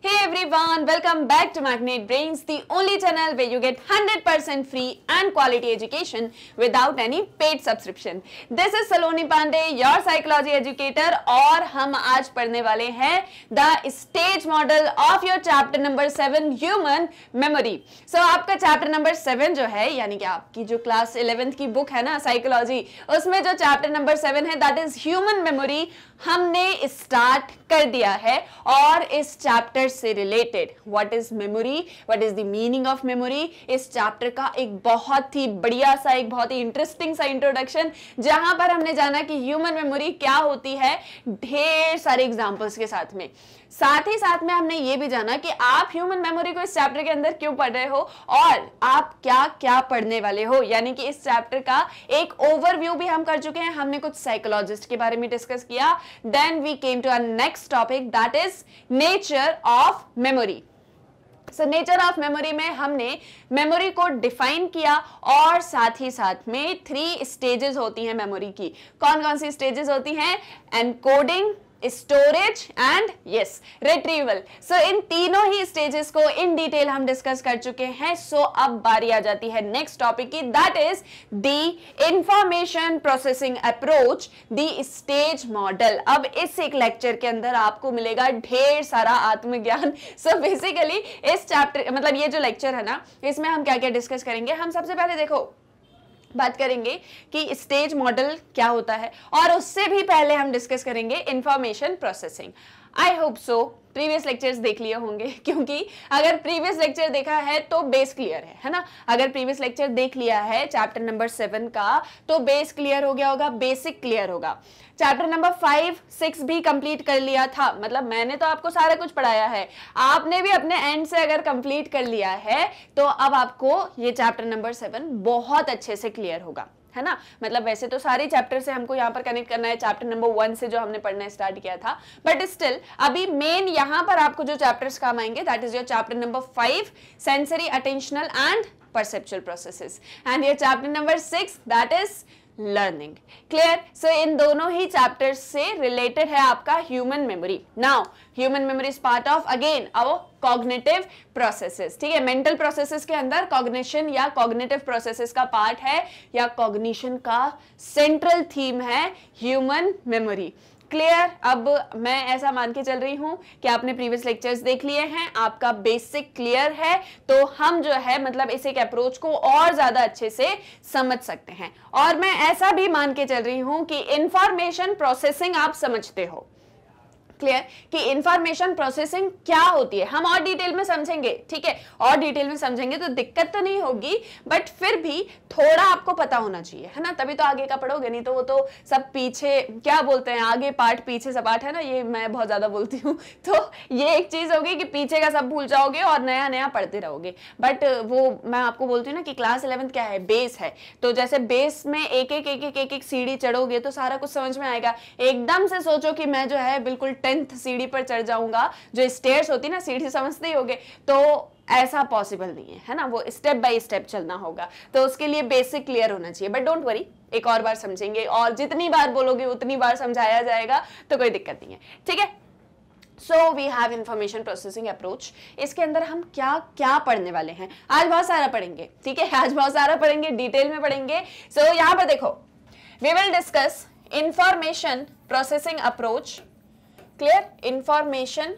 Hey everyone, welcome back to Magnet Brains, the only channel where you get 100% free and quality education without any paid subscription. This is Saloni Pandey, your psychology educator और हम आज पढ़ने वाले हैं the stage model of your chapter number seven human memory so आपका chapter number seven जो है यानी कि आपकी जो क्लास इलेवेंथ की बुक है ना साइकोलॉजी उसमें जो चैप्टर नंबर सेवन है दैट इज ह्यूमन मेमोरी हमने स्टार्ट कर दिया है और इस चैप्टर से related what is memory what is the meaning of memory इस चैप्टर का एक बहुत ही बढ़िया सा एक बहुत ही इंटरेस्टिंग सा इंट्रोडक्शन जहां पर हमने जाना कि ह्यूमन मेमोरी क्या होती है ढेर सारे एग्जाम्पल्स के साथ में साथ ही साथ में हमने ये भी जाना कि आप ह्यूमन मेमोरी को इस चैप्टर के अंदर क्यों पढ़ रहे हो और आप क्या क्या पढ़ने वाले हो यानी कि इस चैप्टर का एक ओवरव्यू भी हम कर चुके हैं हमने कुछ साइकोलॉजिस्ट के बारे में डिस्कस किया then we came to our next topic that is nature of memory so nature of memory में हमने मेमोरी को डिफाइन किया और साथ ही साथ में थ्री स्टेजेस होती हैं मेमोरी की कौन कौन सी स्टेजेस होती हैं encoding storage and yes retrieval so इन तीनों ही स्टेजेस को इन डिटेल हम डिस्कस कर चुके हैं सो so अब बारी आ जाती है नेक्स्ट टॉपिक की that is the information processing approach the stage model अब इस एक लेक्चर के अंदर आपको मिलेगा ढेर सारा आत्मज्ञान सो बेसिकली इस चैप्टर मतलब ये जो लेक्चर है ना इसमें हम क्या क्या डिस्कस करेंगे हम सबसे पहले देखो बात करेंगे कि स्टेज मॉडल क्या होता है और उससे भी पहले हम डिस्कस करेंगे information processing I hope so previous lectures देख लिए होंगे क्योंकि अगर प्रीवियस लेक्चर देखा है तो बेस क्लियर है है ना अगर प्रीवियस लेक्चर देख लिया है चैप्टर नंबर सेवन का तो बेस क्लियर हो गया होगा बेसिक क्लियर होगा चैप्टर नंबर फाइव सिक्स भी कंप्लीट कर लिया था मतलब मैंने तो आपको सारा कुछ पढ़ाया है आपने भी अपने एंड से अगर कंप्लीट कर लिया है तो अब आपको ये चैप्टर नंबर सेवन बहुत अच्छे से क्लियर होगा है ना मतलब वैसे तो सारे चैप्टर से हमको यहाँ पर कनेक्ट करना है चैप्टर नंबर वन से जो हमने पढ़ना स्टार्ट किया था बट स्टिल अभी मेन यहाँ पर आपको जो चैप्टर्स काम आएंगे that is your chapter number five sensory attentional and perceptual processes and your chapter number six that is learning clear so इन दोनों ही चैप्टर से रिलेटेड है आपका human memory now human memory is part of again our cognitive processes ठीक है mental processes के अंदर कॉग्निशन या कॉग्नेटिव प्रोसेसेस का पार्ट है या कॉग्निशन का सेंट्रल थीम है ह्यूमन मेमोरी क्लियर अब मैं ऐसा मान के चल रही हूं कि आपने प्रीवियस लेक्चर्स देख लिए हैं आपका बेसिक क्लियर है तो हम जो है मतलब इस एक अप्रोच को और ज़्यादा अच्छे से समझ सकते हैं और मैं ऐसा भी मान के चल रही हूं कि इंफॉर्मेशन प्रोसेसिंग आप समझते हो क्लियर कि इंफॉर्मेशन प्रोसेसिंग क्या होती है हम और डिटेल में समझेंगे ठीक है और डिटेल में समझेंगे तो दिक्कत तो नहीं होगी बट फिर भी थोड़ा आपको पता होना चाहिए है ना तभी तो आगे का पढ़ोगे नहीं तो वो तो सब पीछे क्या बोलते हैं आगे पार्ट पीछे सपाट है ना ये मैं बहुत ज्यादा बोलती हूँ तो ये एक चीज होगी कि पीछे का सब भूल जाओगे और नया नया पढ़ते रहोगे बट वो मैं आपको बोलती हूँ ना कि क्लास इलेवेंथ क्या है बेस है तो जैसे बेस में एक एक एक एक, एक सीढ़ी चढ़ोगे तो सारा कुछ समझ में आएगा एकदम से सोचो कि मैं जो है बिल्कुल टेंथ सीढ़ी पर चढ़ जाऊंगा जो स्टेयर्स होती ना सीढ़ी समझते ही हो तो ऐसा पॉसिबल नहीं है है ना वो स्टेप बाय स्टेप चलना होगा तो उसके लिए बेसिक क्लियर होना चाहिए बट डोंट वरी एक और बार समझेंगे और जितनी बार बोलोगे उतनी बार समझाया जाएगा तो कोई दिक्कत नहीं है ठीक है so we have information processing approach इसके अंदर हम क्या क्या पढ़ने वाले हैं आज बहुत सारा पढ़ेंगे ठीक है आज बहुत सारा पढ़ेंगे डिटेल में पढ़ेंगे सो so, यहां पर देखो we will discuss information processing approach clear information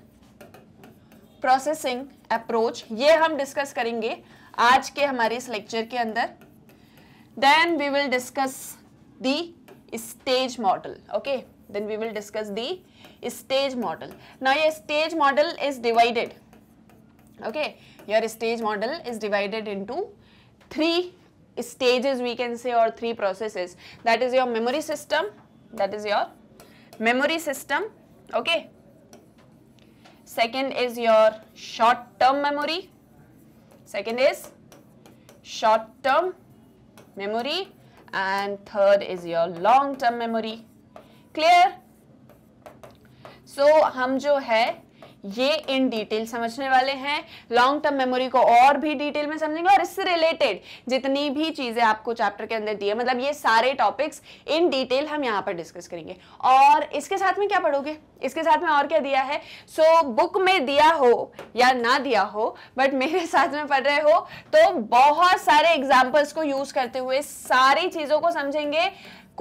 processing approach ये हम डिस्कस करेंगे आज के हमारे इस लेक्चर के अंदर then we will discuss the stage model okay then we will discuss the stage model ना ये stage model is divided okay your stage model is divided into three stages we can say और three processes that is your memory system that is your memory system okay second is your short term memory second is short term memory and third is your long term memory clear so हम जो है ये in detail समझने वाले हैं long term memory को और भी डिटेल में समझेंगे और इससे रिलेटेड जितनी भी चीज़ें आपको चैप्टर के अंदर दी है मतलब ये सारे टॉपिक्स इन डिटेल हम यहाँ पर डिस्कस करेंगे और इसके साथ में क्या पढ़ोगे इसके साथ में और क्या दिया है सो so, बुक में दिया हो या ना दिया हो बट मेरे साथ में पढ़ रहे हो तो बहुत सारे एग्जाम्पल्स को यूज़ करते हुए सारी चीज़ों को समझेंगे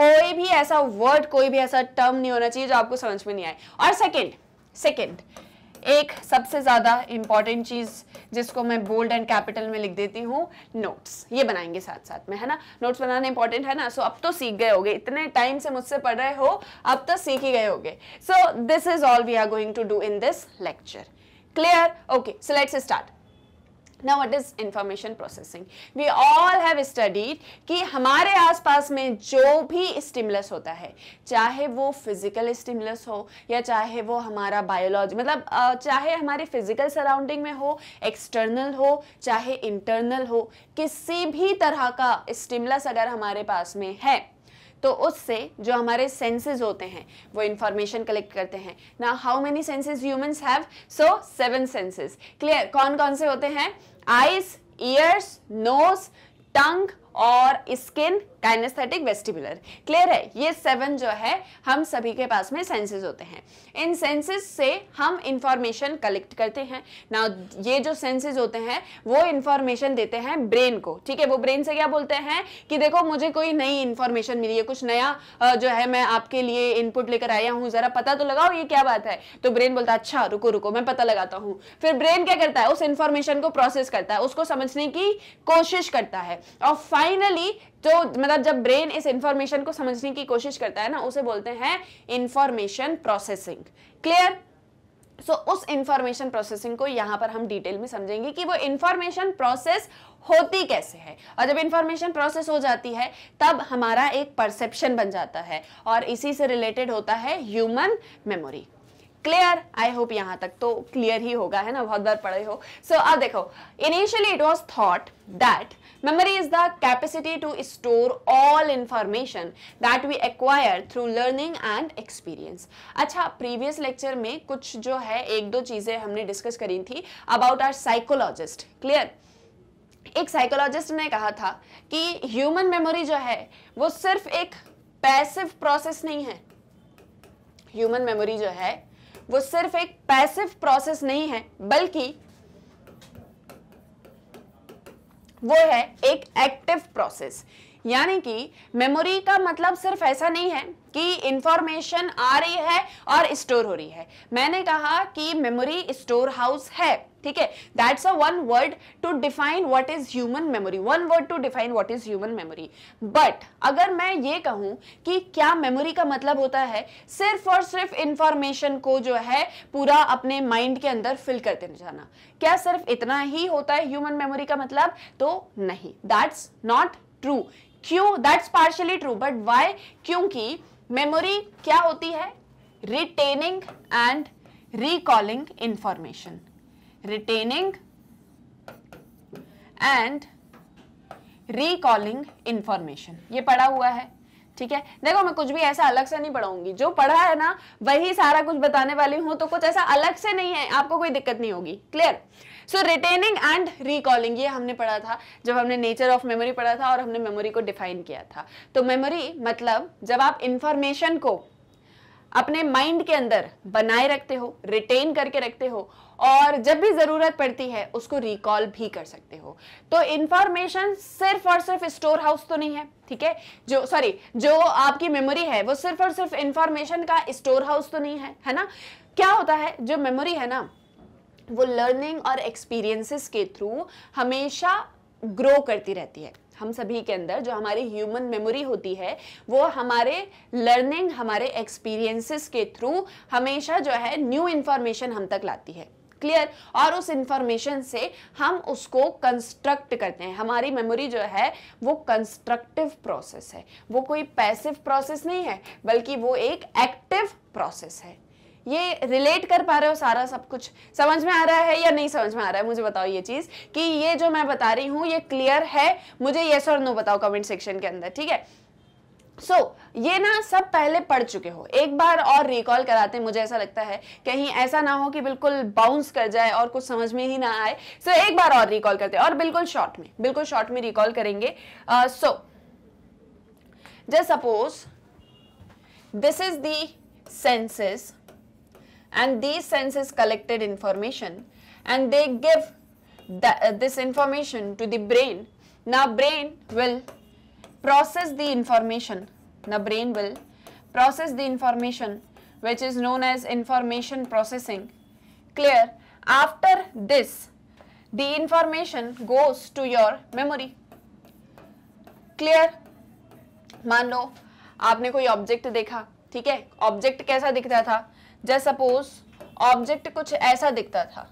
कोई भी ऐसा वर्ड कोई भी ऐसा टर्म नहीं होना चाहिए जो आपको समझ में नहीं आए और सेकेंड सेकेंड एक सबसे ज़्यादा इंपॉर्टेंट चीज़ जिसको मैं बोल्ड एंड कैपिटल में लिख देती हूँ नोट्स ये बनाएंगे साथ साथ में है ना नोट्स बनाना इंपॉर्टेंट है ना सो so, अब तो सीख गए होगे इतने टाइम से मुझसे पढ़ रहे हो अब तो सीख ही गए होगे so this is all we are going to do in this lecture clear okay so let's start Now what is information processing we all have studied कि हमारे आसपास में जो भी stimulus होता है चाहे वो फिजिकल stimulus हो या चाहे वो हमारा बायोलॉजी मतलब चाहे हमारे फिजिकल सराउंडिंग में हो एक्सटर्नल हो चाहे इंटरनल हो किसी भी तरह का stimulus अगर हमारे पास में है तो उससे जो हमारे सेंसेस होते हैं वो इंफॉर्मेशन कलेक्ट करते हैं ना how many senses humans have so seven senses clear कौन कौन से होते हैं आइज ईयर्स नोज टंग और स्किन काइनेस्थेटिक वेस्टिबुलर क्लियर है ये सेवन जो है हम सभी के पास में सेंसेस होते हैं इन सेंसेस से हम इंफॉर्मेशन कलेक्ट करते हैं ना ये जो सेंसेस होते हैं वो इंफॉर्मेशन देते हैं ब्रेन को ठीक है वो ब्रेन से क्या बोलते हैं कि देखो मुझे कोई नई इंफॉर्मेशन मिली है कुछ नया जो है मैं आपके लिए इनपुट लेकर आया हूँ जरा पता तो लगाओ ये क्या बात है तो ब्रेन बोलता है अच्छा रुको रुको मैं पता लगाता हूँ फिर ब्रेन क्या करता है उस इंफॉर्मेशन को प्रोसेस करता है उसको समझने की कोशिश करता है और फाइनली जो तो मतलब जब ब्रेन इस इंफॉर्मेशन को समझने की कोशिश करता है ना उसे बोलते हैं इंफॉर्मेशन प्रोसेसिंग क्लियर सो उस इंफॉर्मेशन प्रोसेसिंग को यहां पर हम डिटेल में समझेंगे कि वो इंफॉर्मेशन प्रोसेस होती कैसे है और जब इंफॉर्मेशन प्रोसेस हो जाती है तब हमारा एक परसेप्शन बन जाता है और इसी से रिलेटेड होता है human memory clear I hope यहां तक तो क्लियर ही होगा है ना बहुत बार पढ़े हो सो so, अब देखो initially it was thought that Memory is the capacity to store all information that we acquire through learning and experience. अच्छा previous lecture में कुछ जो है एक दो चीज़ें हमने discuss करी थी about our psychologist. Clear? एक साइकोलॉजिस्ट ने कहा था कि ह्यूमन मेमोरी जो है वो सिर्फ एक पैसिव प्रोसेस नहीं है ह्यूमन मेमोरी जो है वो सिर्फ एक पैसिव प्रोसेस नहीं है बल्कि वो है एक एक्टिव प्रोसेस यानी कि मेमोरी का मतलब सिर्फ ऐसा नहीं है कि इंफॉर्मेशन आ रही है और स्टोर हो रही है मैंने कहा कि मेमोरी स्टोर हाउस है ठीक है that's a one word to define what is human memory one word to define what is human memory but अगर मैं ये कहूं कि क्या मेमोरी का मतलब होता है सिर्फ और सिर्फ इंफॉर्मेशन को जो है पूरा अपने माइंड के अंदर फिल करते जाना क्या सिर्फ इतना ही होता है ह्यूमन मेमोरी का मतलब तो नहीं दैट्स नॉट ट्रू क्यों that's partially true but why क्योंकि मेमोरी क्या होती है retaining and recalling information retaining and recalling information ये पढ़ा हुआ है ठीक है देखो मैं कुछ भी ऐसा अलग से नहीं पढ़ाऊंगी जो पढ़ा है ना वही सारा कुछ बताने वाली हूं तो कुछ ऐसा अलग से नहीं है आपको कोई दिक्कत नहीं होगी clear so retaining and recalling ये हमने पढ़ा था जब हमने नेचर ऑफ मेमोरी पढ़ा था और हमने मेमोरी को डिफाइन किया था तो मेमोरी मतलब जब आप इंफॉर्मेशन को अपने माइंड के अंदर बनाए रखते हो रिटेन करके रखते हो और जब भी ज़रूरत पड़ती है उसको रिकॉल भी कर सकते हो तो इन्फॉर्मेशन सिर्फ और सिर्फ स्टोर हाउस तो नहीं है ठीक है जो सॉरी जो आपकी मेमोरी है वो सिर्फ और सिर्फ इन्फॉर्मेशन का स्टोर हाउस तो नहीं है है ना क्या होता है जो मेमोरी है ना वो लर्निंग और एक्सपीरियंसेस के थ्रू हमेशा ग्रो करती रहती है हम सभी के अंदर जो हमारी ह्यूमन मेमोरी होती है वो हमारे लर्निंग हमारे एक्सपीरियंसेस के थ्रू हमेशा जो है न्यू इन्फॉर्मेशन हम तक लाती है क्लियर और उस इंफॉर्मेशन से हम उसको कंस्ट्रक्ट करते हैं हमारी मेमोरी जो है वो कंस्ट्रक्टिव प्रोसेस है वो कोई पैसिव प्रोसेस नहीं है बल्कि वो एक एक्टिव प्रोसेस है ये रिलेट कर पा रहे हो सारा सब कुछ समझ में आ रहा है या नहीं समझ में आ रहा है मुझे बताओ ये चीज़ कि ये जो मैं बता रही हूं ये क्लियर है मुझे येस और नो बताओ कमेंट सेक्शन के अंदर ठीक है सो so, ये ना सब पहले पढ़ चुके हो एक बार और रिकॉल कराते हैं मुझे ऐसा लगता है कहीं ऐसा ना हो कि बिल्कुल बाउंस कर जाए और कुछ समझ में ही ना आए सो so, एक बार और रिकॉल करते हैं और बिल्कुल शॉर्ट में बिल्कुल शॉर्ट में रिकॉल करेंगे so just suppose this is the senses and the senses collected information and they give this information to the brain ना brain will process the information the brain will process the information which is known as information processing clear after this the information goes to your memory clear मान लो आपने कोई object देखा ठीक है object कैसा दिखता था जस्ट सपोज ऑब्जेक्ट कुछ ऐसा दिखता था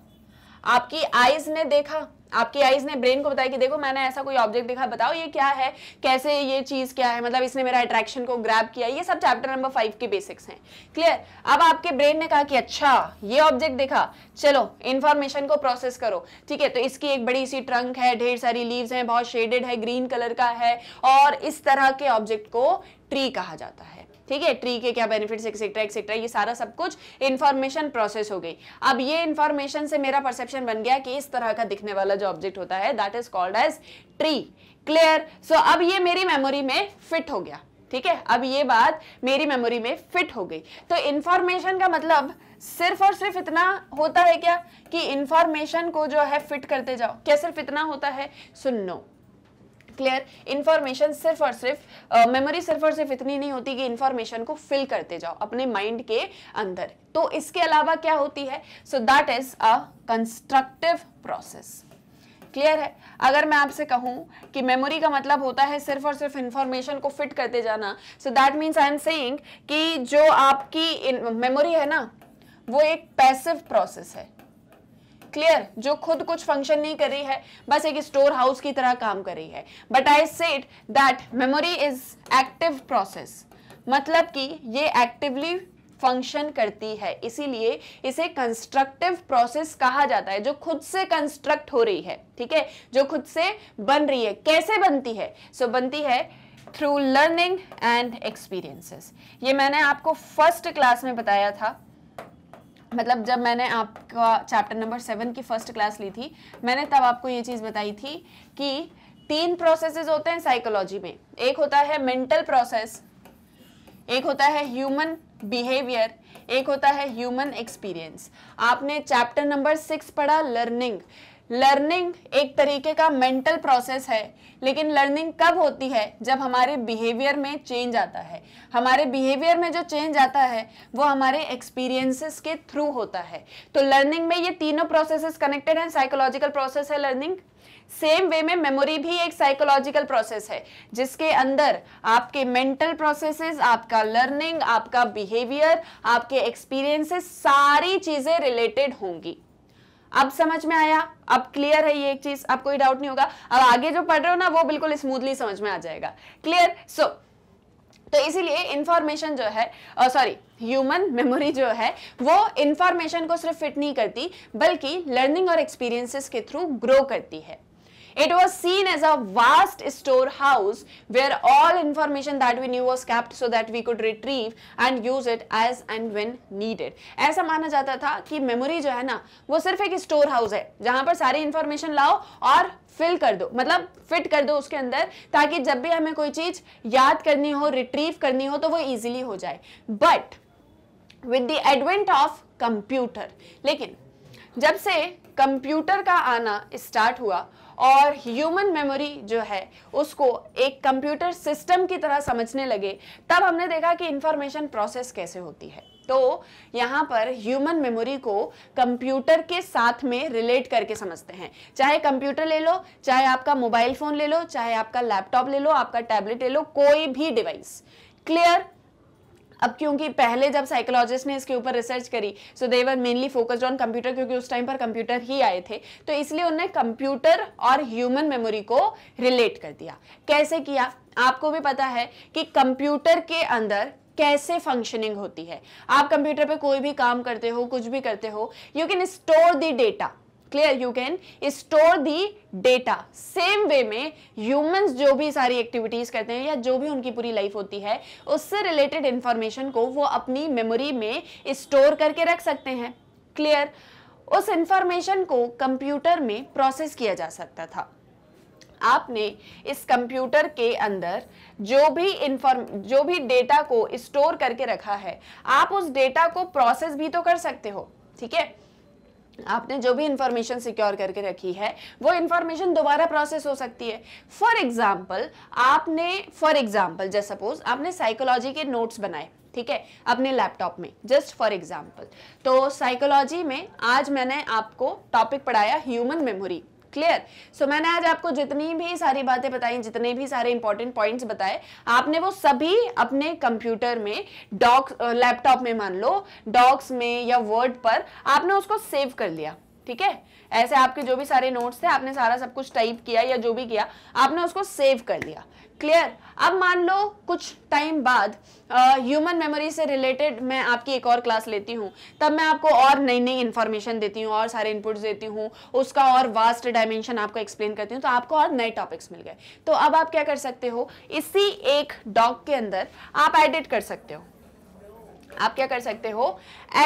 आपकी आईज ने देखा आपकी आईज ने ब्रेन को बताया कि देखो मैंने ऐसा कोई ऑब्जेक्ट देखा बताओ ये क्या है कैसे ये चीज क्या है मतलब इसने मेरा अट्रैक्शन को ग्रैब किया ये सब चैप्टर नंबर फाइव के बेसिक्स हैं क्लियर अब आपके ब्रेन ने कहा कि अच्छा ये ऑब्जेक्ट देखा चलो इन्फॉर्मेशन को प्रोसेस करो ठीक है तो इसकी एक बड़ी सी ट्रंक है ढेर सारी लीव्स हैं बहुत शेडेड है ग्रीन कलर का है और इस तरह के ऑब्जेक्ट को ट्री कहा जाता है ठीक है ट्री के क्या बेनिफिट एक्सेट्रा एक्सेट्रा ये सारा सब कुछ इन्फॉर्मेशन प्रोसेस हो गई अब ये इन्फॉर्मेशन से मेरा परसेप्शन बन गया कि इस तरह का दिखने वाला जो ऑब्जेक्ट होता है that is called as tree clear so अब ये मेरी मेमोरी में फिट हो गया ठीक है अब ये बात मेरी मेमोरी में फिट हो गई तो इन्फॉर्मेशन का मतलब सिर्फ और सिर्फ इतना होता है क्या कि इन्फॉर्मेशन को जो है फिट करते जाओ क्या सिर्फ इतना होता है सुनो so, no. क्लियर इन्फॉर्मेशन सिर्फ और सिर्फ मेमोरी सिर्फ और सिर्फ इतनी नहीं होती कि इन्फॉर्मेशन को फिल करते जाओ अपने माइंड के अंदर तो इसके अलावा क्या होती है so that is a constructive process clear है अगर मैं आपसे कहूँ कि मेमोरी का मतलब होता है सिर्फ और सिर्फ इन्फॉर्मेशन को फिट करते जाना so that means I am saying कि जो आपकी मेमोरी है ना वो एक पैसिव प्रोसेस है क्लियर जो खुद कुछ फंक्शन नहीं कर रही है बस एक स्टोर हाउस की तरह काम कर रही है but I said that memory is active process मतलब कि ये एक्टिवली फंक्शन करती है इसीलिए इसे कंस्ट्रक्टिव प्रोसेस कहा जाता है जो खुद से कंस्ट्रक्ट हो रही है ठीक है जो खुद से बन रही है कैसे बनती है सो so, बनती है थ्रू लर्निंग एंड एक्सपीरियंसेस ये मैंने आपको फर्स्ट क्लास में बताया था मतलब जब मैंने आपका चैप्टर नंबर सेवन की फर्स्ट क्लास ली थी मैंने तब आपको ये चीज़ बताई थी कि तीन प्रोसेसेस होते हैं साइकोलॉजी में एक होता है मेंटल प्रोसेस एक होता है ह्यूमन बिहेवियर एक होता है ह्यूमन एक्सपीरियंस आपने चैप्टर नंबर सिक्स पढ़ा लर्निंग लर्निंग एक तरीके का मेंटल प्रोसेस है लेकिन लर्निंग कब होती है जब हमारे बिहेवियर में चेंज आता है हमारे बिहेवियर में जो चेंज आता है वो हमारे एक्सपीरियंसेस के थ्रू होता है तो लर्निंग में ये तीनों प्रोसेसेस कनेक्टेड हैं साइकोलॉजिकल प्रोसेस है लर्निंग सेम वे में मेमोरी भी एक साइकोलॉजिकल प्रोसेस है जिसके अंदर आपके मेंटल प्रोसेसेस आपका लर्निंग आपका बिहेवियर आपके एक्सपीरियंसेस सारी चीज़ें रिलेटेड होंगी अब समझ में आया अब क्लियर है ये एक चीज अब कोई डाउट नहीं होगा अब आगे जो पढ़ रहे हो ना वो बिल्कुल स्मूथली समझ में आ जाएगा क्लियर सो so, तो इसीलिए इंफॉर्मेशन जो है सॉरी ह्यूमन मेमोरी जो है वो इंफॉर्मेशन को सिर्फ फिट नहीं करती बल्कि लर्निंग और एक्सपीरियंसेस के थ्रू ग्रो करती है It was seen as a vast storehouse where all information that we knew was kept so that we could retrieve and use it as and when needed. aisa mana jata tha ki memory jo hai na wo sirf ek store house है जहां पर सारी information लाओ और fill कर दो मतलब fit कर दो उसके अंदर ताकि जब भी हमें कोई चीज याद करनी हो रिट्रीव करनी हो तो वो इजीली हो जाए but with the advent of computer लेकिन जब से कंप्यूटर का आना स्टार्ट हुआ और ह्यूमन मेमोरी जो है उसको एक कंप्यूटर सिस्टम की तरह समझने लगे तब हमने देखा कि इंफॉर्मेशन प्रोसेस कैसे होती है तो यहाँ पर ह्यूमन मेमोरी को कंप्यूटर के साथ में रिलेट करके समझते हैं चाहे कंप्यूटर ले लो चाहे आपका मोबाइल फोन ले लो चाहे आपका लैपटॉप ले लो आपका टैबलेट ले लो कोई भी डिवाइस क्लियर अब क्योंकि पहले जब साइकोलॉजिस्ट ने इसके ऊपर रिसर्च करी so they were mainly focused on computer क्योंकि उस टाइम पर कंप्यूटर ही आए थे तो इसलिए उन्होंने कंप्यूटर और ह्यूमन मेमोरी को रिलेट कर दिया कैसे किया आपको भी पता है कि कंप्यूटर के अंदर कैसे फंक्शनिंग होती है आप कंप्यूटर पे कोई भी काम करते हो कुछ भी करते हो you can store the data clear you can store the data same way में ह्यूमंस जो भी सारी एक्टिविटीज करते हैं या जो भी उनकी पूरी लाइफ होती है उससे रिलेटेड इंफॉर्मेशन को वो अपनी मेमोरी में स्टोर करके रख सकते हैं क्लियर उस इंफॉर्मेशन को कंप्यूटर में प्रोसेस किया जा सकता था आपने इस कंप्यूटर के अंदर जो भी इंफॉर्म जो भी डेटा को स्टोर करके रखा है आप उस डेटा को प्रोसेस भी तो कर सकते हो ठीक है आपने जो भी इंफॉर्मेशन सिक्योर करके रखी है वो इंफॉर्मेशन दोबारा प्रोसेस हो सकती है फॉर एग्जाम्पल आपने फॉर एग्जाम्पल जस्ट सपोज आपने साइकोलॉजी के नोट्स बनाए ठीक है अपने लैपटॉप में जस्ट फॉर एग्जाम्पल तो साइकोलॉजी में आज मैंने आपको टॉपिक पढ़ाया ह्यूमन मेमोरी क्लियर सो मैंने आज आपको जितनी भी सारी बातें बताई जितने भी सारे इंपॉर्टेंट पॉइंट्स बताए आपने वो सभी अपने कंप्यूटर में डॉक्स लैपटॉप में मान लो डॉक्स में या वर्ड पर आपने उसको सेव कर लिया ठीक है ऐसे आपके जो भी सारे नोट्स थे आपने सारा सब कुछ टाइप किया या जो भी किया आपने उसको सेव कर लिया क्लियर अब मान लो कुछ टाइम बाद ह्यूमन मेमोरी से रिलेटेड मैं आपकी एक और क्लास लेती हूँ तब मैं आपको और नई नई इन्फॉर्मेशन देती हूँ और सारे इनपुट्स देती हूँ उसका और वास्ट डायमेंशन आपको एक्सप्लेन करती हूँ तो आपको और नए टॉपिक्स मिल गए तो अब आप क्या कर सकते हो इसी एक डॉग के अंदर आप एडिट कर सकते हो आप क्या कर सकते हो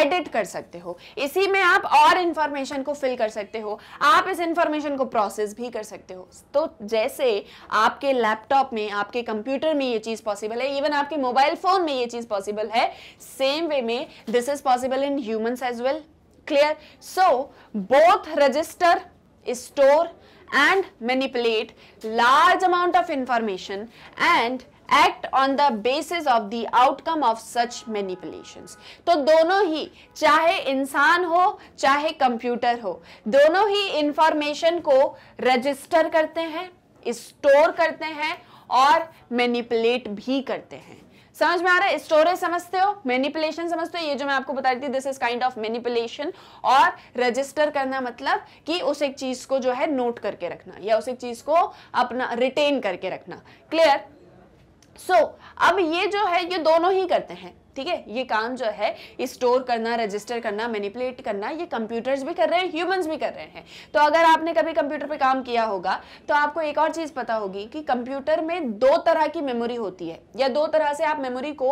एडिट कर सकते हो इसी में आप और इंफॉर्मेशन को फिल कर सकते हो आप इस इंफॉर्मेशन को प्रोसेस भी कर सकते हो तो जैसे आपके लैपटॉप में आपके कंप्यूटर में ये चीज़ पॉसिबल है इवन आपके मोबाइल फ़ोन में ये चीज़ पॉसिबल है सेम वे में this is possible in humans as well clear so both register store and manipulate large amount of information and act on the basis of the outcome of such manipulation तो दोनों ही चाहे इंसान हो चाहे computer हो दोनों ही information को register करते हैं स्टोर करते हैं और मैनिपुलेट भी करते हैं समझ में आ रहा है स्टोरेज समझते हो मैनिपुलेशन समझते हो ये जो मैं आपको बता रही थी this is kind of manipulation और रजिस्टर करना मतलब कि उस एक चीज को जो है नोट करके रखना या उस एक चीज को अपना रिटेन करके रखना क्लियर सो so, अब ये जो है ये दोनों ही करते हैं ठीक है ये काम जो है स्टोर करना रजिस्टर करना मैनिपुलेट करना ये कंप्यूटर्स भी कर रहे हैं ह्यूमंस भी कर रहे हैं तो अगर आपने कभी कंप्यूटर पे काम किया होगा तो आपको एक और चीज़ पता होगी कि कंप्यूटर में दो तरह की मेमोरी होती है या दो तरह से आप मेमोरी को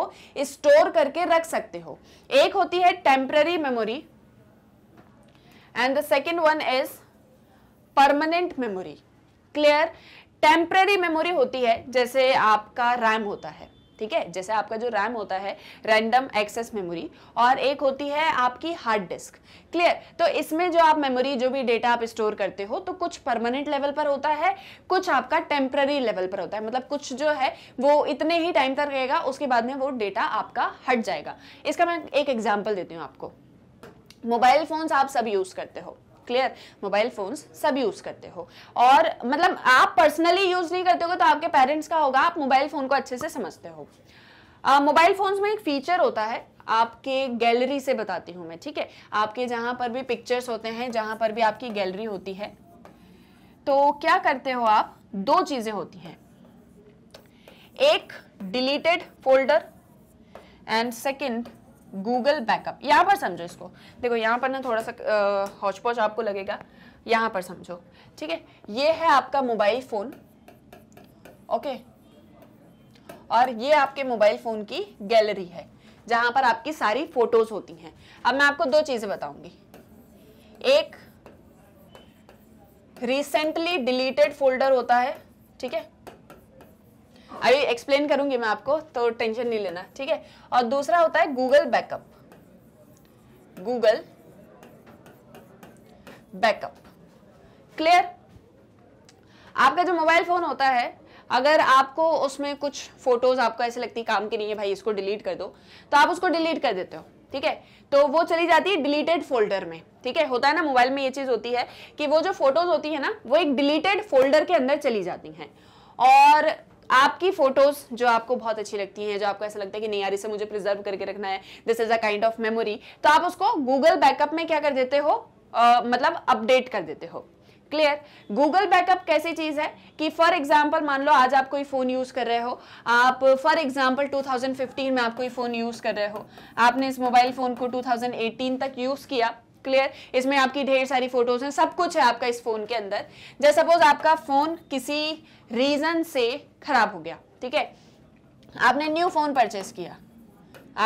स्टोर करके रख सकते हो एक होती है temporary memory and the second one is permanent memory clear temporary memory होती है जैसे आपका रैम होता है ठीक है जैसे आपका जो रैम होता है रैंडम एक्सेस मेमोरी और एक होती है आपकी हार्ड डिस्क क्लियर तो इसमें जो आप मेमोरी जो भी डेटा आप स्टोर करते हो तो कुछ परमानेंट लेवल पर होता है कुछ आपका टेम्प्ररी लेवल पर होता है मतलब कुछ जो है वो इतने ही टाइम तक रहेगा उसके बाद में वो डेटा आपका हट जाएगा इसका मैं एक एग्जाम्पल देती हूँ आपको मोबाइल फ़ोन्स आप सब यूज़ करते हो क्लियर मोबाइल फ़ोन्स सब यूज़ करते हो और मतलब आप पर्सनली यूज़ नहीं करते हो तो आपके पेरेंट्स का होगा आप मोबाइल फ़ोन को अच्छे से समझते हो मोबाइल uh, फ़ोन्स में एक फ़ीचर होता है आपके गैलरी से बताती हूँ मैं ठीक है आपके जहाँ पर भी पिक्चर्स होते हैं जहाँ पर भी आपकी गैलरी होती है तो क्या करते हो आप दो चीज़ें होती हैं एक deleted folder and second Google backup यहाँ पर समझो इसको देखो यहाँ पर ना थोड़ा सा हौचपौच आपको लगेगा यहाँ पर समझो ठीक है ये है आपका मोबाइल फ़ोन ओके और ये आपके मोबाइल फ़ोन की गैलरी है जहां पर आपकी सारी फ़ोटोज़ होती हैं अब मैं आपको दो चीज़ें बताऊंगी एक रिसेंटली डिलीटेड फोल्डर होता है ठीक है अभी एक्सप्लेन करूंगी मैं आपको तो टेंशन नहीं लेना ठीक है और दूसरा होता है Google backup Google backup clear आपका जो मोबाइल फोन होता है अगर आपको उसमें कुछ फोटोज आपको ऐसे लगती काम की नहीं है भाई इसको डिलीट कर दो तो आप उसको डिलीट कर देते हो ठीक है तो वो चली जाती है डिलीटेड फोल्डर में ठीक है होता है ना मोबाइल में ये चीज़ होती है कि वो जो फोटोज होती है ना वो एक डिलीटेड फोल्डर के अंदर चली जाती हैं और आपकी फोटोज जो आपको बहुत अच्छी लगती हैं जो आपको ऐसा लगता है कि नहीं यार इसे मुझे प्रिजर्व करके रखना है this is a kind of memory तो आप उसको गूगल बैकअप में क्या कर देते हो uh, मतलब अपडेट कर देते हो क्लियर गूगल बैकअप कैसी चीज है कि फॉर एग्जाम्पल मान लो आज आप कोई फोन यूज कर रहे हो आप फॉर एग्जाम्पल 2015 में आप कोई फोन यूज कर रहे हो आपने इस मोबाइल फोन को 2018 तक यूज किया क्लियर इसमें आपकी ढेर सारी फोटोज हैं सब कुछ है आपका इस फोन के अंदर जैसे सपोज आपका फोन किसी रीजन से खराब हो गया ठीक है आपने न्यू फोन परचेस किया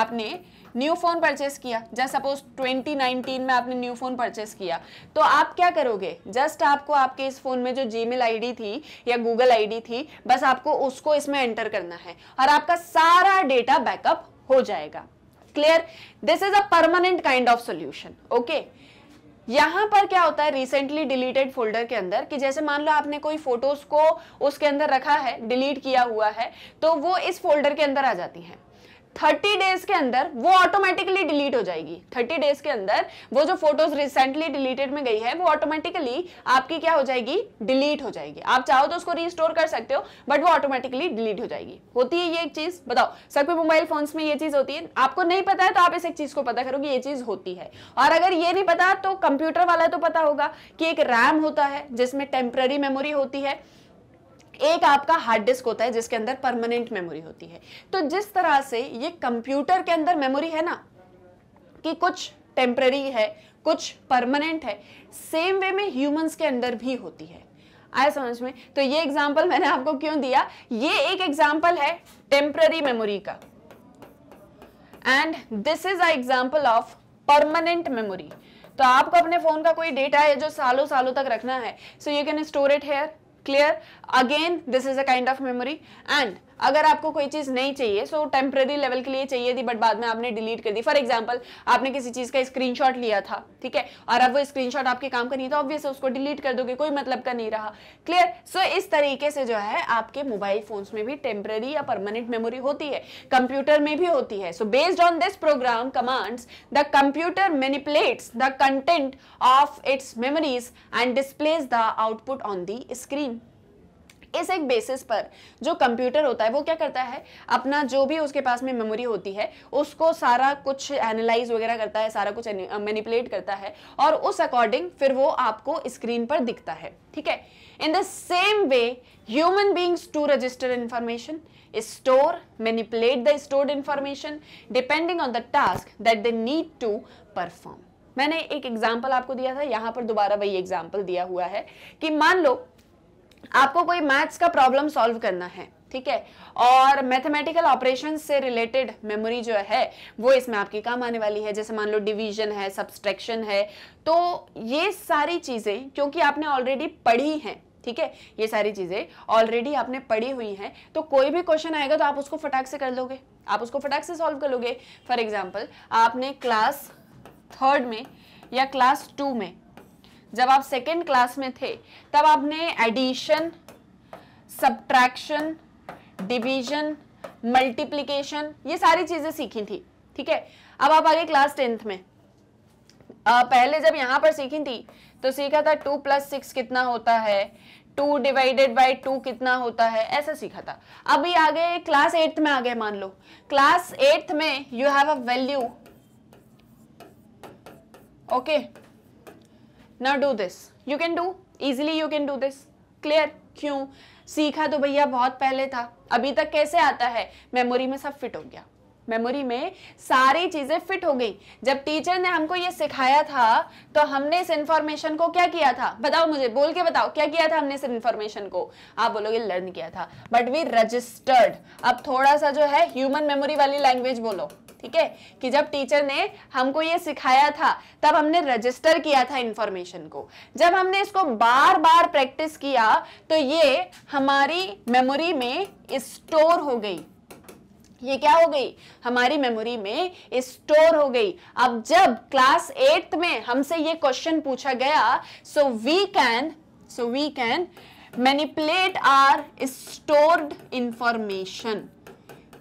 आपने न्यू फोन परचेस किया जस्ट सपोज 2019 में आपने न्यू फोन परचेस किया तो आप क्या करोगे जस्ट आपको आपके इस फोन में जो जी मेल थी या गूगल आई थी बस आपको उसको इसमें एंटर करना है और आपका सारा डेटा बैकअप हो जाएगा clear this is a permanent kind of solution okay यहां पर क्या होता है रिसेंटली डिलीटेड फोल्डर के अंदर कि जैसे मान लो आपने कोई फोटोज को उसके अंदर रखा है डिलीट किया हुआ है तो वो इस फोल्डर के अंदर आ जाती हैं थर्टी डेज के अंदर वो ऑटोमेटिकली डिलीट हो जाएगी थर्टी डेज के अंदर वो जो फोटोज रिसेंटली डिलीटेड में गई है वो ऑटोमेटिकली आपकी क्या हो जाएगी डिलीट हो जाएगी आप चाहो तो उसको रीस्टोर कर सकते हो बट वो ऑटोमेटिकली डिलीट हो जाएगी होती है ये एक चीज बताओ सबके मोबाइल फोन्स में ये चीज होती है आपको नहीं पता है तो आप इस एक चीज को पता करोगे ये चीज होती है और अगर ये नहीं पता तो कंप्यूटर वाला तो पता होगा कि एक रैम होता है जिसमें टेम्प्ररी मेमोरी होती है एक आपका हार्ड डिस्क होता है जिसके अंदर परमानेंट मेमोरी होती है तो जिस तरह से ये कंप्यूटर के अंदर मेमोरी है ना कि कुछ टेम्प्रेरी है कुछ परमानेंट है सेम वे में ह्यूमंस के अंदर भी होती है आया समझ में तो ये एग्जाम्पल मैंने आपको क्यों दिया ये एक एग्जाम्पल है टेम्प्ररी मेमोरी का and this is example of permanent memory तो आपको अपने फोन का कोई डेटा है जो सालों सालों तक रखना है so you can store it here clear again this is a kind of memory and अगर आपको कोई चीज़ नहीं चाहिए सो टेम्प्रेरी लेवल के लिए चाहिए थी बट बाद में आपने डिलीट कर दी फॉर एग्जाम्पल आपने किसी चीज़ का स्क्रीनशॉट लिया था ठीक है और अब वो स्क्रीनशॉट आपके काम का नहीं था ऑब्वियस तो उसको डिलीट कर दोगे कोई मतलब का नहीं रहा क्लियर सो so, इस तरीके से जो है आपके मोबाइल फोन्स में भी टेम्प्रेरी या परमानेंट मेमोरी होती है कंप्यूटर में भी होती है so based on this program commands the computer manipulate the content of its memories and displays the output on the screen इस एक बेसिस पर जो कंप्यूटर होता है वो क्या करता है अपना जो भी उसके पास में मेमोरी होती है उसको सारा कुछ एनालाइज वगैरह करता है सारा कुछ मैनिपुलेट करता है और उस अकॉर्डिंग फिर वो आपको स्क्रीन पर दिखता है ठीक है in the same way human beings to register information store manipulate the stored information depending on the task that they need to perform मैंने एक एग्जाम्पल आपको दिया था यहां पर दोबारा वही एग्जाम्पल दिया हुआ है कि मान लो आपको कोई मैथ्स का प्रॉब्लम सॉल्व करना है ठीक है और मैथमेटिकल ऑपरेशन से रिलेटेड मेमोरी जो है वो इसमें आपके काम आने वाली है जैसे मान लो डिवीजन है सब्सट्रैक्शन है तो ये सारी चीज़ें क्योंकि आपने ऑलरेडी पढ़ी हैं ठीक है ये सारी चीज़ें ऑलरेडी आपने पढ़ी हुई हैं तो कोई भी क्वेश्चन आएगा तो आप उसको फटाक से कर लोगे आप उसको फटाक से सॉल्व कर लोगे फॉर एग्जाम्पल आपने क्लास थर्ड में या क्लास टू में जब आप सेकेंड क्लास में थे तब आपने एडिशन सब्ट्रैक्शन डिवीजन मल्टीप्लीकेशन ये सारी चीज़ें सीखी थी ठीक है अब आप आगे क्लास टेंथ में आ, पहले जब यहां पर सीखी थी तो सीखा था टू प्लस सिक्स कितना होता है टू डिवाइडेड बाई टू कितना होता है ऐसा सीखा था अभी आगे क्लास एट्थ में आ गए मान लो क्लास एट्थ में you have a value okay okay. ना do this you can do easily you can do this clear क्यों सीखा तो भैया बहुत पहले था अभी तक कैसे आता है मेमोरी में सब फिट हो गया मेमोरी में सारी चीज़ें फिट हो गई जब टीचर ने हमको ये सिखाया था तो हमने इस इंफॉर्मेशन को क्या किया था बताओ मुझे बोल के बताओ क्या किया था हमने इस इंफॉर्मेशन को आप बोलोगे लर्न किया था बट वी रजिस्टर्ड अब थोड़ा सा जो है ह्यूमन मेमोरी वाली लैंग्वेज बोलो ठीक है कि जब टीचर ने हमको ये सिखाया था तब हमने रजिस्टर किया था इंफॉर्मेशन को जब हमने इसको बार बार प्रैक्टिस किया तो ये हमारी मेमोरी में स्टोर हो गई ये क्या हो गई हमारी मेमोरी में स्टोर हो गई अब जब क्लास एट्थ में हमसे ये क्वेश्चन पूछा गया so we can so we can manipulate our stored information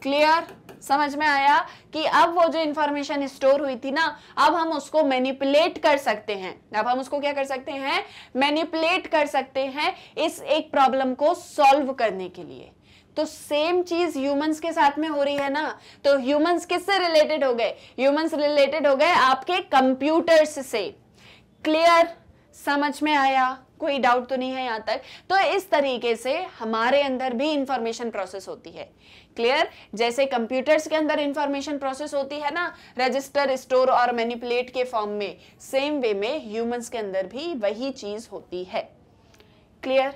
clear समझ में आया कि अब वो जो इंफॉर्मेशन स्टोर हुई थी ना अब हम उसको मैनिपुलेट कर सकते हैं अब हम उसको क्या कर सकते हैं मैनिपुलेट कर सकते हैं इस एक प्रॉब्लम को सॉल्व करने के लिए तो सेम चीज ह्यूमंस के साथ में हो रही है ना तो ह्यूमंस किससे रिलेटेड हो गए ह्यूमंस रिलेटेड हो गए आपके कंप्यूटर्स से क्लियर समझ में आया कोई डाउट तो नहीं है यहां तक तो इस तरीके से हमारे अंदर भी इंफॉर्मेशन प्रोसेस होती है क्लियर जैसे कंप्यूटर्स के अंदर इंफॉर्मेशन प्रोसेस होती है ना रजिस्टर स्टोर और मैनिपुलेट के फॉर्म में सेम वे में ह्यूमंस के अंदर भी वही चीज़ होती है क्लियर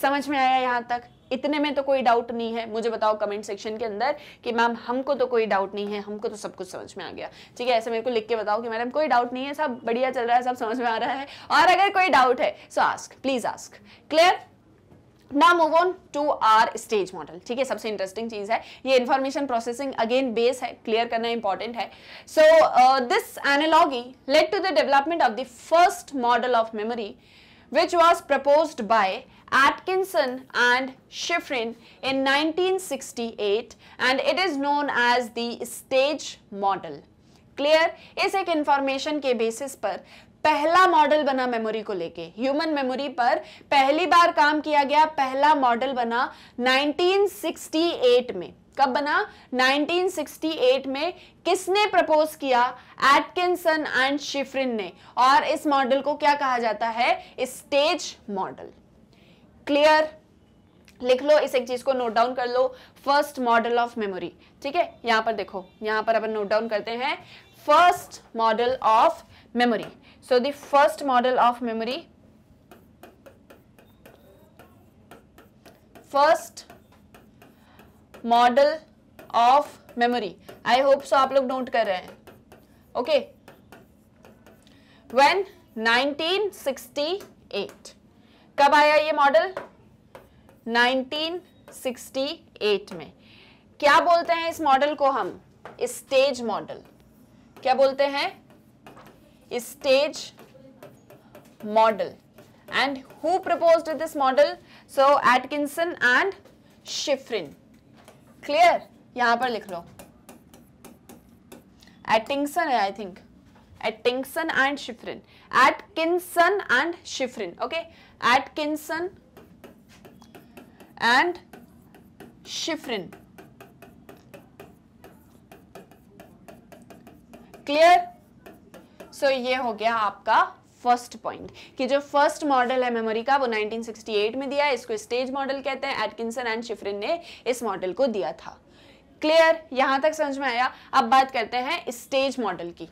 समझ में आया यहां तक इतने में तो कोई डाउट नहीं है मुझे बताओ कमेंट सेक्शन के अंदर कि मैम हमको तो कोई डाउट नहीं है हमको तो सब कुछ समझ में आ गया ठीक है ऐसे मेरे को लिख के बताओ कि मैडम कोई डाउट नहीं है सब बढ़िया चल रहा है सब समझ में आ रहा है और अगर कोई डाउट है so ask please ask clear ना move on to our stage model ठीक है सबसे इंटरेस्टिंग चीज है ये इंफॉर्मेशन प्रोसेसिंग अगेन बेस है क्लियर करना इंपॉर्टेंट है so this analogy led to the development of the first model of memory which was propose by Atkinson and Schifrin in 1968 and it is known as the stage model. Clear? इस एक information के basis पर पहला model बना memory को लेके human memory पर पहली बार काम किया गया पहला model बना 1968 में कब बना 1968 में किसने प्रपोज किया एटकिंसन एंड शिफ्रिन ने और इस मॉडल को क्या कहा जाता है स्टेज मॉडल क्लियर लिख लो इस एक चीज को नोट डाउन कर लो फर्स्ट मॉडल ऑफ मेमोरी ठीक है यहां पर देखो यहां पर अपन नोट डाउन करते हैं first model of memory so the first model of memory first model of memory I hope so आप लोग नोट कर रहे हैं ओके वेन 1968 कब आया ये मॉडल 1968 में क्या बोलते हैं इस मॉडल को हम स्टेज मॉडल क्या बोलते हैं stage model and who propose this model so Atkinson and Shiffrin clear यहां पर लिख लो एटिंगसन है I think Atkinson and Shiffrin Atkinson and Shiffrin okay Atkinson and Shiffrin clear so so, ये हो गया आपका फर्स्ट पॉइंट कि जो फर्स्ट मॉडल है मेमोरी का वो 1968 में दिया है इसको स्टेज मॉडल कहते हैं एटकिंसन एंड शिफरिन ने इस मॉडल को दिया था क्लियर यहां तक समझ में आया अब बात करते हैं स्टेज मॉडल की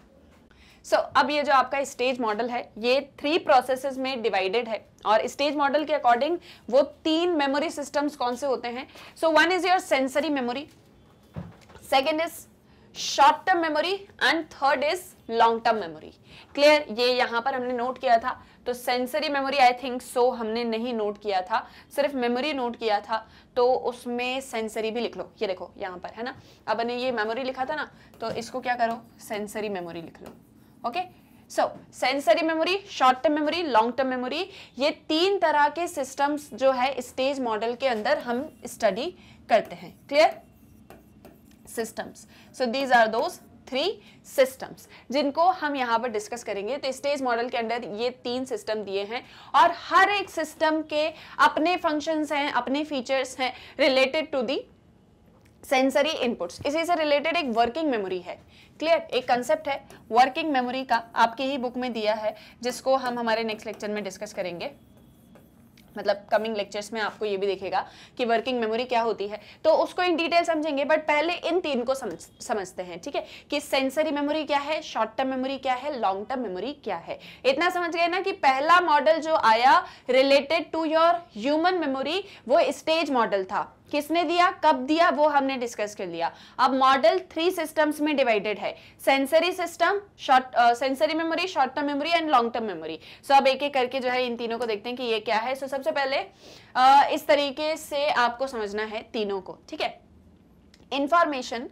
सो so, अब ये जो आपका स्टेज मॉडल है ये थ्री प्रोसेसेस में डिवाइडेड है और स्टेज मॉडल के अकॉर्डिंग वो तीन मेमोरी सिस्टम्स कौन से होते हैं so one is your sensory memory second is short term memory and third is long term memory clear ये यहां पर हमने नोट किया था तो sensory memory I think so हमने नहीं नोट किया था सिर्फ मेमोरी नोट किया था तो उसमें सेंसरी भी लिख लो ये देखो यहां पर है ना अब ने ये मेमोरी लिखा था ना तो इसको क्या करो सेंसरी मेमोरी लिख लो okay so sensory memory short term memory long term memory ये तीन तरह के सिस्टम्स जो है स्टेज मॉडल के अंदर हम स्टडी करते हैं clear systems so these are those three systems जिनको हम यहां पर डिस्कस करेंगे तो स्टेज मॉडल के अंदर ये तीन सिस्टम दिए हैं और हर एक सिस्टम के अपने फंक्शंस हैं अपने फीचर्स हैं related to the sensory inputs इसी से रिलेटेड एक वर्किंग मेमोरी है क्लियर एक कंसेप्ट है वर्किंग मेमोरी का आपके ही बुक में दिया है जिसको हम हमारे नेक्स्ट लेक्चर में डिस्कस करेंगे मतलब कमिंग लेक्चर्स में आपको ये भी देखेगा कि वर्किंग मेमोरी क्या होती है तो उसको इन डिटेल समझेंगे बट पहले इन तीन को समझ समझते हैं ठीक है कि सेंसरी मेमोरी क्या है शॉर्ट टर्म मेमोरी क्या है लॉन्ग टर्म मेमोरी क्या है इतना समझ गए ना कि पहला मॉडल जो आया related to your human memory वो स्टेज मॉडल था किसने दिया कब दिया वो हमने डिस्कस कर लिया अब मॉडल थ्री सिस्टम्स में डिवाइडेड है sensory system short sensory memory short term memory and long term memory so अब एक एक करके जो है इन तीनों को देखते हैं कि ये क्या है सो so, सबसे पहले uh, इस तरीके से आपको समझना है तीनों को ठीक है इंफॉर्मेशन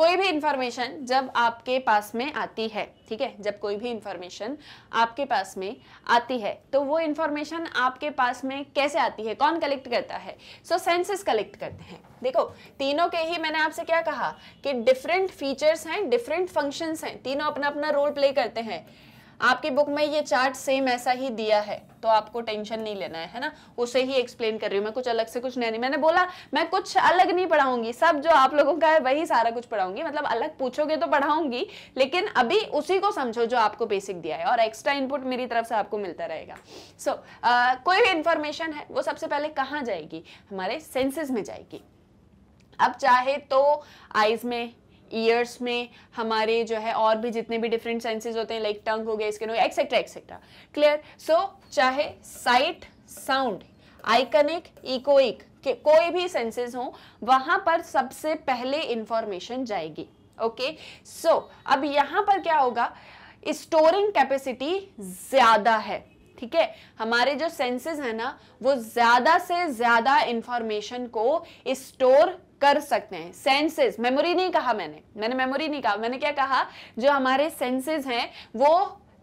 कोई भी इंफॉर्मेशन जब आपके पास में आती है ठीक है जब कोई भी इंफॉर्मेशन आपके पास में आती है तो वो इंफॉर्मेशन आपके पास में कैसे आती है कौन कलेक्ट करता है सो सेंसेस कलेक्ट करते हैं देखो तीनों के ही मैंने आपसे क्या कहा कि डिफरेंट फीचर्स हैं डिफरेंट फंक्शंस हैं तीनों अपना अपना रोल प्ले करते हैं आपकी बुक में ये चार्ट सेम ऐसा ही दिया है तो आपको टेंशन नहीं लेना है है ना उसे ही एक्सप्लेन कर रही हूँ मैं कुछ अलग से कुछ नया नहीं मैंने बोला मैं कुछ अलग नहीं पढ़ाऊंगी सब जो आप लोगों का है वही सारा कुछ पढ़ाऊंगी मतलब अलग पूछोगे तो पढ़ाऊंगी लेकिन अभी उसी को समझो जो आपको बेसिक दिया है और एक्स्ट्रा इनपुट मेरी तरफ से आपको मिलता रहेगा सो so, कोई भी इंफॉर्मेशन है वो सबसे पहले कहाँ जाएगी हमारे सेंसेस में जाएगी अब चाहे तो आइज में ईयर्स में हमारे जो है और भी जितने भी डिफरेंट सेंसेज होते हैं लाइक टंग हो गया स्किन हो गया एक्सेट्रा एक्सेट्रा क्लियर सो चाहे साइट साउंड आइकनिक इकोइक के कोई भी सेंसेस हो वहां पर सबसे पहले इंफॉर्मेशन जाएगी ओके okay? सो so, अब यहां पर क्या होगा स्टोरिंग कैपेसिटी ज़्यादा है ठीक है हमारे जो सेंसेस हैं ना वो ज़्यादा से ज़्यादा इंफॉर्मेशन को स्टोर कर सकते हैं सेंसेस मेमोरी नहीं कहा मैंने मैंने मेमोरी नहीं कहा मैंने क्या कहा जो हमारे सेंसेस हैं वो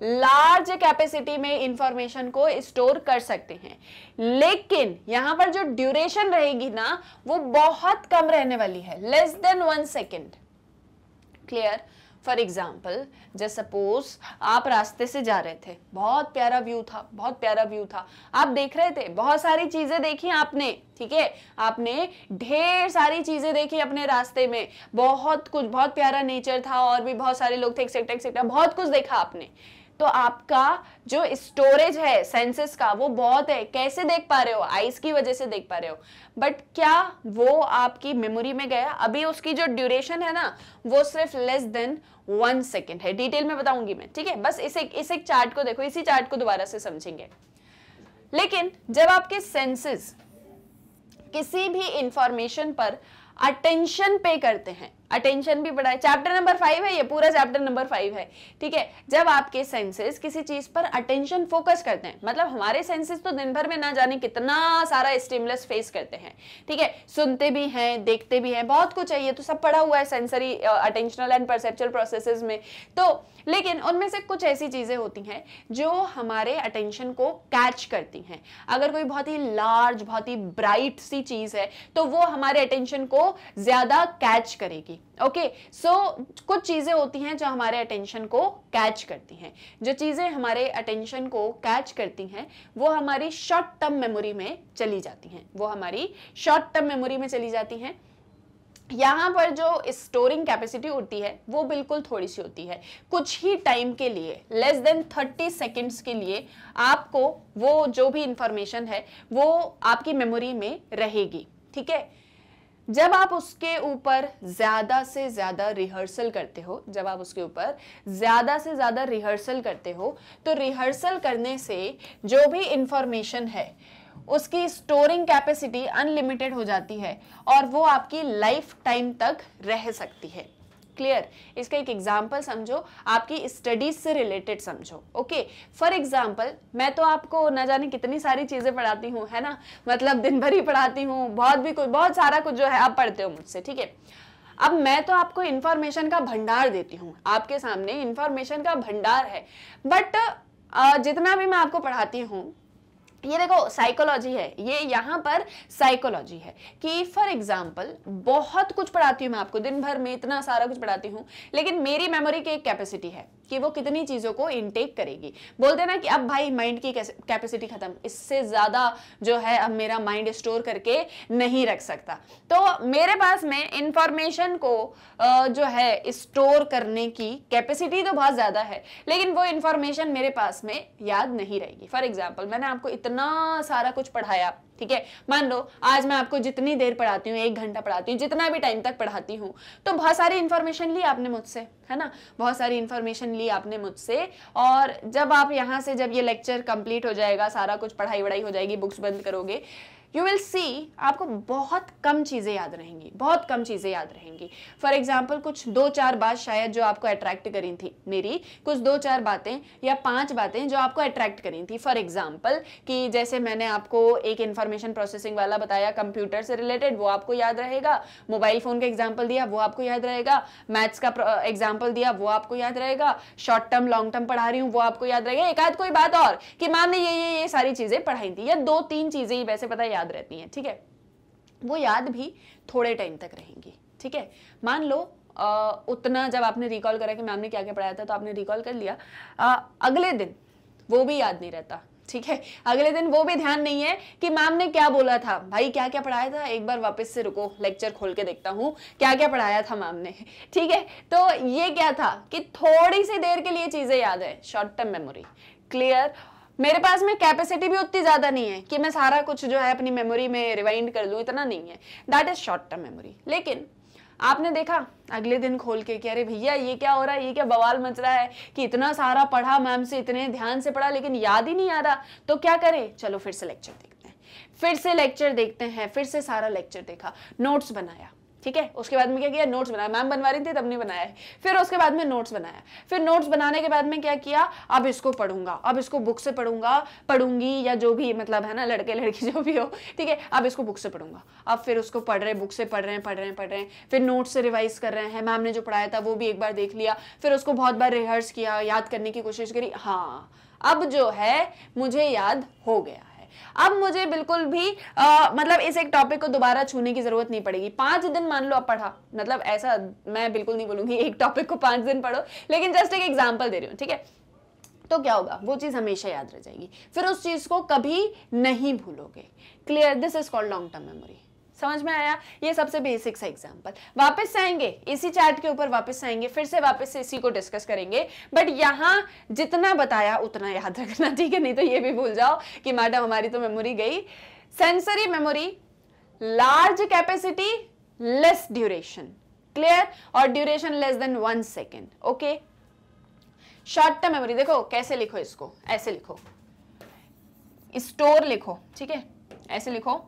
लार्ज कैपेसिटी में इंफॉर्मेशन को स्टोर कर सकते हैं लेकिन यहां पर जो ड्यूरेशन रहेगी ना वो बहुत कम रहने वाली है less than one second clear for example जैसे सपोज आप रास्ते से जा रहे थे बहुत प्यारा व्यू था बहुत प्यारा व्यू था आप देख रहे थे बहुत सारी चीज़ें देखी आपने ठीक है आपने ढेर सारी चीज़ें देखी अपने रास्ते में बहुत कुछ बहुत प्यारा नेचर था और भी बहुत सारे लोग थे एक्सेट्रा एक्सेट्रा बहुत कुछ देखा आपने तो आपका जो स्टोरेज है सेंसेस का वो बहुत है कैसे देख पा रहे हो आइस की वजह से देख पा रहे हो बट क्या वो आपकी मेमोरी में गया अभी उसकी जो ड्यूरेशन है ना वो सिर्फ लेस देन वन सेकेंड है डिटेल में बताऊंगी मैं ठीक है बस इसे इस एक चार्ट को देखो इसी चार्ट को दोबारा से समझेंगे लेकिन जब आपके सेंसेस किसी भी इंफॉर्मेशन पर अटेंशन पे करते हैं अटेंशन भी बढ़ाए चैप्टर नंबर फाइव है ये पूरा चैप्टर नंबर फाइव है ठीक है जब आपके सेंसेस किसी चीज पर अटेंशन फोकस करते हैं मतलब हमारे सेंसेस तो दिन भर में ना जाने कितना सारा स्टिमुलस फेस करते हैं ठीक है सुनते भी हैं देखते भी हैं बहुत कुछ है ये तो सब पढ़ा हुआ है sensory attentional and perceptual process में तो लेकिन उनमें से कुछ ऐसी चीजें होती हैं जो हमारे अटेंशन को कैच करती हैं अगर कोई बहुत ही लार्ज बहुत ही ब्राइट सी चीज है तो वो हमारे अटेंशन को ज्यादा कैच करेगी होगी ओके okay, सो so, कुछ चीज़ें होती हैं जो हमारे अटेंशन को कैच करती हैं जो चीज़ें हमारे अटेंशन को कैच करती हैं वो हमारी शॉर्ट टर्म मेमोरी में चली जाती हैं वो हमारी शॉर्ट टर्म मेमोरी में चली जाती हैं यहाँ पर जो स्टोरिंग कैपेसिटी होती है वो बिल्कुल थोड़ी सी होती है कुछ ही टाइम के लिए लेस देन थर्टी सेकेंड्स के लिए आपको वो जो भी इंफॉर्मेशन है वो आपकी मेमोरी में रहेगी ठीक है जब आप उसके ऊपर ज़्यादा से ज़्यादा रिहर्सल करते हो जब आप उसके ऊपर ज़्यादा से ज़्यादा रिहर्सल करते हो तो रिहर्सल करने से जो भी इंफॉर्मेशन है उसकी स्टोरिंग कैपेसिटी अनलिमिटेड हो जाती है और वो आपकी लाइफ टाइम तक रह सकती है क्लियर इसका एक एग्जाम्पल समझो आपकी स्टडीज से रिलेटेड समझो ओके फॉर एग्जाम्पल मैं तो आपको ना जाने कितनी सारी चीज़ें पढ़ाती हूँ है ना मतलब दिन भर ही पढ़ाती हूँ बहुत भी कुछ बहुत सारा कुछ जो है आप पढ़ते हो मुझसे ठीक है अब मैं तो आपको इन्फॉर्मेशन का भंडार देती हूँ आपके सामने इन्फॉर्मेशन का भंडार है बट जितना भी मैं आपको पढ़ाती हूँ ये देखो साइकोलॉजी है ये यहां पर साइकोलॉजी है कि फॉर एग्जाम्पल बहुत कुछ पढ़ाती हूँ मैं आपको दिन भर में इतना सारा कुछ पढ़ाती हूँ लेकिन मेरी मेमोरी की एक कैपेसिटी है कि वो कितनी चीज़ों को इनटेक करेगी बोलते हैं ना कि अब भाई माइंड की कैपेसिटी ख़त्म इससे ज़्यादा जो है अब मेरा माइंड स्टोर करके नहीं रख सकता तो मेरे पास में इंफॉर्मेशन को जो है स्टोर करने की कैपेसिटी तो बहुत ज़्यादा है लेकिन वो इंफॉर्मेशन मेरे पास में याद नहीं रहेगी फॉर एग्जाम्पल मैंने आपको इतना सारा कुछ पढ़ाया ठीक है मान लो आज मैं आपको जितनी देर पढ़ाती हूँ एक घंटा पढ़ाती हूँ जितना भी टाइम तक पढ़ाती हूँ तो बहुत सारी इन्फॉर्मेशन ली आपने मुझसे है ना बहुत सारी इन्फॉर्मेशन ली आपने मुझसे और जब आप यहाँ से जब ये लेक्चर कंप्लीट हो जाएगा सारा कुछ पढ़ाई वढ़ाई हो जाएगी बुक्स बंद करोगे यू विल सी आपको बहुत कम चीज़ें याद रहेंगी बहुत कम चीज़ें याद रहेंगी फॉर एग्जाम्पल कुछ दो चार बात शायद जो आपको अट्रैक्ट करी थी मेरी कुछ दो चार बातें या पांच बातें जो आपको अट्रैक्ट करी थी फॉर एग्जाम्पल कि जैसे मैंने आपको एक इन्फॉर्मेशन प्रोसेसिंग वाला बताया कंप्यूटर से रिलेटेड वो आपको याद रहेगा मोबाइल फ़ोन का एग्जाम्पल दिया वो आपको याद रहेगा मैथ्स का एग्जाम्पल दिया वो आपको याद रहेगा शॉर्ट टर्म लॉन्ग टर्म पढ़ा रही हूँ वो आपको याद रहेगा एक आध कोई बात और कि मैम ने ये ये ये सारी चीज़ें पढ़ाई थी या दो तीन चीज़ें ही वैसे पता याद याद रहती हैं ठीक है वो याद भी थोड़े टाइम तक रहेंगी ठीक है मान लो आ, उतना जब आपने रिकॉल करा कि मैम ने क्या क्या पढ़ाया था तो आपने रिकॉल कर लिया आ, अगले दिन वो भी याद नहीं रहता ठीक है अगले दिन वो भी ध्यान नहीं है कि मैम ने क्या बोला था भाई क्या क्या पढ़ाया था एक बार वापस से रुको लेक्चर खोल के देखता हूँ क्या क्या पढ़ाया था मैम ने ठीक है तो ये क्या था कि थोड़ी सी देर के लिए चीज़ें याद है शॉर्ट टर्म मेमोरी क्लियर मेरे पास में कैपेसिटी भी उतनी ज़्यादा नहीं है कि मैं सारा कुछ जो है अपनी मेमोरी में रिवाइंड कर लूँ इतना नहीं है that is short term memory लेकिन आपने देखा अगले दिन खोल के कि अरे भैया ये क्या हो रहा है ये क्या बवाल मच रहा है कि इतना सारा पढ़ा मैम से इतने ध्यान से पढ़ा लेकिन याद ही नहीं आ रहा तो क्या करें चलो फिर से लेक्चर देखते हैं फिर से लेक्चर देखते हैं फिर से सारा लेक्चर देखा नोट्स बनाया ठीक है उसके बाद में क्या किया नोट्स बनाया मैम बनवा रही थी तब नहीं बनाया फिर उसके बाद में नोट्स बनाया फिर नोट्स बनाने के बाद में क्या किया अब इसको पढ़ूंगा अब इसको बुक से पढ़ूंगा पढ़ूंगी या जो भी मतलब है ना लड़के लड़की जो भी हो ठीक है अब इसको बुक से पढ़ूंगा अब फिर उसको पढ़ रहे बुक से पढ़ रहे हैं पढ़ रहे हैं पढ़ रहे हैं फिर नोट्स से रिवाइज कर रहे हैं मैम ने जो पढ़ाया था वो भी एक बार देख लिया फिर उसको बहुत बार रिहर्स किया याद करने की कोशिश करी हाँ अब जो है मुझे याद हो गया अब मुझे बिल्कुल भी आ, मतलब इस एक टॉपिक को दोबारा छूने की जरूरत नहीं पड़ेगी पांच दिन मान लो अब पढ़ा मतलब ऐसा मैं बिल्कुल नहीं बोलूंगी एक टॉपिक को पांच दिन पढ़ो लेकिन जस्ट एक एग्जाम्पल दे रही हूँ ठीक है तो क्या होगा वो चीज़ हमेशा याद रह जाएगी फिर उस चीज़ को कभी नहीं भूलोगे clear this is called long term memory समझ में आया ये सबसे बेसिक सा एग्जाम्पल वापस आएंगे इसी चार्ट के ऊपर वापस आएंगे फिर से वापस से इसी को डिस्कस करेंगे बट यहाँ जितना बताया उतना याद रखना ठीक है नहीं तो ये भी भूल जाओ कि मैडम हमारी तो मेमोरी गई sensory memory large capacity less duration clear और duration less than one second okay short term memory देखो कैसे लिखो इसको ऐसे लिखो स्टोर लिखो ठीक है ऐसे लिखो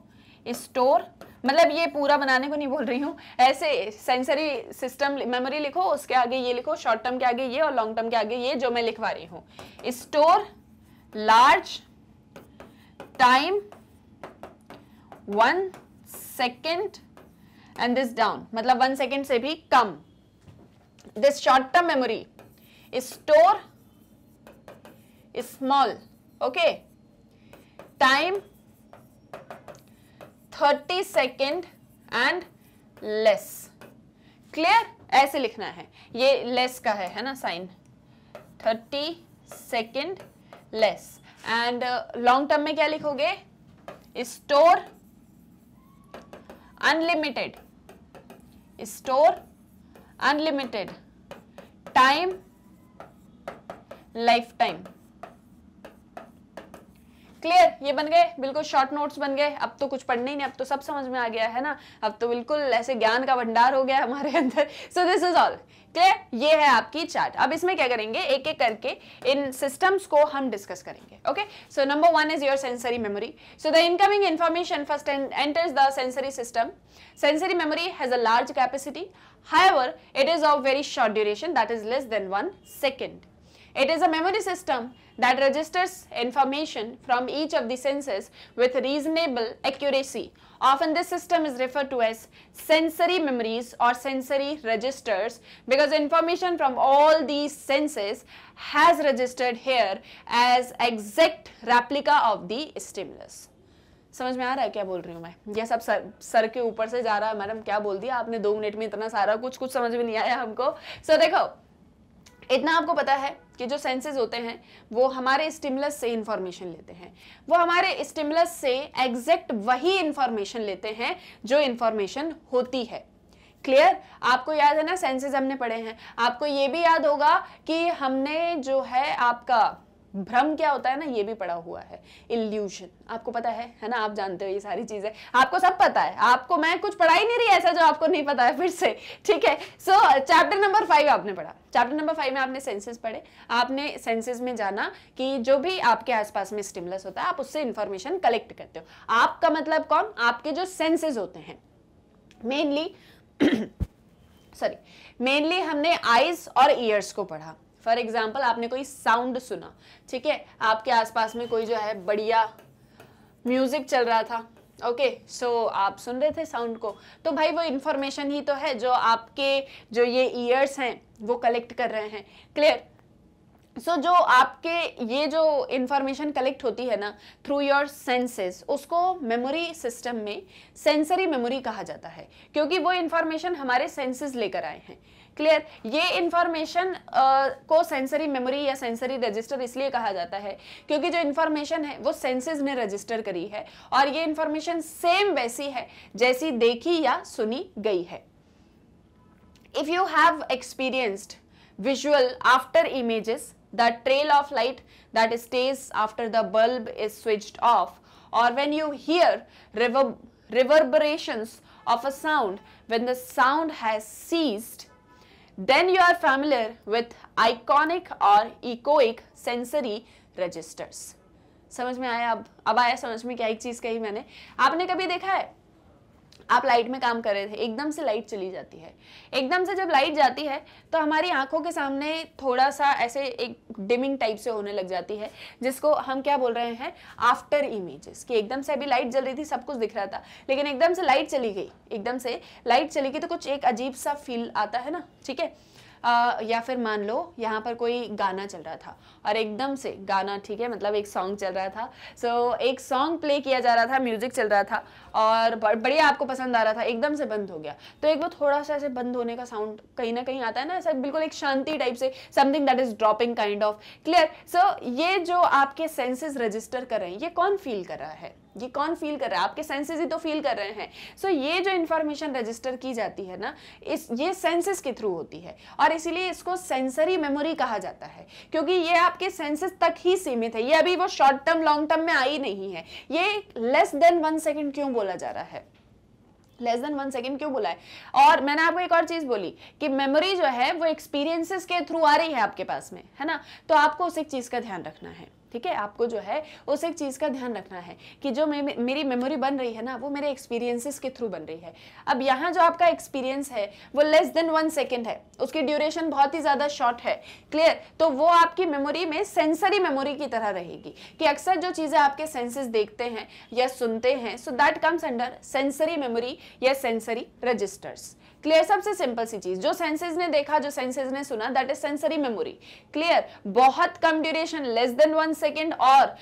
स्टोर मतलब ये पूरा बनाने को नहीं बोल रही हूँ ऐसे सेंसरी सिस्टम मेमोरी लिखो उसके आगे ये लिखो शॉर्ट टर्म के आगे ये और लॉन्ग टर्म के आगे ये जो मैं लिखवा रही हूँ store large time one second and this down मतलब वन सेकेंड से भी कम this short term memory store small okay time thirty second and less clear ऐसे लिखना है ये लेस का है है ना sign thirty second less and long uh, term में क्या लिखोगे store unlimited store unlimited time life time clear ये बन गए बिल्कुल शॉर्ट नोट्स बन गए अब तो कुछ पढ़ने ही नहीं अब तो सब समझ में आ गया है ना अब तो बिल्कुल ऐसे ज्ञान का भंडार हो गया हमारे अंदर so this is all clear ये है आपकी चार्ट अब इसमें क्या करेंगे एक एक करके इन सिस्टम्स को हम डिस्कस करेंगे okay so number one is your sensory memory so the incoming information first enters the sensory system sensory memory has a large capacity however it is of very short duration that is less than one second It is a memory system that registers information from each of the senses with reasonable accuracy. Often this system is referred to as sensory memories or sensory registers because information from all these senses has registered here as exact replica of the stimulus. समझ में आ रहा है क्या बोल रही हूँ मैं ये सब सर सर के ऊपर से जा रहा है मैडम क्या बोल दिया आपने दो मिनट में इतना सारा कुछ कुछ समझ में नहीं आया हमको सो so, देखो इतना आपको पता है कि जो सेंसेस होते हैं वो हमारे स्टिमुलस से इंफॉर्मेशन लेते हैं वो हमारे स्टिमुलस से एग्जैक्ट वही इंफॉर्मेशन लेते हैं जो इंफॉर्मेशन होती है क्लियर आपको याद है ना सेंसेस हमने पढ़े हैं आपको ये भी याद होगा कि हमने जो है आपका भ्रम क्या होता है ना ये भी पड़ा हुआ है इल्यूशन आपको पता है है ना आप जानते हो ये सारी चीजें आपको सब पता है आपको मैं कुछ पढ़ा ही नहीं रही ऐसा जो आपको नहीं पता है फिर से ठीक है सो चैप्टर नंबर फाइव आपने पढ़ा चैप्टर नंबर फाइव में आपने सेंसेस पढ़े आपने सेंसेस में जाना कि जो भी आपके आसपास में स्टिमुलस होता है आप उससे इंफॉर्मेशन कलेक्ट करते हो आपका मतलब कौन आपके जो सेंसेस होते हैं मेनली सॉरी मेनली हमने आईज और ईयर्स को पढ़ा फॉर एग्जाम्पल आपने कोई साउंड सुना ठीक है आपके आसपास में कोई जो है बढ़िया म्यूजिक चल रहा था ओके okay, सो so, आप सुन रहे थे साउंड को तो भाई वो इन्फॉर्मेशन ही तो है जो आपके जो ये ईयर्स हैं वो कलेक्ट कर रहे हैं क्लियर सो so, जो आपके ये जो इन्फॉर्मेशन कलेक्ट होती है ना थ्रू योर सेंसेस उसको मेमोरी सिस्टम में सेंसरी मेमोरी कहा जाता है क्योंकि वो इन्फॉर्मेशन हमारे सेंसेस लेकर आए हैं क्लियर ये इंफॉर्मेशन को सेंसरी मेमोरी या सेंसरी रजिस्टर इसलिए कहा जाता है क्योंकि जो इन्फॉर्मेशन है वो सेंसेज ने रजिस्टर करी है और ये इन्फॉर्मेशन सेम वैसी है जैसी देखी या सुनी गई है if you have experienced visual after images the trail of light that stays after the bulb is switched off or when you hear reverber- reverberations of a sound when the sound has ceased Then you are familiar with iconic or echoic sensory registers. समझ में आया अब अब आया समझ में क्या एक चीज़ कही मैंने आपने कभी देखा है आप लाइट में काम कर रहे थे एकदम से लाइट चली जाती है एकदम से जब लाइट जाती है तो हमारी आंखों के सामने थोड़ा सा ऐसे एक डिमिंग टाइप से होने लग जाती है जिसको हम क्या बोल रहे हैं आफ्टर इमेजेस कि एकदम से अभी लाइट जल रही थी सब कुछ दिख रहा था लेकिन एकदम से लाइट चली गई एकदम से लाइट चली गई तो कुछ एक अजीब सा फील आता है ना ठीक है आ, या फिर मान लो यहाँ पर कोई गाना चल रहा था और एकदम से गाना ठीक है मतलब एक सॉन्ग चल रहा था सो so, एक सॉन्ग प्ले किया जा रहा था म्यूजिक चल रहा था और बढ़िया आपको पसंद आ रहा था एकदम से बंद हो गया तो एक वो थोड़ा सा ऐसे बंद होने का साउंड कहीं ना कहीं आता है ना ऐसा बिल्कुल एक शांति टाइप से something that is dropping kind of clear so ये जो आपके सेंसेस रजिस्टर कर रहे हैं ये कौन फील कर रहा है ये कौन फील कर रहा है आपके सेंसेस ही तो फील कर रहे हैं सो so, ये जो इन्फॉर्मेशन रजिस्टर की जाती है ना इस ये सेंसेस के थ्रू होती है और इसीलिए इसको सेंसरी मेमोरी कहा जाता है क्योंकि ये आपके सेंसेस तक ही सीमित है ये अभी वो शॉर्ट टर्म लॉन्ग टर्म में आई नहीं है ये लेस देन वन सेकेंड क्यों बोला जा रहा है लेस देन वन सेकेंड क्यों बोला है और मैंने आपको एक और चीज़ बोली कि मेमोरी जो है वो एक्सपीरियंसिस के थ्रू आ रही है आपके पास में है ना तो आपको उस एक चीज़ का ध्यान रखना है ठीक है आपको जो है उस एक चीज़ का ध्यान रखना है कि जो मे, मेरी मेमोरी बन रही है ना वो मेरे एक्सपीरियंसेस के थ्रू बन रही है अब यहाँ जो आपका एक्सपीरियंस है वो लेस देन वन सेकेंड है उसकी ड्यूरेशन बहुत ही ज़्यादा शॉर्ट है क्लियर तो वो आपकी मेमोरी में सेंसरी मेमोरी की तरह रहेगी कि अक्सर जो चीज़ें आपके सेंसेस देखते हैं या सुनते हैं so that comes under sensory memory या सेंसरी रजिस्टर्स क्लियर सबसे सिंपल सी चीज जो सेंसेज ने देखा जो सेंसेज ने सुना that is sensory memory clear बहुत कम duration less than one second और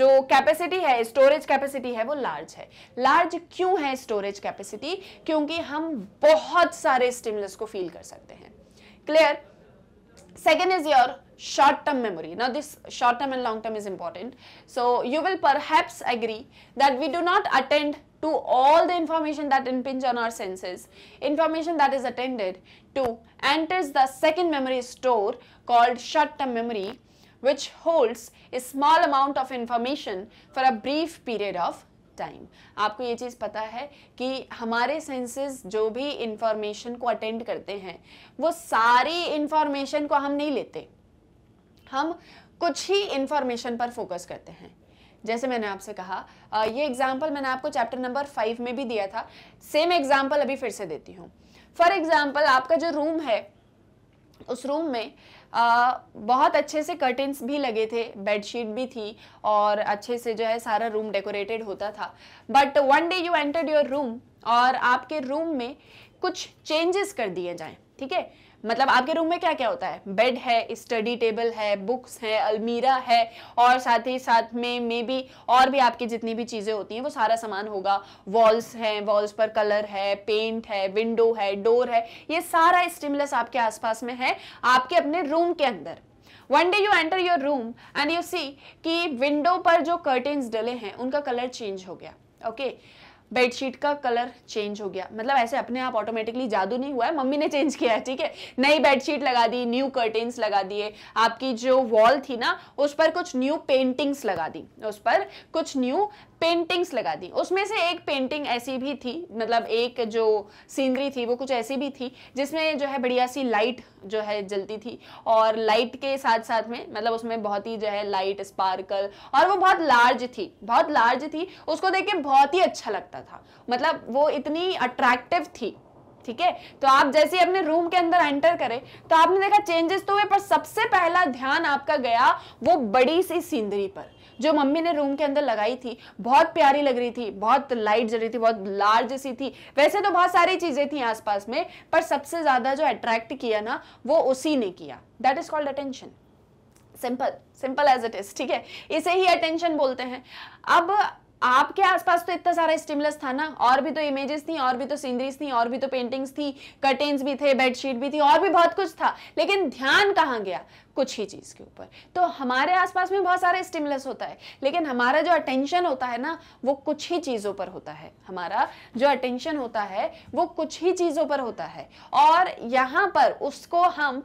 जो कैपेसिटी है स्टोरेज कैपेसिटी है वो लार्ज है लार्ज क्यों है स्टोरेज कैपेसिटी क्योंकि हम बहुत सारे स्टिमुलस को फील कर सकते हैं clear second is your short term memory not this short term and long term is important so you will perhaps agree that we do not attend to all the information that impinge on our senses. Information that is attended to enters the second memory store called short-term memory which holds a small amount of information for a brief period of time आपको ये चीज़ पता है कि हमारे senses जो भी information को attend करते हैं वो सारी इंफॉर्मेशन को हम नहीं लेते हम कुछ ही इंफॉर्मेशन पर फोकस करते हैं जैसे मैंने आपसे कहा ये एग्जाम्पल मैंने आपको चैप्टर नंबर फाइव में भी दिया था सेम एग्जाम्पल अभी फिर से देती हूँ फॉर एग्जाम्पल आपका जो रूम है उस रूम में आ, बहुत अच्छे से कर्टन्स भी लगे थे बेडशीट भी थी और अच्छे से जो है सारा रूम डेकोरेटेड होता था but one day you entered your room और आपके रूम में कुछ चेंजेस कर दिए जाएं ठीक है मतलब आपके रूम में क्या क्या होता है बेड है स्टडी टेबल है बुक्स है अलमीरा है और साथ ही साथ में मे बी और भी आपकी जितनी भी चीज़ें होती हैं वो सारा सामान होगा वॉल्स हैं वॉल्स पर कलर है पेंट है विंडो है डोर है ये सारा स्टिमुलस आपके आसपास में है आपके अपने रूम के अंदर one day you enter your room and you see कि विंडो पर जो कर्टेन्स डले हैं उनका कलर चेंज हो गया ओके okay? बेडशीट का कलर चेंज हो गया मतलब ऐसे अपने आप ऑटोमेटिकली जादू नहीं हुआ है मम्मी ने चेंज किया है ठीक है नई बेडशीट लगा दी न्यू कर्टेन्स लगा दिए आपकी जो वॉल थी ना उस पर कुछ न्यू पेंटिंग्स लगा दी उस पर कुछ न्यू पेंटिंग्स लगा दी उसमें से एक पेंटिंग ऐसी भी थी मतलब एक जो सीनरी थी वो कुछ ऐसी भी थी जिसमें जो है बढ़िया सी लाइट जो है जलती थी और लाइट के साथ साथ में मतलब उसमें बहुत ही जो है लाइट स्पार्कल और वो बहुत लार्ज थी बहुत लार्ज थी उसको देख के बहुत ही अच्छा लगता था मतलब वो इतनी अट्रैक्टिव थी ठीक है तो आप जैसे अपने रूम के अंदर एंटर करें तो आपने देखा चेंजेस तो हुए पर सबसे पहला ध्यान आपका गया वो बड़ी सी सीनरी पर जो मम्मी ने रूम के अंदर लगाई थी बहुत प्यारी लग रही थी बहुत लाइट जल रही थी बहुत लार्ज सी थी वैसे तो बहुत सारी चीज़ें थी आसपास में पर सबसे ज़्यादा जो अट्रैक्ट किया ना वो उसी ने किया that is called attention simple simple as it is ठीक है इसे ही अटेंशन बोलते हैं अब आपके आसपास तो इतना सारा स्टिमुलस था ना और भी तो इमेजेस थी और भी तो सीनरीज थी और भी तो पेंटिंग्स थी कर्टेन्स भी थे बेडशीट भी थी और भी बहुत कुछ था लेकिन ध्यान कहाँ गया कुछ ही चीज़ के ऊपर तो हमारे आसपास में बहुत सारे स्टिमुलस होता है लेकिन हमारा जो अटेंशन होता है ना वो कुछ ही चीज़ों पर होता है हमारा जो अटेंशन होता है वो कुछ ही चीज़ों पर होता है और यहाँ पर उसको हम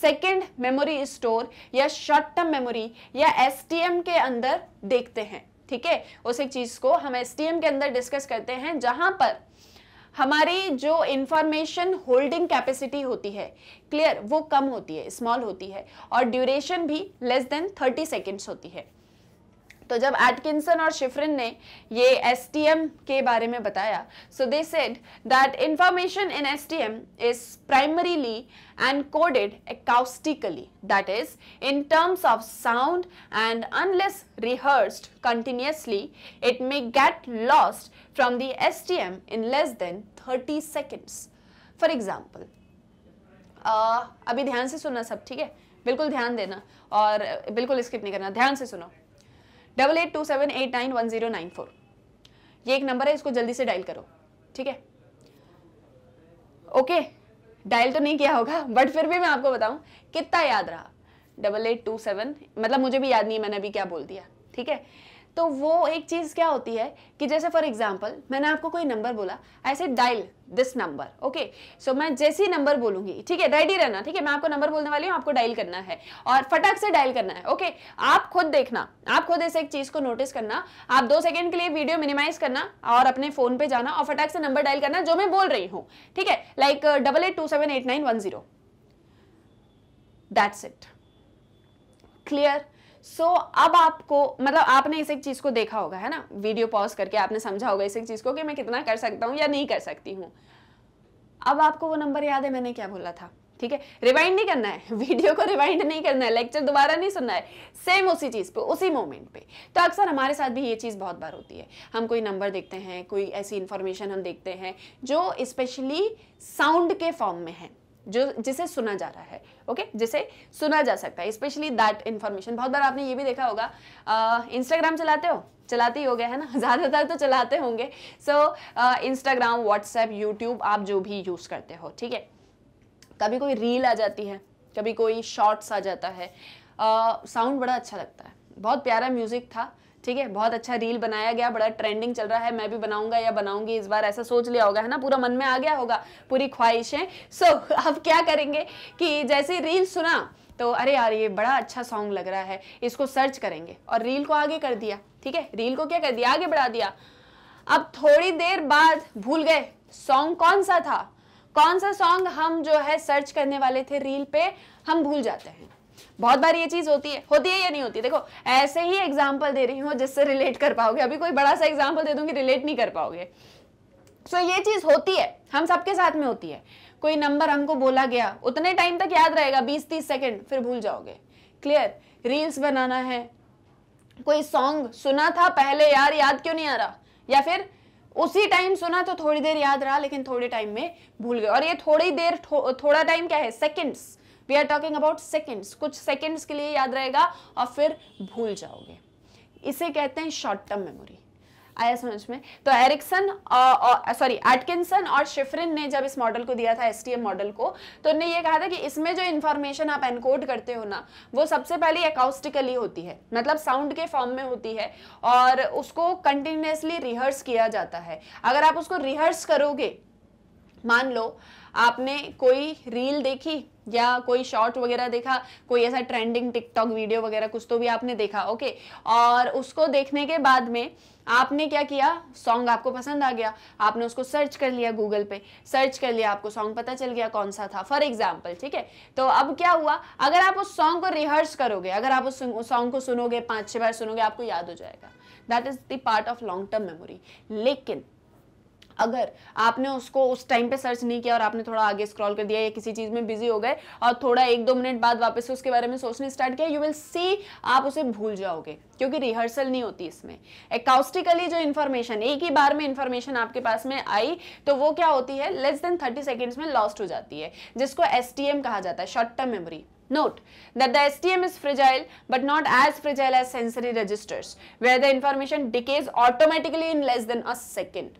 सेकेंड मेमोरी स्टोर या शॉर्ट टर्म मेमोरी या एस के अंदर देखते हैं ठीक है उस एक चीज़ को हम एस के अंदर डिस्कस करते हैं जहां पर हमारी जो इंफॉर्मेशन होल्डिंग कैपेसिटी होती है क्लियर वो कम होती है स्मॉल होती है और ड्यूरेशन भी लेस देन थर्टी सेकेंड्स होती है तो जब एटकिंसन और शिफरिन ने ये एस के बारे में बताया so they said that information in S T M is primarily encoded acoustically that is in terms of sound and unless continuously it may get lost from the S T M in less than thirty seconds for example अभी ध्यान से सुनना सब ठीक है बिल्कुल ध्यान देना और बिल्कुल स्किप नहीं करना ध्यान से सुनो double eight two seven eight nine one zero nine four ये एक नंबर है इसको जल्दी से डायल करो ठीक है ओके डायल तो नहीं किया होगा बट फिर भी मैं आपको बताऊं कितना याद रहा डबल एट टू सेवन मतलब मुझे भी याद नहीं मैंने अभी क्या बोल दिया ठीक है तो वो एक चीज़ क्या होती है कि जैसे फॉर एग्जाम्पल मैंने आपको कोई नंबर बोला ऐसे से dial this number okay so मैं जैसी नंबर बोलूंगी ठीक है रेडी रहना ठीक है मैं आपको नंबर बोलने वाली हूँ आपको डायल करना है और फटाक से डायल करना है ओके okay? आप खुद देखना आप खुद ऐसे एक चीज़ को नोटिस करना आप दो सेकेंड के लिए वीडियो मिनिमाइज करना और अपने फ़ोन पे जाना और फटाक से नंबर डायल करना जो मैं बोल रही हूँ ठीक है like double eight two seven eight nine one zero that's it clear so so, अब आपको मतलब आपने इस एक चीज़ को देखा होगा है ना वीडियो पॉज करके आपने समझा होगा इस एक चीज़ को कि मैं कितना कर सकता हूँ या नहीं कर सकती हूं अब आपको वो नंबर याद है मैंने क्या बोला था ठीक है रिवाइंड नहीं करना है वीडियो को रिवाइंड नहीं करना है लेक्चर दोबारा नहीं सुनना है सेम उसी चीज़ पे उसी मोमेंट पे तो अक्सर हमारे साथ भी ये चीज़ बहुत बार होती है हम कोई नंबर देखते हैं कोई ऐसी इन्फॉर्मेशन हम देखते हैं जो स्पेशली साउंड के फॉर्म में है जो जिसे सुना जा रहा है ओके जिसे सुना जा सकता है स्पेशली दैट इन्फॉर्मेशन बहुत बार आपने ये भी देखा होगा इंस्टाग्राम चलाते हो चलाते ही हो गया है ना ज़्यादातर तो चलाते होंगे सो इंस्टाग्राम व्हाट्सएप यूट्यूब आप जो भी यूज़ करते हो ठीक है कभी कोई रील आ जाती है कभी कोई शॉर्ट्स आ जाता है साउंड uh, बड़ा अच्छा लगता है बहुत प्यारा म्यूज़िक था ठीक है बहुत अच्छा रील बनाया गया बड़ा ट्रेंडिंग चल रहा है मैं भी बनाऊंगा या बनाऊंगी इस बार ऐसा सोच लिया होगा है ना पूरा मन में आ गया होगा पूरी ख्वाहिश है सो so, अब क्या करेंगे कि जैसे रील सुना तो अरे यार ये बड़ा अच्छा सॉन्ग लग रहा है इसको सर्च करेंगे और रील को आगे कर दिया ठीक है रील को क्या कर दिया आगे बढ़ा दिया अब थोड़ी देर बाद भूल गए सॉन्ग कौन सा था कौन सा सॉन्ग हम जो है सर्च करने वाले थे रील पे हम भूल जाते हैं बहुत बार ये चीज होती है होती है या नहीं होती देखो ऐसे ही एग्जाम्पल दे रही हूँ जिससे रिलेट कर पाओगे अभी कोई बड़ा सा एग्जाम्पल दे दूंगी रिलेट नहीं कर पाओगे सो so, ये चीज होती है हम सबके साथ में होती है कोई नंबर हमको बोला गया उतने टाइम तक याद रहेगा बीस तीस सेकेंड फिर भूल जाओगे क्लियर रील्स बनाना है कोई सॉन्ग सुना था पहले यार याद क्यों नहीं आ रहा या फिर उसी टाइम सुना तो थोड़ी देर याद रहा लेकिन थोड़े टाइम में भूल गए और ये थोड़ी देर थो, थोड़ा टाइम क्या है seconds we are talking about seconds कुछ सेकेंड्स के लिए याद रहेगा और फिर भूल जाओगे इसे कहते हैं शॉर्ट टर्म मेमोरी आया समझ में तो एरिक्सन सॉरी एटकिंसन और शिफरिन ने जब इस मॉडल को दिया था एस मॉडल को तो उन्होंने ये कहा था कि इसमें जो इन्फॉर्मेशन आप एनकोड करते हो ना वो सबसे पहले एकाउस्टिकली होती है मतलब साउंड के फॉर्म में होती है और उसको कंटिन्यूसली रिहर्स किया जाता है अगर आप उसको रिहर्स करोगे मान लो आपने कोई रील देखी या कोई शॉर्ट वगैरह देखा कोई ऐसा ट्रेंडिंग टिकटॉक वीडियो वगैरह कुछ तो भी आपने देखा ओके और उसको देखने के बाद में आपने क्या किया सॉन्ग आपको पसंद आ गया आपने उसको सर्च कर लिया गूगल पे सर्च कर लिया आपको सॉन्ग पता चल गया कौन सा था फॉर एग्जाम्पल ठीक है तो अब क्या हुआ अगर आप उस सॉन्ग को रिहर्स करोगे अगर आप उस सॉन्ग को सुनोगे पाँच छः बार सुनोगे आपको याद हो जाएगा that is the part of long term memory लेकिन अगर आपने उसको उस टाइम पे सर्च नहीं किया और आपने थोड़ा आगे स्क्रॉल कर दिया या किसी चीज़ में बिजी हो गए और थोड़ा एक दो मिनट बाद वापस उसके बारे में सोचने स्टार्ट किया यू विल सी आप उसे भूल जाओगे क्योंकि रिहर्सल नहीं होती इसमें एकाउस्टिकली जो इन्फॉर्मेशन एक ही बार में इन्फॉर्मेशन आपके पास में आई तो वो क्या होती है लेस देन थर्टी सेकेंड्स में लॉस्ट हो जाती है जिसको एस कहा जाता है short term memory note that the S T M is fragile but not as fragile as sensory registers where the information decays automatically in less than a second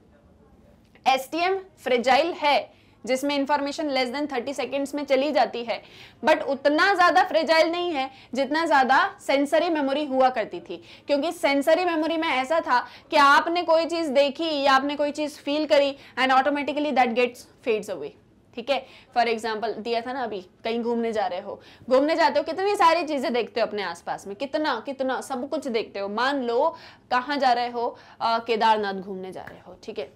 M fragile है जिसमें information less than 30 seconds में चली जाती है but उतना ज़्यादा fragile नहीं है जितना ज़्यादा सेंसरी मेमोरी हुआ करती थी क्योंकि सेंसरी मेमोरी में ऐसा था कि आपने कोई चीज़ देखी या आपने कोई चीज़ फील करी and automatically that gets fades away ठीक है फॉर एग्जाम्पल दिया था ना अभी कहीं घूमने जा रहे हो घूमने जाते हो कितनी सारी चीज़ें देखते हो अपने आसपास में कितना कितना सब कुछ देखते हो मान लो कहाँ जा रहे हो केदारनाथ घूमने जा रहे हो ठीक है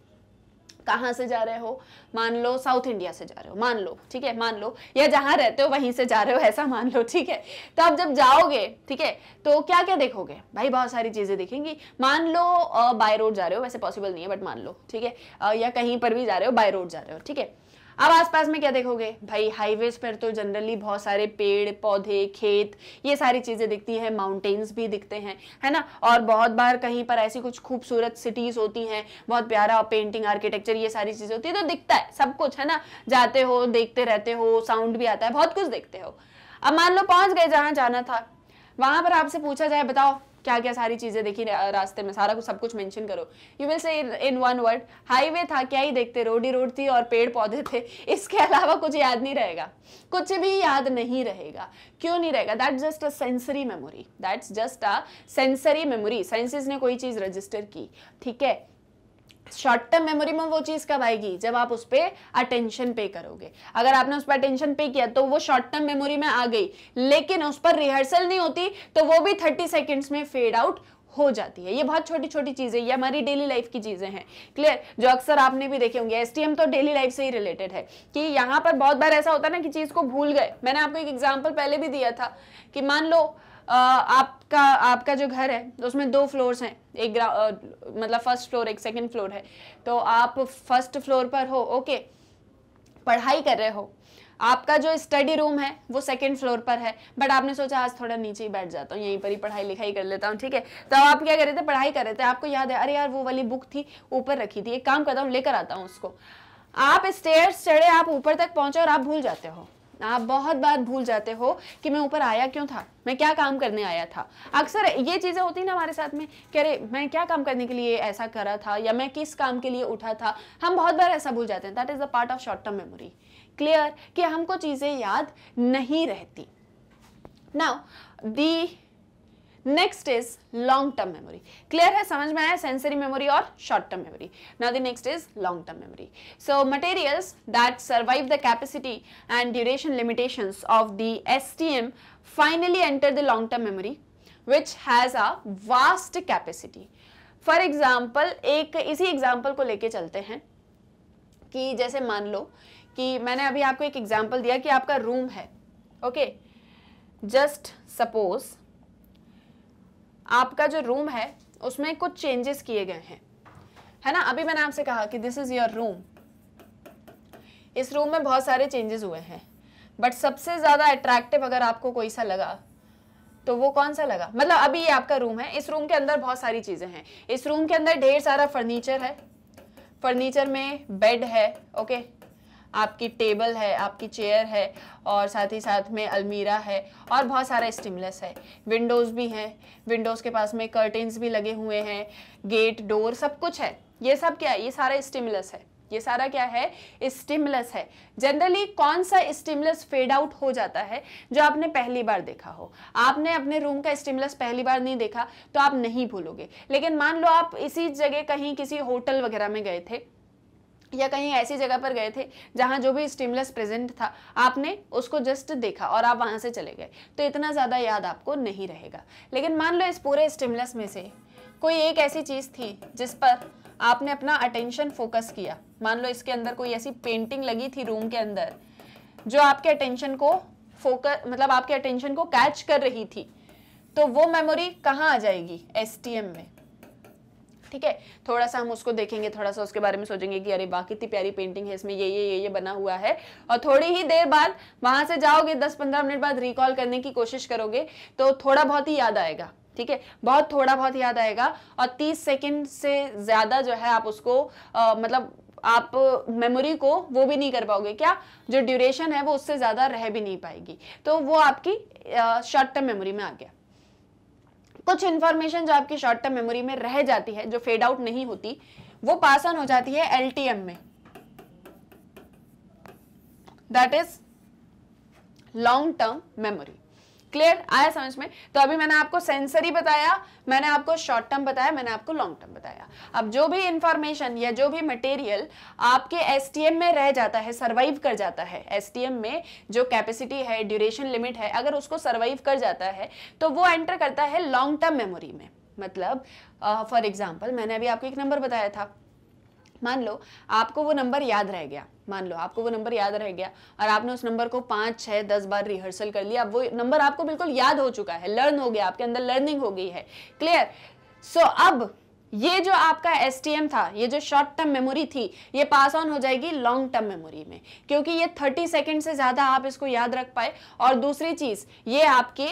कहाँ से जा रहे हो मान लो साउथ इंडिया से जा रहे हो मान लो ठीक है मान लो या जहाँ रहते हो वहीं से जा रहे हो ऐसा मान लो ठीक है तो आप जब जाओगे ठीक है तो क्या क्या देखोगे भाई बहुत सारी चीज़ें देखेंगी मान लो बाय रोड जा रहे हो वैसे पॉसिबल नहीं है बट मान लो ठीक है या कहीं पर भी जा रहे हो बाय रोड जा रहे हो ठीक है अब आसपास में क्या देखोगे भाई हाईवेज पर तो जनरली बहुत सारे पेड़ पौधे खेत ये सारी चीज़ें दिखती हैं माउंटेन्स भी दिखते हैं है ना और बहुत बार कहीं पर ऐसी कुछ खूबसूरत सिटीज़ होती हैं बहुत प्यारा पेंटिंग आर्किटेक्चर ये सारी चीज़ें होती है तो दिखता है सब कुछ है ना जाते हो देखते रहते हो साउंड भी आता है बहुत कुछ देखते हो अब मान लो पहुंच गए जहां जाना था वहां पर आपसे पूछा जाए बताओ क्या क्या सारी चीज़ें देखी रास्ते में सारा कुछ सब कुछ मेंशन करो you will say in one word highway था क्या ही देखते रोड ही रोड थी और पेड़ पौधे थे इसके अलावा कुछ याद नहीं रहेगा कुछ भी याद नहीं रहेगा क्यों नहीं रहेगा that just a sensory memory that's just a sensory memory senses ने कोई चीज़ रजिस्टर की ठीक है शॉर्ट टर्म मेमोरी में वो चीज कब आएगी जब आप उस पर अटेंशन पे करोगे अगर आपने उस पर अटेंशन पे किया तो वो शॉर्ट टर्म मेमोरी में आ गई लेकिन उस पर रिहर्सल नहीं होती तो वो भी थर्टी सेकेंड्स में फेड आउट हो जाती है ये बहुत छोटी छोटी चीज़ें ये हमारी डेली लाइफ की चीज़ें हैं क्लियर जो अक्सर आपने भी देखे होंगे एस तो डेली लाइफ से ही रिलेटेड है कि यहाँ पर बहुत बार ऐसा होता है ना कि चीज़ को भूल गए मैंने आपको एक एग्जाम्पल पहले भी दिया था कि मान लो आपका आपका जो घर है उसमें दो फ्लोर्स हैं एक आ, मतलब फर्स्ट फ्लोर एक सेकंड फ्लोर है तो आप फर्स्ट फ्लोर पर हो ओके पढ़ाई कर रहे हो आपका जो स्टडी रूम है वो सेकंड फ्लोर पर है बट आपने सोचा आज थोड़ा नीचे ही बैठ जाता हूँ यहीं पर ही पढ़ाई लिखाई कर लेता हूँ ठीक है तो आप क्या कर रहे थे पढ़ाई कर रहे थे आपको याद है अरे यार वो वाली बुक थी ऊपर रखी थी एक काम करता हूँ लेकर आता हूँ उसको आप स्टेयर चढ़े आप ऊपर तक पहुंचे और आप भूल जाते हो आप बहुत बार भूल जाते हो कि मैं ऊपर आया क्यों था मैं क्या काम करने आया था अक्सर ये चीज़ें होती ना हमारे साथ में कि अरे मैं क्या काम करने के लिए ऐसा करा था या मैं किस काम के लिए उठा था हम बहुत बार ऐसा भूल जाते हैं that is a part of short term memory clear कि हमको चीज़ें याद नहीं रहती now the next is long term memory clear है समझ में आया सेंसरी मेमोरी और short term memory now the next is long term memory so materials that survive the capacity and duration limitations of the STM finally enter the long term memory which has a vast capacity for example एक इसी example को लेके चलते हैं कि जैसे मान लो कि मैंने अभी आपको एक एग्जाम्पल दिया कि आपका रूम है ओके जस्ट सपोज आपका जो रूम है उसमें कुछ चेंजेस किए गए हैं है ना अभी मैंने आपसे कहा कि दिस इज़ योर रूम इस रूम में बहुत सारे चेंजेस हुए हैं बट सबसे ज़्यादा अट्रैक्टिव अगर आपको कोई सा लगा तो वो कौन सा लगा मतलब अभी ये आपका रूम है इस रूम के अंदर बहुत सारी चीज़ें हैं इस रूम के अंदर ढेर सारा फर्नीचर है फर्नीचर में बेड है ओके आपकी टेबल है आपकी चेयर है और साथ ही साथ में अलमीरा है और बहुत सारा स्टिमलेस है विंडोज़ भी हैं विंडोज़ के पास में कर्टेंस भी लगे हुए हैं गेट डोर सब कुछ है ये सब क्या है ये सारा स्टिमलेस है ये सारा क्या है स्टिमलस है जनरली कौन सा स्टिमलस फेड आउट हो जाता है जो आपने पहली बार देखा हो आपने अपने रूम का स्टिमलस पहली बार नहीं देखा तो आप नहीं भूलोगे लेकिन मान लो आप इसी जगह कहीं किसी होटल वगैरह में गए थे या कहीं ऐसी जगह पर गए थे जहाँ जो भी स्टिमुलस प्रेजेंट था आपने उसको जस्ट देखा और आप वहाँ से चले गए तो इतना ज़्यादा याद आपको नहीं रहेगा लेकिन मान लो इस पूरे स्टिमुलस में से कोई एक ऐसी चीज़ थी जिस पर आपने अपना अटेंशन फोकस किया मान लो इसके अंदर कोई ऐसी पेंटिंग लगी थी रूम के अंदर जो आपके अटेंशन को फोकस मतलब आपके अटेंशन को कैच कर रही थी तो वो मेमोरी कहाँ आ जाएगी एस में ठीक है थोड़ा सा हम उसको देखेंगे थोड़ा सा उसके बारे में सोचेंगे कि अरे वाह कितनी प्यारी पेंटिंग है इसमें ये ये ये ये बना हुआ है और थोड़ी ही देर बाद वहां से जाओगे दस पंद्रह मिनट बाद रिकॉल करने की कोशिश करोगे तो थोड़ा बहुत ही याद आएगा ठीक है बहुत थोड़ा बहुत याद आएगा और तीस सेकेंड से ज्यादा जो है आप उसको आ, मतलब आप मेमोरी को वो भी नहीं कर पाओगे क्या जो ड्यूरेशन है वो उससे ज़्यादा रह भी नहीं पाएगी तो वो आपकी शॉर्ट टर्म मेमोरी में आ गया कुछ इंफॉर्मेशन जो आपकी शॉर्ट टर्म मेमोरी में रह जाती है जो फेड आउट नहीं होती वो पास ऑन हो जाती है एलटीएम में that is long term memory clear आया समझ में तो अभी मैंने आपको सेंसरी बताया मैंने आपको शॉर्ट टर्म बताया मैंने आपको लॉन्ग टर्म बताया अब जो भी इंफॉर्मेशन या जो भी मटेरियल आपके एस में रह जाता है सर्वाइव कर जाता है एस में जो कैपेसिटी है ड्यूरेशन लिमिट है अगर उसको सर्वाइव कर जाता है तो वो एंटर करता है लॉन्ग टर्म मेमोरी में मतलब फॉर uh, एग्जाम्पल मैंने अभी आपको एक नंबर बताया था मान लो आपको वो नंबर याद रह गया मान लो आपको वो नंबर याद रह गया और आपने उस नंबर को पांच छह दस बार रिहर्सल कर लिया वो नंबर आपको बिल्कुल याद हो चुका है लर्न हो गया आपके अंदर लर्निंग हो गई है क्लियर सो so, अब ये जो आपका एस था ये जो शॉर्ट टर्म मेमोरी थी ये पास ऑन हो जाएगी लॉन्ग टर्म मेमोरी में क्योंकि ये 30 सेकेंड से ज़्यादा आप इसको याद रख पाए और दूसरी चीज़ ये आपके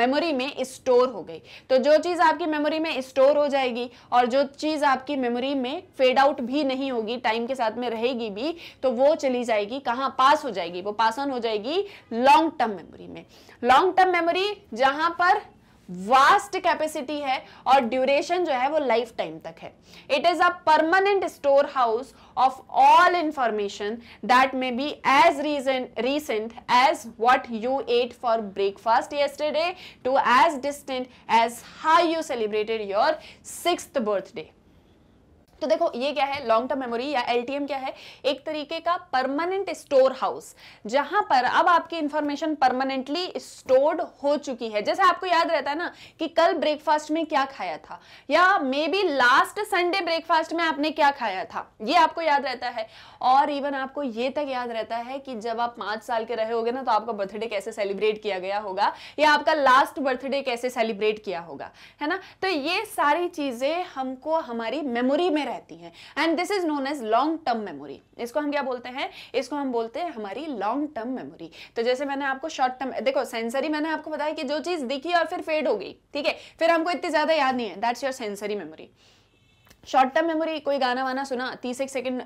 मेमोरी में स्टोर हो गई तो जो चीज़ आपकी मेमोरी में स्टोर हो जाएगी और जो चीज़ आपकी मेमोरी में फेड आउट भी नहीं होगी टाइम के साथ में रहेगी भी तो वो चली जाएगी कहाँ पास हो जाएगी वो पास ऑन हो जाएगी लॉन्ग टर्म मेमोरी में लॉन्ग टर्म मेमोरी जहाँ पर वास्ट कैपेसिटी है और ड्यूरेशन जो है वो लाइफ टाइम तक है it is a permanent storehouse of all information that may be as recent as what you ate for breakfast yesterday to as distant as how you celebrated your six birthday तो देखो ये क्या है long term memory या L क्या है एक तरीके का परमानेंट स्टोर हाउस जहां पर अब आपकी इंफॉर्मेशन परमानेंटली स्टोर्ड हो चुकी है जैसे आपको याद रहता है ना कि कल ब्रेकफास्ट में क्या खाया था या maybe last Sunday breakfast में आपने क्या खाया था ये आपको याद रहता है और इवन आपको ये तक याद रहता है कि जब आप पांच साल के रहे होगे ना तो आपका बर्थडे कैसे सेलिब्रेट किया गया होगा या आपका लास्ट बर्थडे कैसे सेलिब्रेट किया होगा है ना तो ये सारी चीजें हमको हमारी मेमोरी में रहती हैं and this is known as long term memory इसको हम क्या बोलते हैं इसको हम बोलते हैं हमारी लॉन्ग टर्म मेमोरी तो जैसे मैंने आपको शॉर्ट टर्म देखो सेंसरी मैंने आपको बताया कि जो चीज़ दिखी और फिर फेड हो गई ठीक है फिर हमको इतनी ज़्यादा याद नहीं है that's your sensory memory short term memory कोई गाना वाना सुना तीस एक सेकेंड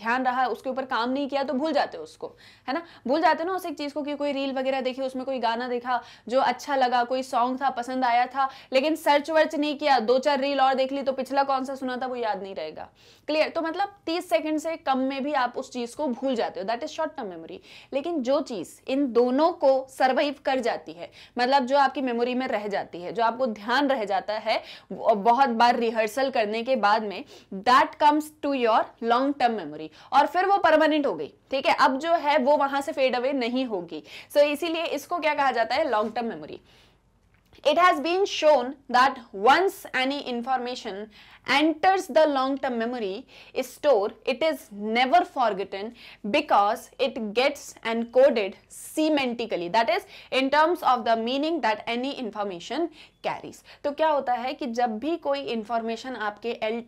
ध्यान रहा उसके ऊपर काम नहीं किया तो भूल जाते हो उसको है ना भूल जाते ना उस एक चीज़ को कि कोई रील वगैरह देखी उसमें कोई गाना देखा जो अच्छा लगा कोई सॉन्ग था पसंद आया था लेकिन सर्च वर्च नहीं किया दो चार रील और देख ली तो पिछला कौन सा सुना था वो याद नहीं रहेगा क्लियर तो मतलब तीस सेकेंड से कम में भी आप उस चीज़ को भूल जाते हो that is short term memory लेकिन जो चीज़ इन दोनों को सर्वाइव कर जाती है मतलब जो आपकी मेमोरी में रह जाती है जो आपको ध्यान रह जाता है बहुत बार रिहर्सल करने के बाद बाद में that comes to your long term memory और फिर वो परमानेंट हो गई ठीक है अब जो है वो वहां से फेड अवे नहीं होगी सो so, इसीलिए इसको क्या कहा जाता है long term memory it has been shown that once any information enters the long term memory store it is never forgotten because it gets encoded semantically that is in terms of the meaning that any information carries तो क्या होता है कि जब भी कोई information आपके L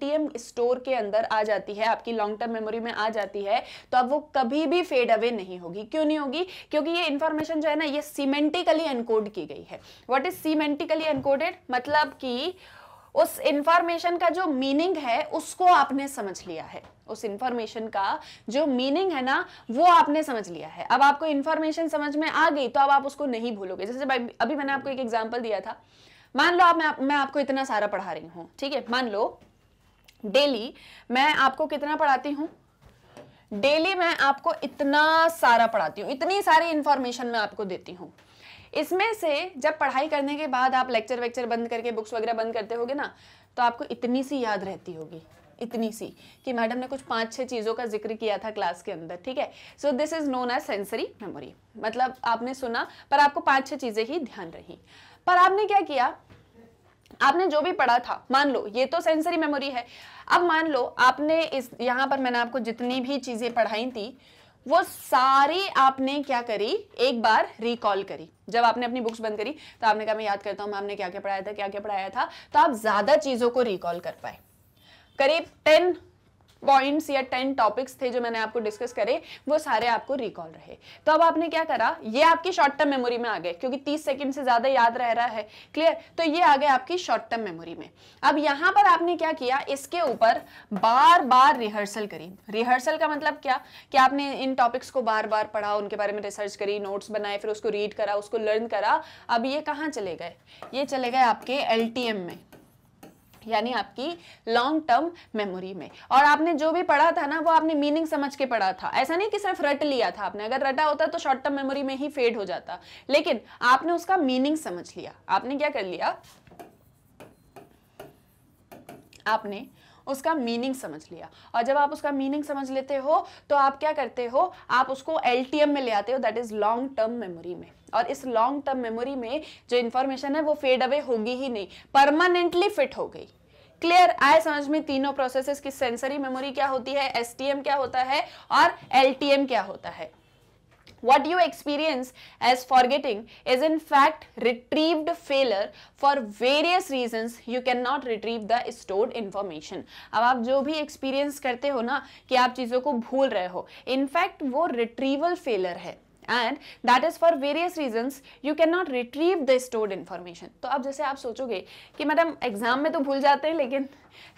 store के अंदर आ जाती है आपकी लॉन्ग टर्म मेमोरी में आ जाती है तो अब वो कभी भी फेड अवे नहीं होगी क्यों नहीं होगी क्योंकि ये इंफॉर्मेशन जो है ना ये सीमेंटिकली एनकोड की गई है व्हाट इज सीमेंटिकली एनकोडेड मतलब कि उस इंफॉर्मेशन का जो मीनिंग है उसको आपने समझ लिया है उस इंफॉर्मेशन का जो मीनिंग है ना वो आपने समझ लिया है अब आपको इन्फॉर्मेशन समझ में आ गई तो अब आप उसको नहीं भूलोगे जैसे अभी मैंने आपको एक एग्जाम्पल दिया था मान लो आप मैं, मैं आपको इतना सारा पढ़ा रही हूँ ठीक है मान लो डेली मैं आपको कितना पढ़ाती हूँ डेली मैं आपको इतना सारा पढ़ाती हूँ इतनी सारी इंफॉर्मेशन मैं आपको देती हूँ इसमें से जब पढ़ाई करने के बाद आप लेक्चर वेक्चर बंद करके बुक्स वगैरह बंद करते होगे ना तो आपको इतनी सी याद रहती होगी इतनी सी कि मैडम ने कुछ पाँच छः चीज़ों का जिक्र किया था क्लास के अंदर ठीक है so this is known as sensory memory मतलब आपने सुना पर आपको पाँच छः चीज़ें ही ध्यान रही पर आपने क्या किया आपने जो भी पढ़ा था मान लो ये तो सेंसरी मेमोरी है अब मान लो आपने इस यहाँ पर मैंने आपको जितनी भी चीज़ें पढ़ाई थी वो सारी आपने क्या करी एक बार रिकॉल करी जब आपने अपनी बुक्स बंद करी तो आपने कहा मैं याद करता मैम ने क्या क्या पढ़ाया था क्या क्या पढ़ाया था तो आप ज़्यादा चीज़ों को रिकॉल कर पाए करीब टेन पॉइंट्स या टेन टॉपिक्स थे जो मैंने आपको डिस्कस करे वो सारे आपको रिकॉल रहे तो अब आपने क्या करा ये आपकी शॉर्ट टर्म मेमोरी में आ गए क्योंकि तीस सेकेंड से ज़्यादा याद रह रहा है क्लियर तो ये आ गए आपकी शॉर्ट टर्म मेमोरी में अब यहाँ पर आपने क्या किया इसके ऊपर बार बार रिहर्सल करी रिहर्सल का मतलब क्या कि आपने इन टॉपिक्स को बार बार पढ़ा उनके बारे में रिसर्च करी नोट्स बनाए फिर उसको रीड करा उसको लर्न करा अब ये कहाँ चले गए ये चले गए आपके एल में यानी आपकी लॉन्ग टर्म मेमोरी में और आपने जो भी पढ़ा था ना वो आपने मीनिंग समझ के पढ़ा था ऐसा नहीं कि सिर्फ रट लिया था आपने अगर रटा होता तो शॉर्ट टर्म मेमोरी में ही फेड हो जाता लेकिन आपने उसका मीनिंग समझ लिया आपने क्या कर लिया आपने उसका मीनिंग समझ लिया और जब आप उसका मीनिंग समझ लेते हो तो आप क्या करते हो आप उसको एल में ले आते हो that is long term memory में और इस लॉन्ग टर्म मेमोरी में जो इन्फॉर्मेशन है वो फेड अवे होगी ही नहीं परमानेंटली फिट हो गई क्लियर आए समझ में तीनों प्रोसेसेस की सेंसरी मेमोरी क्या होती है एसटीएम क्या होता है और एलटीएम क्या होता है what you experience as forgetting is in fact retrieved failure for various reasons you cannot retrieve the stored information ab aap jo bhi experience karte ho na ki aap cheezon ko bhool rahe ho in fact wo retrieval failure hai and that is for various reasons you cannot retrieve the stored information to ab jaise aap sochoge ki madam exam mein to तो jate hain lekin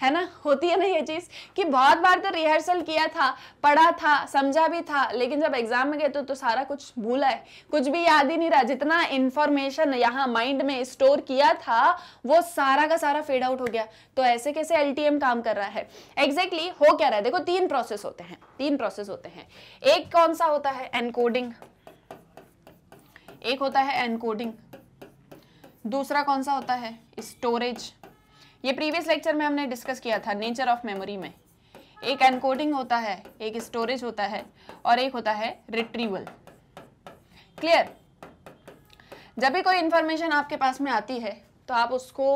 है ना होती है ना ये चीज़ कि बहुत बार तो रिहर्सल किया था पढ़ा था समझा भी था लेकिन जब एग्जाम में गए तो, तो सारा कुछ भूला है कुछ भी याद ही नहीं रहा जितना इंफॉर्मेशन यहाँ माइंड में स्टोर किया था वो सारा का सारा फेड आउट हो गया तो ऐसे कैसे एल काम कर रहा है एग्जैक्टली exactly हो क्या रहा है देखो तीन प्रोसेस होते हैं तीन प्रोसेस होते हैं एक कौन सा होता है एनकोडिंग एक होता है एनकोडिंग दूसरा कौन सा होता है स्टोरेज ये प्रीवियस लेक्चर में हमने डिस्कस किया था नेचर ऑफ मेमोरी में एक एनकोडिंग होता है एक स्टोरेज होता है और एक होता है रिट्रीवल क्लियर जब भी कोई इंफॉर्मेशन आपके पास में आती है तो आप उसको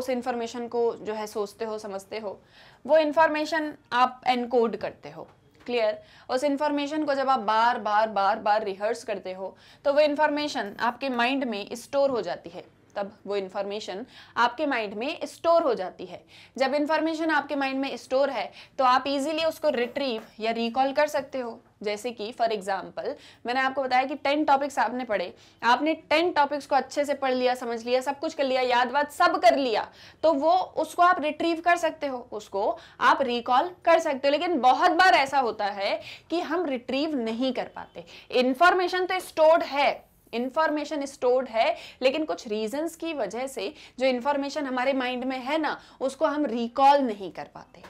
उस इंफॉर्मेशन को जो है सोचते हो समझते हो वो इन्फॉर्मेशन आप एनकोड करते हो क्लियर उस इंफॉर्मेशन को जब आप बार बार बार बार रिहर्स करते हो तो वो इन्फॉर्मेशन आपके माइंड में स्टोर हो जाती है तब वो इन्फॉर्मेशन आपके माइंड में स्टोर हो जाती है जब इन्फॉर्मेशन आपके माइंड में स्टोर है तो आप इजीली उसको रिट्रीव या रिकॉल कर सकते हो जैसे कि फॉर एग्जाम्पल मैंने आपको बताया कि टेन टॉपिक्स आपने पढ़े आपने टेन टॉपिक्स को अच्छे से पढ़ लिया समझ लिया सब कुछ कर लिया याद वाद सब कर लिया तो वो उसको आप रिट्रीव कर सकते हो उसको आप रिकॉल कर सकते हो लेकिन बहुत बार ऐसा होता है कि हम रिट्रीव नहीं कर पाते इन्फॉर्मेशन तो स्टोर्ड है इन्फॉर्मेशन स्टोर्ड है लेकिन कुछ रीजंस की वजह से जो इन्फॉर्मेशन हमारे माइंड में है ना उसको हम रिकॉल नहीं कर पाते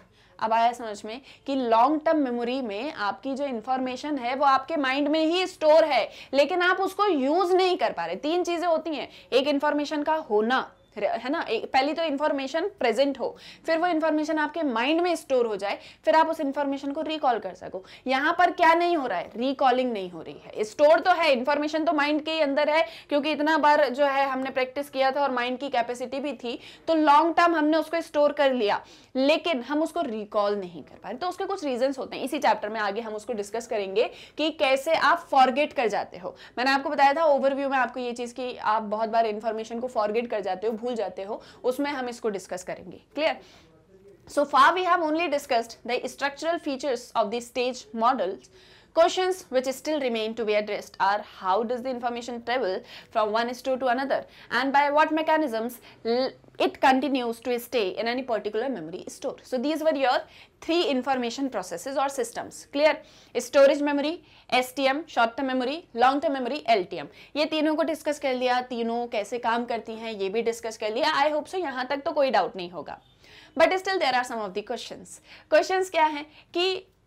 अब आया समझ में कि लॉन्ग टर्म मेमोरी में आपकी जो इंफॉर्मेशन है वो आपके माइंड में ही स्टोर है लेकिन आप उसको यूज नहीं कर पा रहे तीन चीजें होती हैं एक इंफॉर्मेशन का होना है ना एक पहली तो इन्फॉर्मेशन प्रेजेंट हो फिर वो इन्फॉर्मेशन आपके माइंड में स्टोर हो जाए फिर आप उस इन्फॉर्मेशन को रिकॉल कर सको यहाँ पर क्या नहीं हो रहा है रिकॉलिंग नहीं हो रही है स्टोर तो है इन्फॉर्मेशन तो माइंड के ही अंदर है क्योंकि इतना बार जो है हमने प्रैक्टिस किया था और माइंड की कैपेसिटी भी थी तो लॉन्ग टर्म हमने उसको स्टोर कर लिया लेकिन हम उसको रिकॉल नहीं कर पाए तो उसके कुछ रीजन होते हैं इसी चैप्टर में आगे हम उसको डिस्कस करेंगे कि कैसे आप फॉरगेट कर जाते हो मैंने आपको बताया था ओवरव्यू में आपको ये चीज़ की आप बहुत बार इन्फॉर्मेशन को फॉरगेट कर जाते हो भूल जाते हो उसमें हम इसको डिस्कस करेंगे clear so far we have only discussed the structural features of the stage models Questions which still remain to be addressed are how does the information travel from one store to another and by what mechanisms it continues to stay in any particular memory store. So these were your three information processes or systems. Clear? Storage memory, STM, short term memory, long term memory, LTM. ye teenon ko discuss kar liya तीनों kaise kaam karti hain ye bhi discuss kar liya i hope so yahan tak to koi doubt nahi hoga but still there are some of the questions questions kya hai ki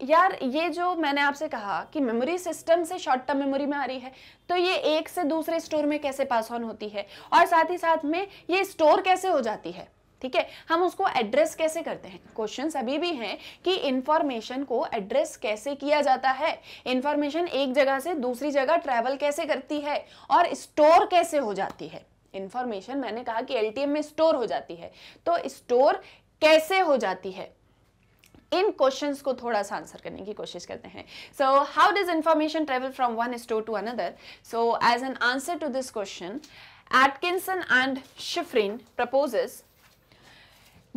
यार ये जो मैंने आपसे कहा कि memory system से short term memory में आ रही है तो ये एक से दूसरे स्टोर में कैसे पास ऑन होती है और साथ ही साथ में ये स्टोर कैसे हो जाती है ठीक है हम उसको एड्रेस कैसे करते हैं क्वेश्चन अभी भी हैं कि इंफॉर्मेशन को एड्रेस कैसे किया जाता है इंफॉर्मेशन एक जगह से दूसरी जगह ट्रेवल कैसे करती है और स्टोर कैसे हो जाती है इंफॉर्मेशन मैंने कहा कि एल में स्टोर हो जाती है तो स्टोर कैसे हो जाती है इन क्वेश्चंस को थोड़ा सा आंसर करने की कोशिश करते हैं so how does information travel from one store to another so as an answer to this question Atkinson and Schifrin proposes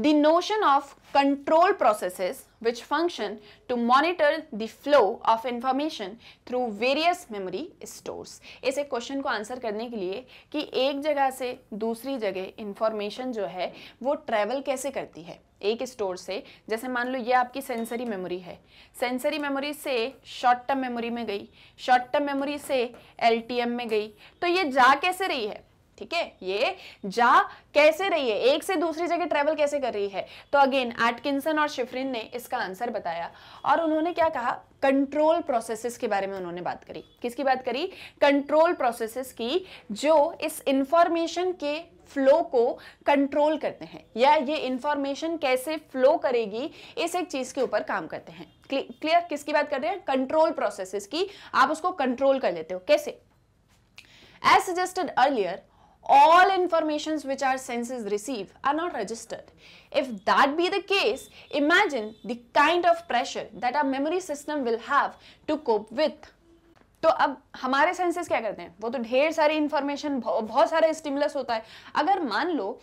the notion of control processes which function to monitor the flow of information through various memory stores. इस एक question को answer करने के लिए कि एक जगह से दूसरी जगह इंफॉर्मेशन जो है वो ट्रैवल कैसे करती है एक स्टोर से जैसे मान लो ये आपकी सेंसरी मेमोरी है सेंसरी मेमोरी से शॉर्ट टर्म मेमोरी में गई शॉर्ट टर्म मेमोरी से एल में गई तो ये जा कैसे रही है ठीक है ये जा कैसे रही है एक से दूसरी जगह ट्रेवल कैसे कर रही है तो अगेन एटकिंसन और शिफरिन ने इसका आंसर बताया और उन्होंने क्या कहा कंट्रोल प्रोसेसेस के बारे में उन्होंने बात करी किसकी बात करी कंट्रोल प्रोसेसेस की जो इस इंफॉर्मेशन के फ्लो को कंट्रोल करते हैं या ये इंफॉर्मेशन कैसे फ्लो करेगी इस एक चीज़ के ऊपर काम करते हैं क्लियर किसकी बात कर रहे हैं कंट्रोल प्रोसेसेस की आप उसको कंट्रोल कर लेते हो कैसे as suggested earlier all informations which our senses receive are not registered. If that be the case, imagine the kind of pressure that our memory system will have to cope with. तो अब हमारे senses क्या करते हैं वो तो ढेर सारी इंफॉर्मेशन बहुत सारा स्टिमुलस होता है अगर मान लो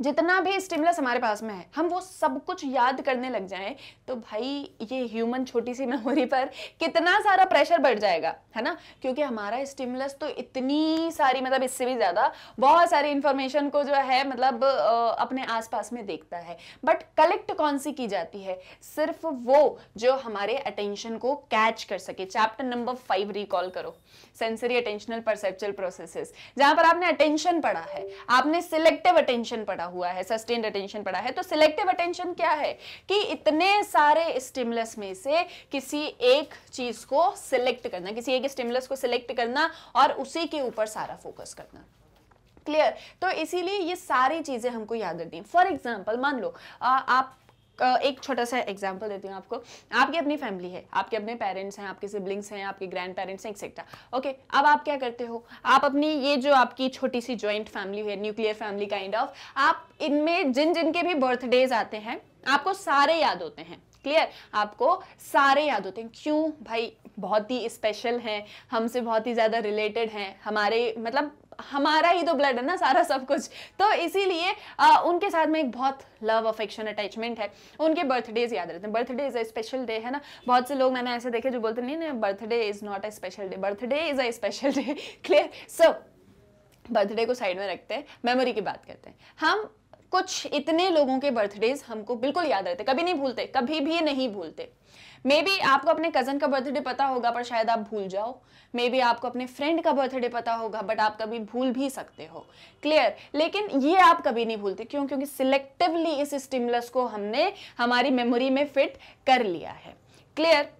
जितना भी स्टिमुलस हमारे पास में है हम वो सब कुछ याद करने लग जाएं तो भाई ये ह्यूमन छोटी सी मेमोरी पर कितना सारा प्रेशर बढ़ जाएगा है ना क्योंकि हमारा स्टिमुलस तो इतनी सारी मतलब इससे भी ज़्यादा बहुत सारी इन्फॉर्मेशन को जो है मतलब अपने आसपास में देखता है बट कलेक्ट कौन सी की जाती है सिर्फ वो जो हमारे अटेंशन को कैच कर सके चैप्टर नंबर फाइव रिकॉल करो सेंसरी अटेंशनल परसेप्चुअल प्रोसेसेस जहाँ पर आपने अटेंशन पढ़ा है आपने सिलेक्टिव अटेंशन पढ़ा पड़ा हुआ है सस्टेन्ड अटेंशन पड़ा है तो सिलेक्टिव अटेंशन क्या है कि इतने सारे स्टिमुलस में से किसी एक चीज को सिलेक्ट करना किसी एक स्टिमुलस को सिलेक्ट करना और उसी के ऊपर सारा फोकस करना क्लियर तो इसीलिए ये सारी चीज़ें हमको याद रखनी फॉर एग्जाम्पल मान लो आ, आप एक छोटा सा एग्जाम्पल देती हूँ आपको आपकी अपनी फैमिली है आपके अपने पेरेंट्स हैं आपके सिबलिंग्स हैं आपके ग्रैंड पेरेंट्स हैं एक्सेट्रा ओके अब आप क्या करते हो आप अपनी ये जो आपकी छोटी सी ज्वाइंट फैमिली है न्यूक्लियर फैमिली काइंड ऑफ आप इनमें जिन जिन के भी बर्थडेज आते हैं आपको सारे याद होते हैं क्लियर आपको सारे याद होते हैं क्यों भाई बहुत ही स्पेशल हैं हमसे बहुत ही ज़्यादा रिलेटेड हैं हमारे मतलब हमारा ही तो ब्लड है ना सारा सब कुछ तो इसीलिए उनके साथ में एक बहुत लव अफेक्शन अटैचमेंट है उनके बर्थडेज याद रहते हैं birthday is a special day है ना बहुत से लोग मैंने ऐसे देखे जो बोलते नहीं ना birthday is not a special day birthday is a special day clear so birthday को साइड में रखते हैं मेमोरी की बात करते हैं हम कुछ इतने लोगों के बर्थडेज हमको बिल्कुल याद रहते कभी नहीं भूलते कभी भी नहीं भूलते मे बी आपको अपने कज़न का बर्थडे पता होगा पर शायद आप भूल जाओ मे बी आपको अपने फ्रेंड का बर्थडे पता होगा बट आप कभी भूल भी सकते हो क्लियर लेकिन ये आप कभी नहीं भूलते क्यों क्योंकि सिलेक्टिवली इस स्टिमुलस को हमने हमारी मेमोरी में फिट कर लिया है क्लियर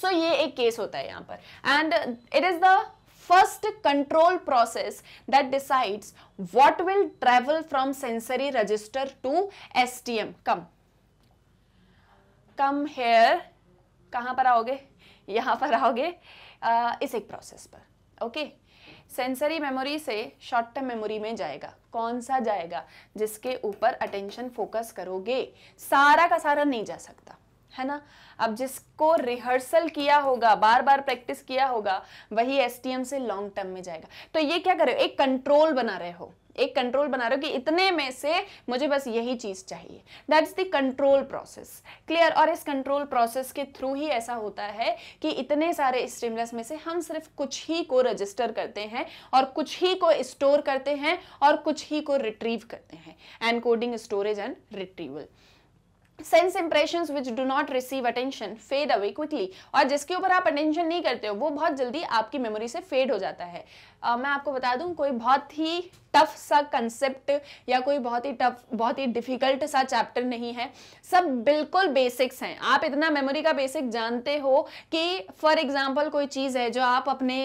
सो so, ये एक केस होता है यहाँ पर and it is the first control process that decides what will travel from sensory register to STM come come here कहाँ पर आओगे यहाँ पर आओगे आ, इस एक प्रोसेस पर ओके सेंसरी मेमोरी से शॉर्ट टर्म मेमोरी में जाएगा कौन सा जाएगा जिसके ऊपर अटेंशन फोकस करोगे सारा का सारा नहीं जा सकता है ना अब जिसको रिहर्सल किया होगा बार बार प्रैक्टिस किया होगा वही एसटीएम से लॉन्ग टर्म में जाएगा तो ये क्या कर रहे हो एक कंट्रोल बना रहे हो एक कंट्रोल बना रहे हो कि इतने में से मुझे बस यही चीज़ चाहिए that's the control process clear और इस कंट्रोल प्रोसेस के थ्रू ही ऐसा होता है कि इतने सारे स्ट्रीमलेस में से हम सिर्फ कुछ ही को रजिस्टर करते हैं और कुछ ही को स्टोर करते हैं और कुछ ही को रिट्रीव करते हैं encoding storage and retrieval sense impression which do not receive attention fade away quickly और जिसके ऊपर आप अटेंशन नहीं करते हो वो बहुत जल्दी आपकी मेमोरी से फेड हो जाता है आ, मैं आपको बता दूं कोई बहुत ही टफ सा कंसेप्ट या कोई बहुत ही टफ बहुत ही डिफ़िकल्ट सा चैप्टर नहीं है सब बिल्कुल बेसिक्स हैं आप इतना मेमोरी का बेसिक जानते हो कि फॉर एग्जांपल कोई चीज़ है जो आप अपने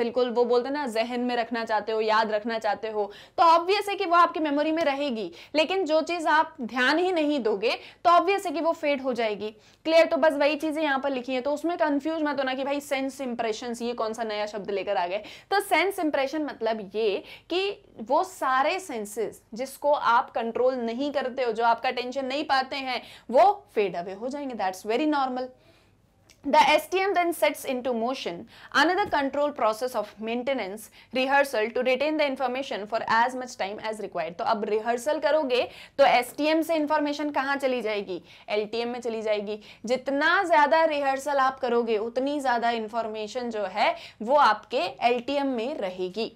बिल्कुल वो बोलते ना जहन में रखना चाहते हो याद रखना चाहते हो तो ऑब्वियस है कि वो आपकी मेमोरी में रहेगी लेकिन जो चीज़ आप ध्यान ही नहीं दोगे तो ऑब्वियस है कि वो फेड हो जाएगी क्लियर तो बस वही चीज़ें यहाँ पर लिखी हैं तो उसमें कन्फ्यूज मत होना कि भाई सेंस इंप्रेशन ये कौन सा नया शब्द लेकर आ गए तो सेंस इंप्रेशन मतलब ये कि वो सारे सेंसेस जिसको आप कंट्रोल नहीं करते हो जो आपका टेंशन नहीं पाते हैं वो फेड अवे हो जाएंगे that's very normal The STM then sets into motion another control process of maintenance rehearsal to retain the information for as much time as required. तो अब rehearsal करोगे तो STM से information कहाँ चली जाएगी LTM में चली जाएगी जितना ज़्यादा rehearsal आप करोगे उतनी ज़्यादा information जो है वो आपके LTM में रहेगी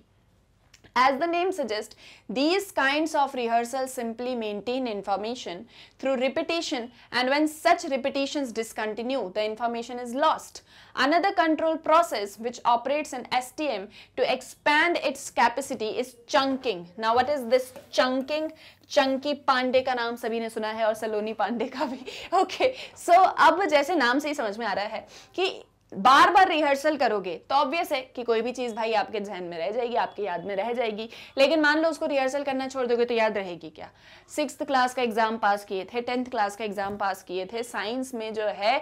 As the name suggests, these kinds of rehearsals simply maintain information through repetition and when such repetitions discontinue, the information is lost. Another control process which operates in STM to expand its capacity is chunking. Now what is this chunking? Chunky Pandey का नाम सभी ने सुना है और सलोनी पांडे का भी okay okay. सो so, अब जैसे नाम से ही समझ में आ रहा है कि बार बार रिहर्सल करोगे तो ऑब्वियस है कि कोई भी चीज़ भाई आपके जहन में रह जाएगी आपके याद में रह जाएगी लेकिन मान लो उसको रिहर्सल करना छोड़ दोगे तो याद रहेगी क्या सिक्स क्लास का एग्जाम पास किए थे टेंथ क्लास का एग्जाम पास किए थे साइंस में जो है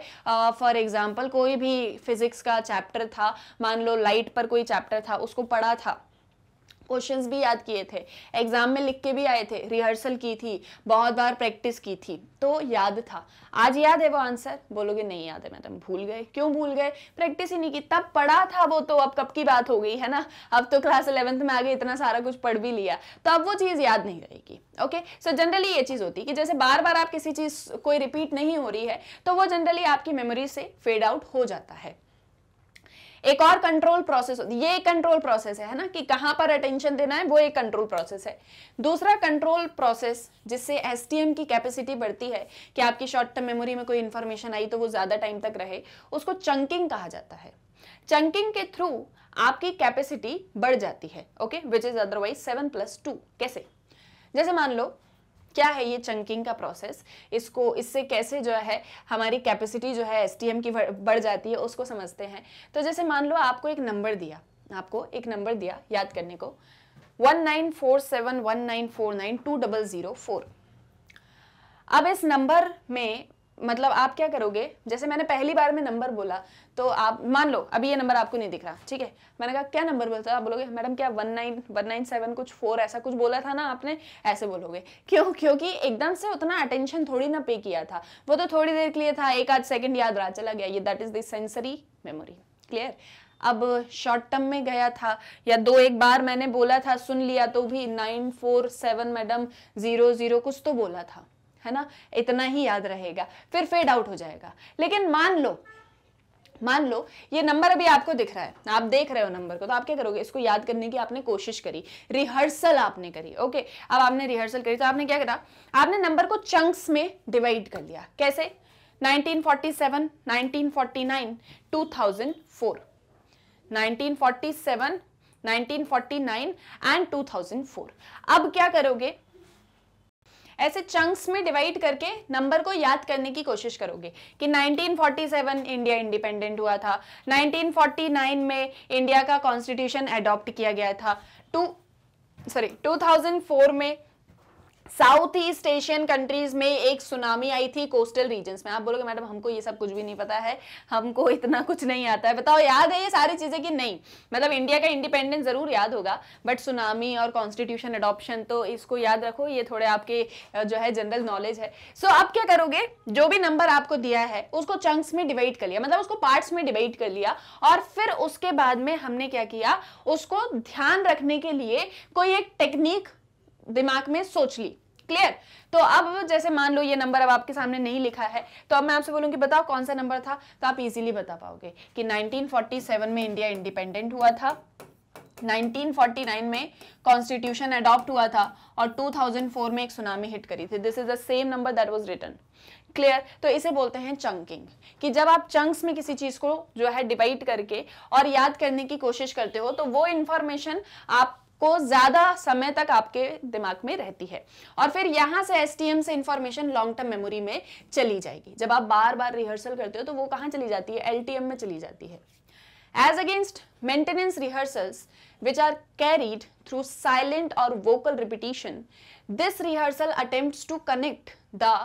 फॉर एग्जाम्पल कोई भी फिजिक्स का चैप्टर था मान लो लाइट पर कोई चैप्टर था उसको पढ़ा था क्वेश्चंस भी याद किए थे एग्जाम में लिख के भी आए थे रिहर्सल की थी बहुत बार प्रैक्टिस की थी तो याद था आज याद है वो आंसर बोलोगे नहीं याद है मैडम भूल गए क्यों भूल गए प्रैक्टिस ही नहीं की तब पढ़ा था वो तो अब कब की बात हो गई है ना अब तो क्लास इलेवंथ में आगे इतना सारा कुछ पढ़ भी लिया तो अब वो चीज़ याद नहीं रहेगी ओके सो जनरली ये चीज़ होती है कि जैसे बार बार आप किसी चीज़ कोई रिपीट नहीं हो रही है तो वो जनरली आपकी मेमोरी से फेड आउट हो जाता है एक और कंट्रोल प्रोसेस होती है ये कंट्रोल प्रोसेस है ना कि कहां पर अटेंशन देना है वो एक कंट्रोल प्रोसेस है दूसरा कंट्रोल प्रोसेस जिससे एस की कैपेसिटी बढ़ती है कि आपकी शॉर्ट टर्म मेमोरी में कोई इंफॉर्मेशन आई तो वो ज़्यादा टाइम तक रहे उसको चंकिंग कहा जाता है चंकिंग के थ्रू आपकी कैपेसिटी बढ़ जाती है okay which is otherwise seven plus two कैसे जैसे मान लो क्या है ये चंकिंग का प्रोसेस इसको इससे कैसे जो है हमारी कैपेसिटी जो है एस की बढ़ जाती है उसको समझते हैं तो जैसे मान लो आपको एक नंबर दिया आपको एक नंबर दिया याद करने को one nine four seven one nine four nine two double zero four अब इस नंबर में मतलब आप क्या करोगे जैसे मैंने पहली बार में नंबर बोला तो आप मान लो अभी ये नंबर आपको नहीं दिख रहा ठीक है मैंने कहा क्या नंबर बोलता आप बोलोगे मैडम क्या one nine one nine seven कुछ फोर ऐसा कुछ बोला था ना आपने ऐसे बोलोगे क्यों क्योंकि एकदम से उतना अटेंशन थोड़ी ना पे किया था वो तो थोड़ी देर के लिए था एक आध सेकेंड याद रहा चला गया ये that is sensory memory clear अब शॉर्ट टर्म में गया था या दो एक बार मैंने बोला था सुन लिया तो भी nine four seven madam zero zero कुछ तो बोला था है ना इतना ही याद रहेगा फिर फेड आउट हो जाएगा लेकिन मान लो मान लो ये नंबर अभी आपको दिख रहा है आप देख रहे हो नंबर को तो आप क्या करोगे इसको याद करने की आपने कोशिश करी रिहर्सल आपने करी ओके अब आपने रिहर्सल करी तो आपने क्या करा आपने नंबर को चंक्स में डिवाइड कर लिया कैसे 1947, 1949, 2004, 1947, 1949 एंड 2004 अब क्या करोगे ऐसे चंक्स में डिवाइड करके नंबर को याद करने की कोशिश करोगे कि 1947 इंडिया इंडिपेंडेंट हुआ था 1949 में इंडिया का कॉन्स्टिट्यूशन एडॉप्ट किया गया था टू सॉरी 2004 में साउथ ईस्ट एशियन कंट्रीज में एक सुनामी आई थी कोस्टल रीजन में आप बोलोगे मैडम हमको ये सब कुछ भी नहीं पता है हमको इतना कुछ नहीं आता है बताओ याद है ये सारी चीज़ें कि नहीं मतलब इंडिया का इंडिपेंडेंस ज़रूर याद होगा बट सुनामी और कॉन्स्टिट्यूशन अडॉप्शन तो इसको याद रखो ये थोड़े आपके जो है जनरल नॉलेज है सो so, आप क्या करोगे जो भी नंबर आपको दिया है उसको चंक्स में डिवाइड कर लिया मतलब उसको पार्ट्स में डिवाइड कर लिया और फिर उसके बाद में हमने क्या किया उसको ध्यान रखने के लिए कोई एक टेक्निक दिमाग में सोच ली क्लियर तो अब जैसे मान लो ये नंबर अब आपके सामने नहीं लिखा है तो अब मैं आपसे बोलूँगी बताओ कौन सा नंबर था तो आप इजीली बता पाओगे कि 1947 में इंडिया इंडिपेंडेंट हुआ था 1949 में कॉन्स्टिट्यूशन अडॉप्ट हुआ था और 2004 में एक सुनामी हिट करी थी this is the same number that was written clear तो इसे बोलते हैं चंकिंग कि जब आप चंक्स में किसी चीज़ को जो है डिवाइड करके और याद करने की कोशिश करते हो तो वो इंफॉर्मेशन आप को ज्यादा समय तक आपके दिमाग में रहती है और फिर यहां से एस से इंफॉर्मेशन लॉन्ग टर्म मेमोरी में चली जाएगी जब आप बार बार रिहर्सल करते हो तो वो कहां चली जाती है एल में चली जाती है as against maintenance rehearsals which are carried through silent और vocal repetition this rehearsal attempt to connect the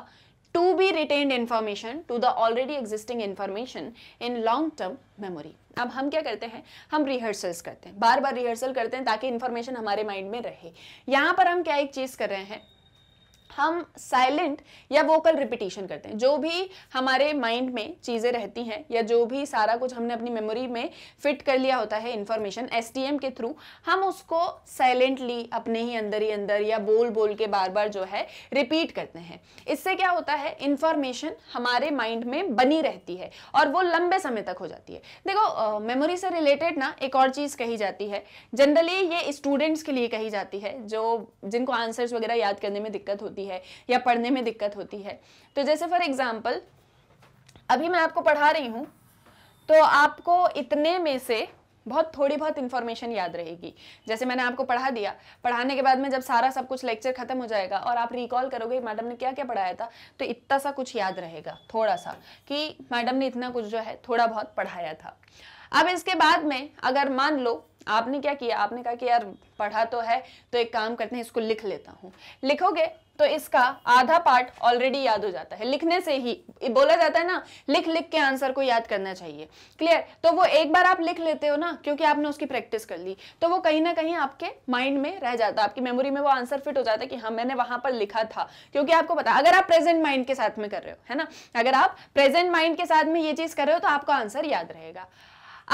to be retained information to the already existing information in long term memory अब हम क्या करते हैं हम रिहर्सल्स करते हैं बार बार rehearsal करते हैं ताकि इन्फॉर्मेशन हमारे माइंड में रहे यहाँ पर हम क्या एक चीज़ कर रहे हैं हम साइलेंट या वोकल रिपीटेशन करते हैं जो भी हमारे माइंड में चीज़ें रहती हैं या जो भी सारा कुछ हमने अपनी मेमोरी में फिट कर लिया होता है इन्फॉर्मेशन एस के थ्रू हम उसको साइलेंटली अपने ही अंदर ही अंदर या बोल बोल के बार बार जो है रिपीट करते हैं इससे क्या होता है इन्फॉर्मेशन हमारे माइंड में बनी रहती है और वो लंबे समय तक हो जाती है देखो मेमोरी से रिलेटेड ना एक और चीज़ कही जाती है जनरली ये स्टूडेंट्स के लिए कही जाती है जो जिनको आंसर्स वगैरह याद करने में दिक्कत होती है होती है या पढ़ने में दिक्कत होती है तो जैसे फॉर एग्जाम्पल अभी मैं आपको पढ़ा रही हूँ तो आपको इतने में से बहुत थोड़ी बहुत इन्फॉर्मेशन याद रहेगी जैसे मैंने आपको पढ़ा दिया पढ़ाने के बाद में जब सारा सब कुछ लेक्चर खत्म हो जाएगा और आप रिकॉल करोगे मैडम ने क्या क्या पढ़ाया था तो इतना सा कुछ याद रहेगा थोड़ा सा कि मैडम ने इतना कुछ जो है थोड़ा बहुत पढ़ाया था अब इसके बाद में अगर मान लो आपने क्या किया आपने कहा कि यार पढ़ा तो है तो एक काम करते हैं इसको लिख लेता हूँ लिखोगे तो इसका आधा पार्ट ऑलरेडी याद हो जाता है लिखने से ही बोला जाता है ना लिख लिख के आंसर को याद करना चाहिए क्लियर तो वो एक बार आप लिख लेते हो ना क्योंकि आपने उसकी प्रैक्टिस कर ली तो वो कहीं ना कहीं आपके माइंड में रह जाता है आपकी मेमोरी में वो आंसर फिट हो जाता है कि हाँ मैंने वहां पर लिखा था क्योंकि आपको पता अगर आप प्रेजेंट माइंड के साथ में कर रहे हो है ना अगर आप प्रेजेंट माइंड के साथ में ये चीज कर रहे हो तो आपका आंसर याद रहेगा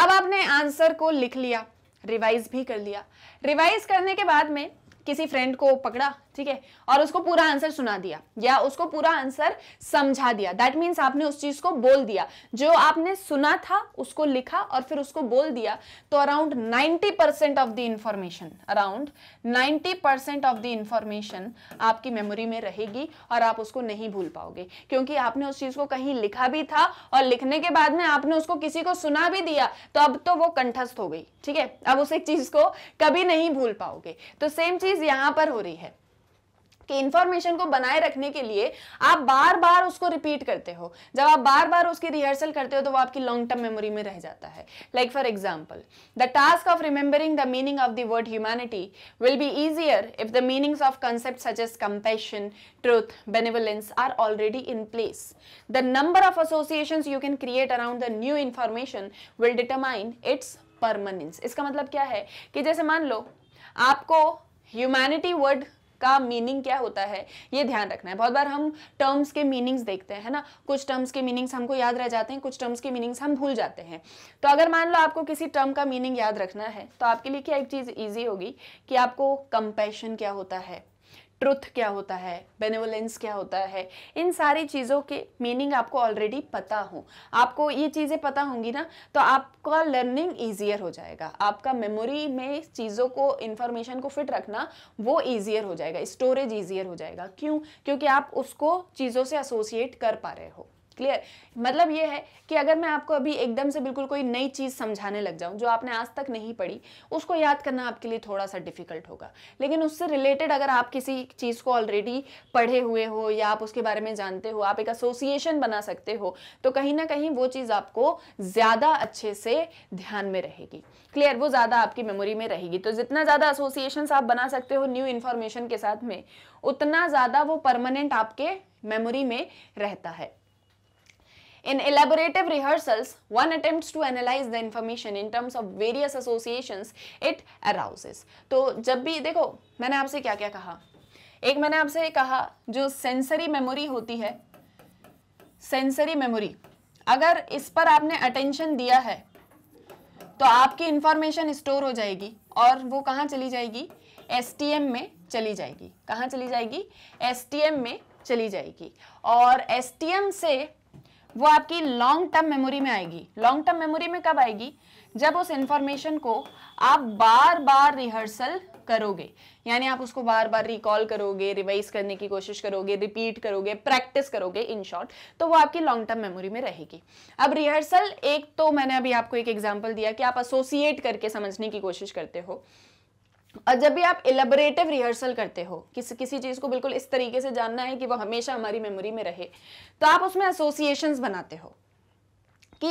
अब आपने आंसर को लिख लिया रिवाइज भी कर लिया रिवाइज करने के बाद में किसी फ्रेंड को पकड़ा ठीक है और उसको पूरा आंसर सुना दिया या उसको पूरा आंसर समझा दिया दैट मीन्स आपने उस चीज को बोल दिया जो आपने सुना था उसको लिखा और फिर उसको बोल दिया तो around 90 percent of the information around 90 percent of the information आपकी मेमोरी में रहेगी और आप उसको नहीं भूल पाओगे क्योंकि आपने उस चीज को कहीं लिखा भी था और लिखने के बाद में आपने उसको किसी को सुना भी दिया तो अब तो वो कंठस्थ हो गई ठीक है अब उस चीज को कभी नहीं भूल पाओगे तो सेम चीज चीज यहां पर हो रही है कि इंफॉर्मेशन को बनाए रखने के लिए आप बार बार उसको रिपीट करते हो जब आप बार बार उसकी रिहर्सल करते हो तो वो आपकी लॉन्ग टर्म मेमोरी में रह जाता है like for example the task of remembering the meaning of the word humanity will be easier if the meanings of concept such as compassion truth benevolence are already in place the number of association you can create around the new information will determine its permanence इसका मतलब क्या है कि जैसे मान लो आपको humanity word का meaning क्या होता है ये ध्यान रखना है बहुत बार हम टर्म्स के मीनिंग्स देखते हैं ना कुछ टर्म्स के मीनिंग्स हमको याद रह जाते हैं कुछ टर्म्स के मीनिंग्स हम भूल जाते हैं तो अगर मान लो आपको किसी टर्म का मीनिंग याद रखना है तो आपके लिए क्या एक चीज़ ईजी होगी कि आपको कंपेशन क्या होता है ट्रुथ क्या होता है बेनिवलेंस क्या होता है इन सारी चीज़ों के मीनिंग आपको ऑलरेडी पता हो आपको ये चीज़ें पता होंगी ना तो आपका लर्निंग ईजियर हो जाएगा आपका मेमोरी में चीज़ों को इन्फॉर्मेशन को फिट रखना वो ईजियर हो जाएगा स्टोरेज ईजियर हो जाएगा क्यों क्योंकि आप उसको चीज़ों से एसोसिएट कर पा रहे हो क्लियर मतलब ये है कि अगर मैं आपको अभी एकदम से बिल्कुल कोई नई चीज़ समझाने लग जाऊँ जो आपने आज तक नहीं पढ़ी उसको याद करना आपके लिए थोड़ा सा डिफिकल्ट होगा लेकिन उससे रिलेटेड अगर आप किसी चीज़ को ऑलरेडी पढ़े हुए हो या आप उसके बारे में जानते हो आप एक एसोसिएशन बना सकते हो तो कहीं ना कहीं वो चीज़ आपको ज़्यादा अच्छे से ध्यान में रहेगी क्लियर वो ज़्यादा आपकी मेमोरी में रहेगी तो जितना ज़्यादा एसोसिएशन आप बना सकते हो न्यू इन्फॉर्मेशन के साथ में उतना ज़्यादा वो परमानेंट आपके मेमोरी में रहता है In elaborative rehearsals, one attempts to analyze the information in terms of various associations it arouses. तो जब भी देखो मैंने आपसे क्या क्या कहा एक मैंने आपसे कहा जो सेंसरी मेमोरी होती है सेंसरी मेमोरी अगर इस पर आपने अटेंशन दिया है तो आपकी इंफॉर्मेशन स्टोर हो जाएगी और वो कहाँ चली जाएगी एस में चली जाएगी कहाँ चली जाएगी एस में चली जाएगी और एस से वो आपकी लॉन्ग टर्म मेमोरी में आएगी लॉन्ग टर्म मेमोरी में कब आएगी जब उस इंफॉर्मेशन को आप बार बार रिहर्सल करोगे यानी आप उसको बार बार रिकॉल करोगे रिवाइज करने की कोशिश करोगे रिपीट करोगे प्रैक्टिस करोगे इन शॉर्ट तो वो आपकी लॉन्ग टर्म मेमोरी में रहेगी अब रिहर्सल एक तो मैंने अभी आपको एक एग्जाम्पल दिया कि आप एसोसिएट करके समझने की कोशिश करते हो और जब भी आप इलेबरेटिव रिहर्सल करते हो किस किसी चीज़ को बिल्कुल इस तरीके से जानना है कि वो हमेशा हमारी मेमोरी में रहे तो आप उसमें एसोसिएशन बनाते हो कि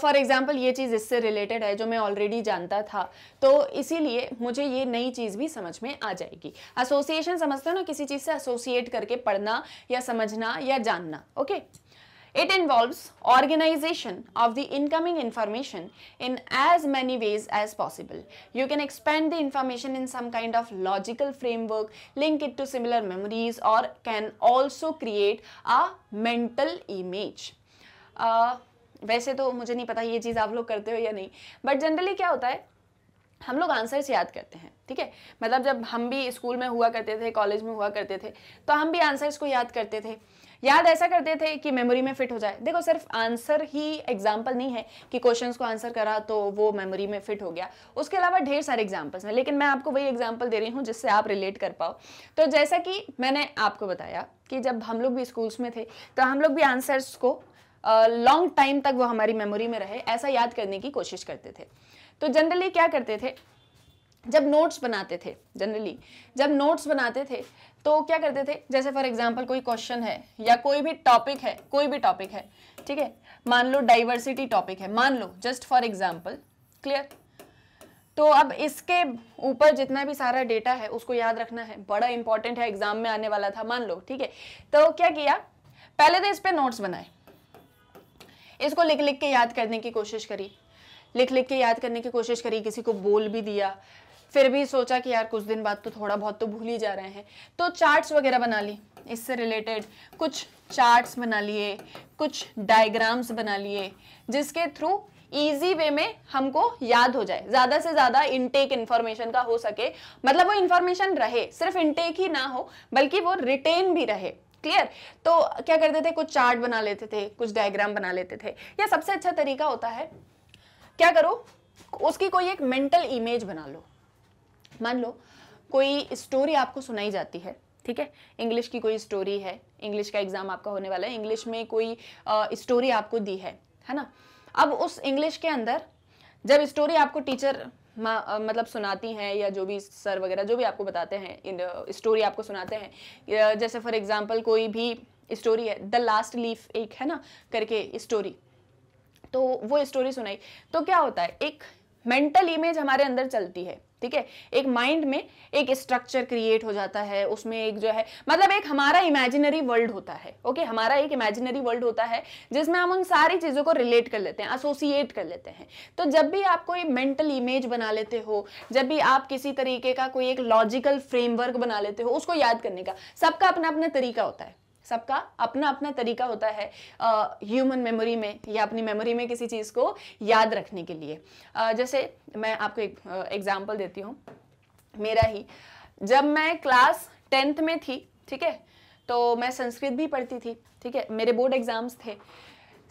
फॉर uh, एग्ज़ाम्पल ये चीज़ इससे रिलेटेड है जो मैं ऑलरेडी जानता था तो इसीलिए मुझे ये नई चीज़ भी समझ में आ जाएगी एसोसिएशन समझते हो ना किसी चीज़ से एसोसिएट करके पढ़ना या समझना या जानना okay okay? It involves organization of the incoming information in as many ways as possible. You can expand the information in some kind of logical framework, link it to similar memories or can also create a mental image. Uh, वैसे तो मुझे नहीं पता ये चीज़ आप लोग करते हो या नहीं बट जनरली क्या होता है हम लोग आंसर्स याद करते हैं ठीक है मतलब जब हम भी स्कूल में हुआ करते थे कॉलेज में हुआ करते थे तो हम भी आंसर्स को याद करते थे याद ऐसा करते थे कि मेमोरी में फिट हो जाए देखो सिर्फ आंसर ही एग्जाम्पल नहीं है कि क्वेश्चन को आंसर करा तो वो मेमोरी में फिट हो गया उसके अलावा ढेर सारे एग्जाम्पल्स हैं लेकिन मैं आपको वही एग्जाम्पल दे रही हूँ जिससे आप रिलेट कर पाओ तो जैसा कि मैंने आपको बताया कि जब हम लोग भी स्कूल्स में थे तो हम लोग भी आंसर्स को लॉन्ग uh, टाइम तक वो हमारी मेमोरी में रहे ऐसा याद करने की कोशिश करते थे तो जनरली क्या करते थे जब नोट्स बनाते थे जनरली जब नोट्स बनाते थे तो क्या करते थे जैसे फॉर एग्जांपल कोई क्वेश्चन है या कोई भी टॉपिक है कोई भी टॉपिक है ठीक है मान लो डाइवर्सिटी टॉपिक है मान लो जस्ट फॉर एग्जांपल क्लियर तो अब इसके ऊपर जितना भी सारा डेटा है उसको याद रखना है बड़ा इंपॉर्टेंट है एग्जाम में आने वाला था मान लो ठीक है तो क्या किया पहले तो इस पर नोट्स बनाए इसको लिख लिख के याद करने की कोशिश करी लिख लिख के याद करने की कोशिश करी किसी को बोल भी दिया फिर भी सोचा कि यार कुछ दिन बाद तो थोड़ा बहुत तो भूल ही जा रहे हैं तो चार्ट्स वगैरह बना ली इससे रिलेटेड कुछ चार्ट्स बना लिए कुछ डायग्राम्स बना लिए जिसके थ्रू ईजी वे में हमको याद हो जाए ज्यादा से ज्यादा इनटेक इन्फॉर्मेशन का हो सके मतलब वो इन्फॉर्मेशन रहे सिर्फ इनटेक ही ना हो बल्कि वो रिटेन भी रहे क्लियर तो क्या करते थे कुछ चार्ट बना लेते थे कुछ डायग्राम बना लेते थे या सबसे अच्छा तरीका होता है क्या करो उसकी कोई एक मेंटल इमेज बना लो मान लो कोई स्टोरी आपको सुनाई जाती है ठीक है इंग्लिश की कोई स्टोरी है इंग्लिश का एग्ज़ाम आपका होने वाला है इंग्लिश में कोई स्टोरी आपको दी है है ना अब उस इंग्लिश के अंदर जब स्टोरी आपको टीचर मतलब सुनाती हैं या जो भी सर वगैरह जो भी आपको बताते हैं स्टोरी आपको सुनाते हैं जैसे फॉर एग्जांपल कोई भी स्टोरी है द लास्ट लीफ एक है ना करके स्टोरी तो वो स्टोरी सुनाई तो क्या होता है एक मेंटल इमेज हमारे अंदर चलती है ठीक है एक माइंड में एक स्ट्रक्चर क्रिएट हो जाता है उसमें एक जो है मतलब एक हमारा इमेजिनरी वर्ल्ड होता है ओके हमारा एक इमेजिनरी वर्ल्ड होता है जिसमें हम उन सारी चीज़ों को रिलेट कर लेते हैं एसोसिएट कर लेते हैं तो जब भी आप कोई मेंटल इमेज बना लेते हो जब भी आप किसी तरीके का कोई एक लॉजिकल फ्रेमवर्क बना लेते हो उसको याद करने का सबका अपना अपना तरीका होता है सबका अपना अपना तरीका होता है ह्यूमन मेमोरी में या अपनी मेमोरी में किसी चीज़ को याद रखने के लिए uh, जैसे मैं आपको एक एग्जाम्पल देती हूँ मेरा ही जब मैं क्लास टेंथ में थी ठीक है तो मैं संस्कृत भी पढ़ती थी ठीक है मेरे बोर्ड एग्जाम्स थे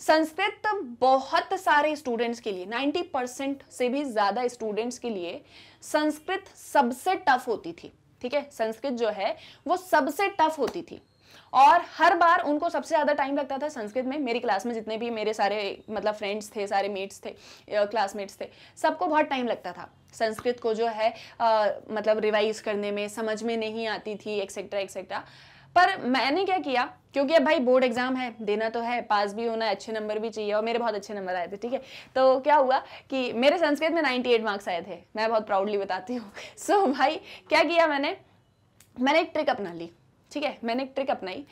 संस्कृत तो बहुत सारे स्टूडेंट्स के लिए 90 परसेंट से भी ज़्यादा स्टूडेंट्स के लिए संस्कृत सबसे टफ होती थी ठीक है संस्कृत जो है वो सबसे टफ होती थी और हर बार उनको सबसे ज़्यादा टाइम लगता था संस्कृत में मेरी क्लास में जितने भी मेरे सारे मतलब फ्रेंड्स थे सारे मेट्स थे क्लासमेट्स थे सबको बहुत टाइम लगता था संस्कृत को जो है आ, मतलब रिवाइज करने में समझ में नहीं आती थी एक्सेट्रा एक्सेट्रा पर मैंने क्या किया क्योंकि अब भाई बोर्ड एग्जाम है देना तो है पास भी होना है अच्छे नंबर भी चाहिए और मेरे बहुत अच्छे नंबर आए थे ठीक है तो क्या हुआ कि मेरे संस्कृत में 98 मार्क्स आए थे मैं बहुत प्राउडली बताती हूँ सो so, भाई क्या किया मैंने मैंने एक ट्रिक अपना ली ठीक है मैंने एक ट्रिक अपनाई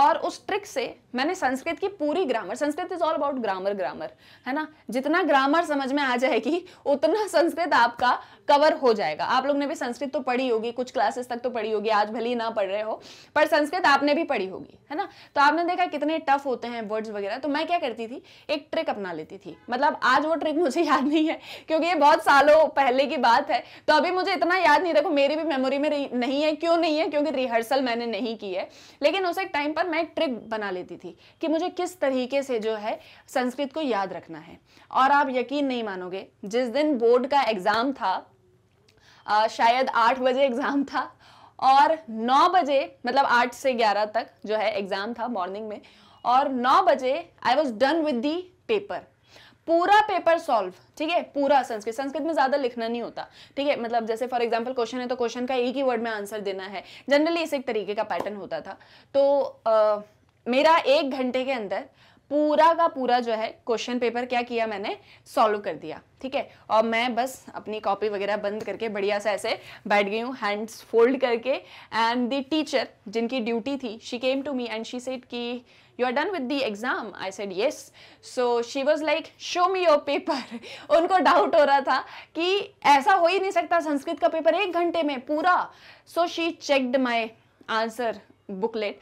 और उस ट्रिक से मैंने संस्कृत की पूरी grammar Sanskrit is all about grammar grammar है ना जितना ग्रामर समझ में आ जाएगी उतना संस्कृत आपका कवर हो जाएगा आप लोग ने भी संस्कृत तो पढ़ी होगी कुछ क्लासेस तक तो पढ़ी होगी आज भले ही ना पढ़ रहे हो पर संस्कृत आपने भी पढ़ी होगी है ना तो आपने देखा कितने टफ होते हैं वर्ड्स वगैरह तो मैं क्या करती थी एक ट्रिक अपना लेती थी मतलब आज वो ट्रिक मुझे याद नहीं है क्योंकि ये बहुत सालों पहले की बात है तो अभी मुझे इतना याद नहीं देखो मेरी भी मेमोरी में नहीं है क्यों नहीं है क्योंकि रिहर्सल मैंने नहीं की है लेकिन उस एक टाइम पर मैं एक ट्रिक बना लेती थी कि मुझे किस तरीके से जो है संस्कृत को याद रखना है और आप यकीन नहीं मानोगे जिस दिन बोर्ड का एग्ज़ाम था आ, शायद आठ बजे एग्ज़ाम था और नौ बजे मतलब आठ से ग्यारह तक जो है एग्ज़ाम था मॉर्निंग में और नौ बजे I was done with the paper पूरा पेपर सॉल्व ठीक है पूरा संस्कृत संस्कृत में ज़्यादा लिखना नहीं होता ठीक है मतलब जैसे फॉर एग्जाम्पल क्वेश्चन है तो क्वेश्चन का एक ही वर्ड में आंसर देना है जनरली इस एक तरीके का पैटर्न होता था तो आ, मेरा एक घंटे के अंदर पूरा का पूरा जो है क्वेश्चन पेपर क्या किया मैंने सॉल्व कर दिया ठीक है और मैं बस अपनी कॉपी वगैरह बंद करके बढ़िया सा ऐसे बैठ गई हूँ हैंड्स फोल्ड करके एंड द टीचर जिनकी ड्यूटी थी she came to me and she said कि you are done with the exam I said yes so she was like show me your paper उनको डाउट हो रहा था कि ऐसा हो ही नहीं सकता संस्कृत का पेपर एक घंटे में पूरा so she checked my answer booklet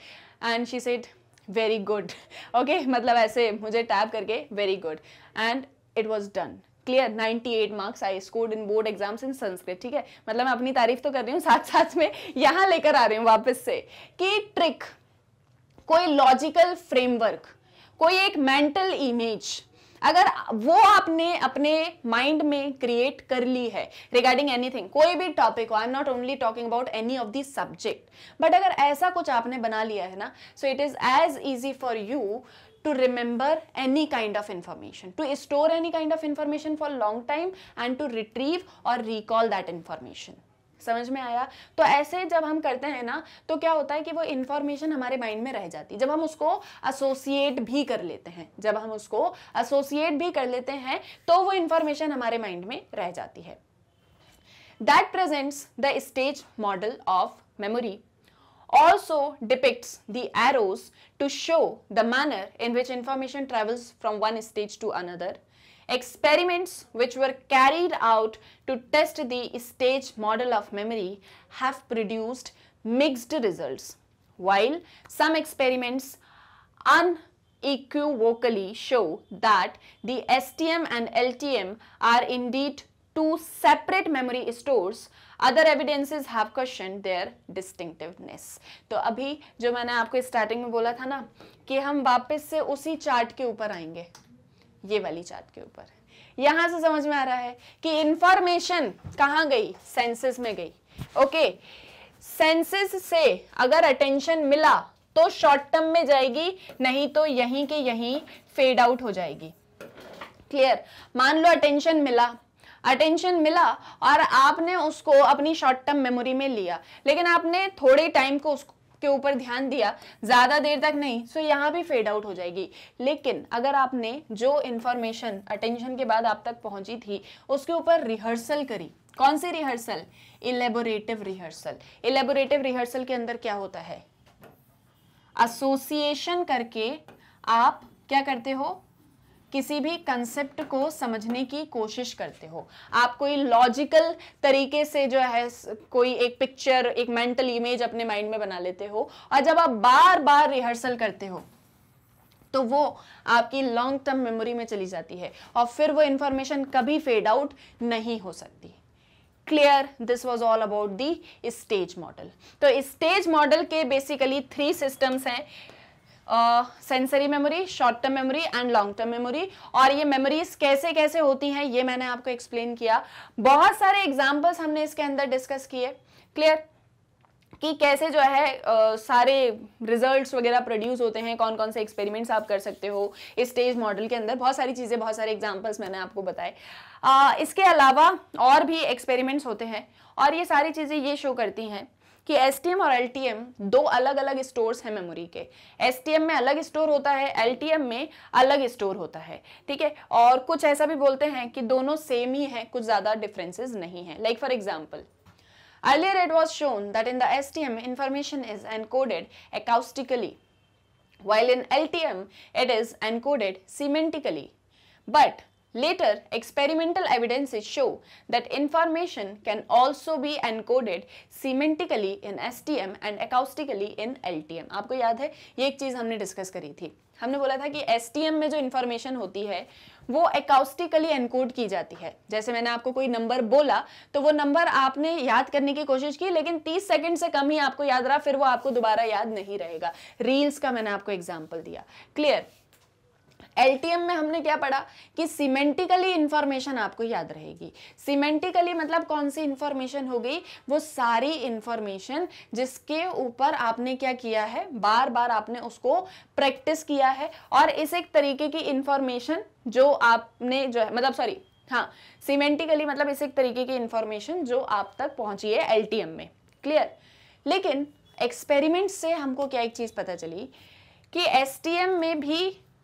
and she said very good okay मतलब ऐसे मुझे टैप करके very good and it was done clear 98 marks I scored in board exams in Sanskrit ठीक है मतलब मैं अपनी तारीफ तो कर रही हूँ साथ साथ में यहाँ लेकर आ रही हूँ वापस से कि ट्रिक कोई लॉजिकल फ्रेमवर्क कोई एक मेंटल इमेज अगर वो आपने अपने माइंड में क्रिएट कर ली है रिगार्डिंग एनीथिंग कोई भी टॉपिक हो I am not only talking about any of the subject but अगर ऐसा कुछ आपने बना लिया है ना so it is as easy for you to remember any kind of information to store any kind of information for long time and to retrieve or recall that information समझ में आया तो ऐसे जब हम करते हैं ना तो क्या होता है कि वो इन्फॉर्मेशन हमारे माइंड में रह जाती है जब हम उसको एसोसिएट भी कर लेते हैं जब हम उसको एसोसिएट भी कर लेते हैं तो वो इन्फॉर्मेशन हमारे माइंड में रह जाती है that presents the stage model of memory also depicts the arrows to show the manner in which information travels from one stage to another Experiments which were carried out to test the stage model of memory have produced mixed results, while some experiments unequivocally show that the STM and LTM are indeed two separate memory stores other evidences have questioned their distinctiveness to abhi jo maine aapko starting mein bola tha na ki hum wapas se usi chart ke upar aayenge ये वाली chart के ऊपर यहां से समझ में आ रहा है कि इंफॉर्मेशन कहा गई सेंसेस में गई ओके सेंसेस से अगर अटेंशन मिला तो शॉर्ट टर्म में जाएगी नहीं तो यहीं के यहीं फेड आउट हो जाएगी क्लियर मान लो अटेंशन मिला अटेंशन मिला और आपने उसको अपनी शॉर्ट टर्म मेमोरी में लिया लेकिन आपने थोड़े टाइम को उसको के ऊपर ध्यान दिया ज़्यादा देर तक नहीं सो यहाँ भी फेड आउट हो जाएगी लेकिन अगर आपने जो इन्फॉर्मेशन अटेंशन के बाद आप तक पहुंची थी उसके ऊपर रिहर्सल करी कौन सी rehearsal elaborative rehearsal elaborative rehearsal के अंदर क्या होता है एसोसिएशन करके आप क्या करते हो किसी भी कंसेप्ट को समझने की कोशिश करते हो आप कोई लॉजिकल तरीके से जो है कोई एक पिक्चर एक मेंटल इमेज अपने माइंड में बना लेते हो और जब आप बार बार रिहर्सल करते हो तो वो आपकी लॉन्ग टर्म मेमोरी में चली जाती है और फिर वो इंफॉर्मेशन कभी फेड आउट नहीं हो सकती clear this was all about the stage model तो स्टेज मॉडल के बेसिकली थ्री सिस्टम्स हैं sensory memory short term memory and long term memory और ये मेमोरीज कैसे कैसे होती हैं ये मैंने आपको एक्सप्लेन किया बहुत सारे एग्जाम्पल्स हमने इसके अंदर डिस्कस किए क्लियर कि कैसे जो है आ, सारे रिजल्ट्स वगैरह प्रोड्यूस होते हैं कौन कौन से एक्सपेरिमेंट्स आप कर सकते हो इस स्टेज मॉडल के अंदर बहुत सारी चीज़ें बहुत सारे एग्जाम्पल्स मैंने आपको बताए इसके अलावा और भी एक्सपेरिमेंट्स होते हैं और ये सारी चीज़ें ये शो करती हैं कि एस और एल दो अलग अलग स्टोर हैं मेमोरी के एस में अलग स्टोर होता है एल में अलग स्टोर होता है ठीक है और कुछ ऐसा भी बोलते हैं कि दोनों सेम ही है कुछ ज़्यादा डिफरेंसेज नहीं है like for example earlier it was shown that in the S T M information is encoded acoustically while in L T M it is encoded semantically but Later, experimental evidences show that information can also be encoded semantically in STM and acoustically in LTM. आपको याद है ये एक चीज़ हमने discuss करी थी हमने बोला था कि एस में जो इन्फॉर्मेशन होती है वो एकाउस्टिकली एनकोड की जाती है जैसे मैंने आपको कोई नंबर बोला तो वो नंबर आपने याद करने की कोशिश की लेकिन 30 सेकंड से कम ही आपको याद रहा फिर वो आपको दोबारा याद नहीं रहेगा रील्स का मैंने आपको एग्जांपल दिया क्लियर एल में हमने क्या पढ़ा कि सीमेंटिकली इंफॉर्मेशन आपको याद रहेगी सीमेंटिकली मतलब कौन सी इंफॉर्मेशन हो गई वो सारी इंफॉर्मेशन जिसके ऊपर आपने क्या किया है बार बार आपने उसको प्रैक्टिस किया है और इस एक तरीके की इंफॉर्मेशन जो आपने जो है मतलब सॉरी हाँ सीमेंटिकली मतलब इस एक तरीके की इंफॉर्मेशन जो आप तक पहुंची है एल में क्लियर लेकिन एक्सपेरिमेंट से हमको क्या एक चीज़ पता चली कि एस में भी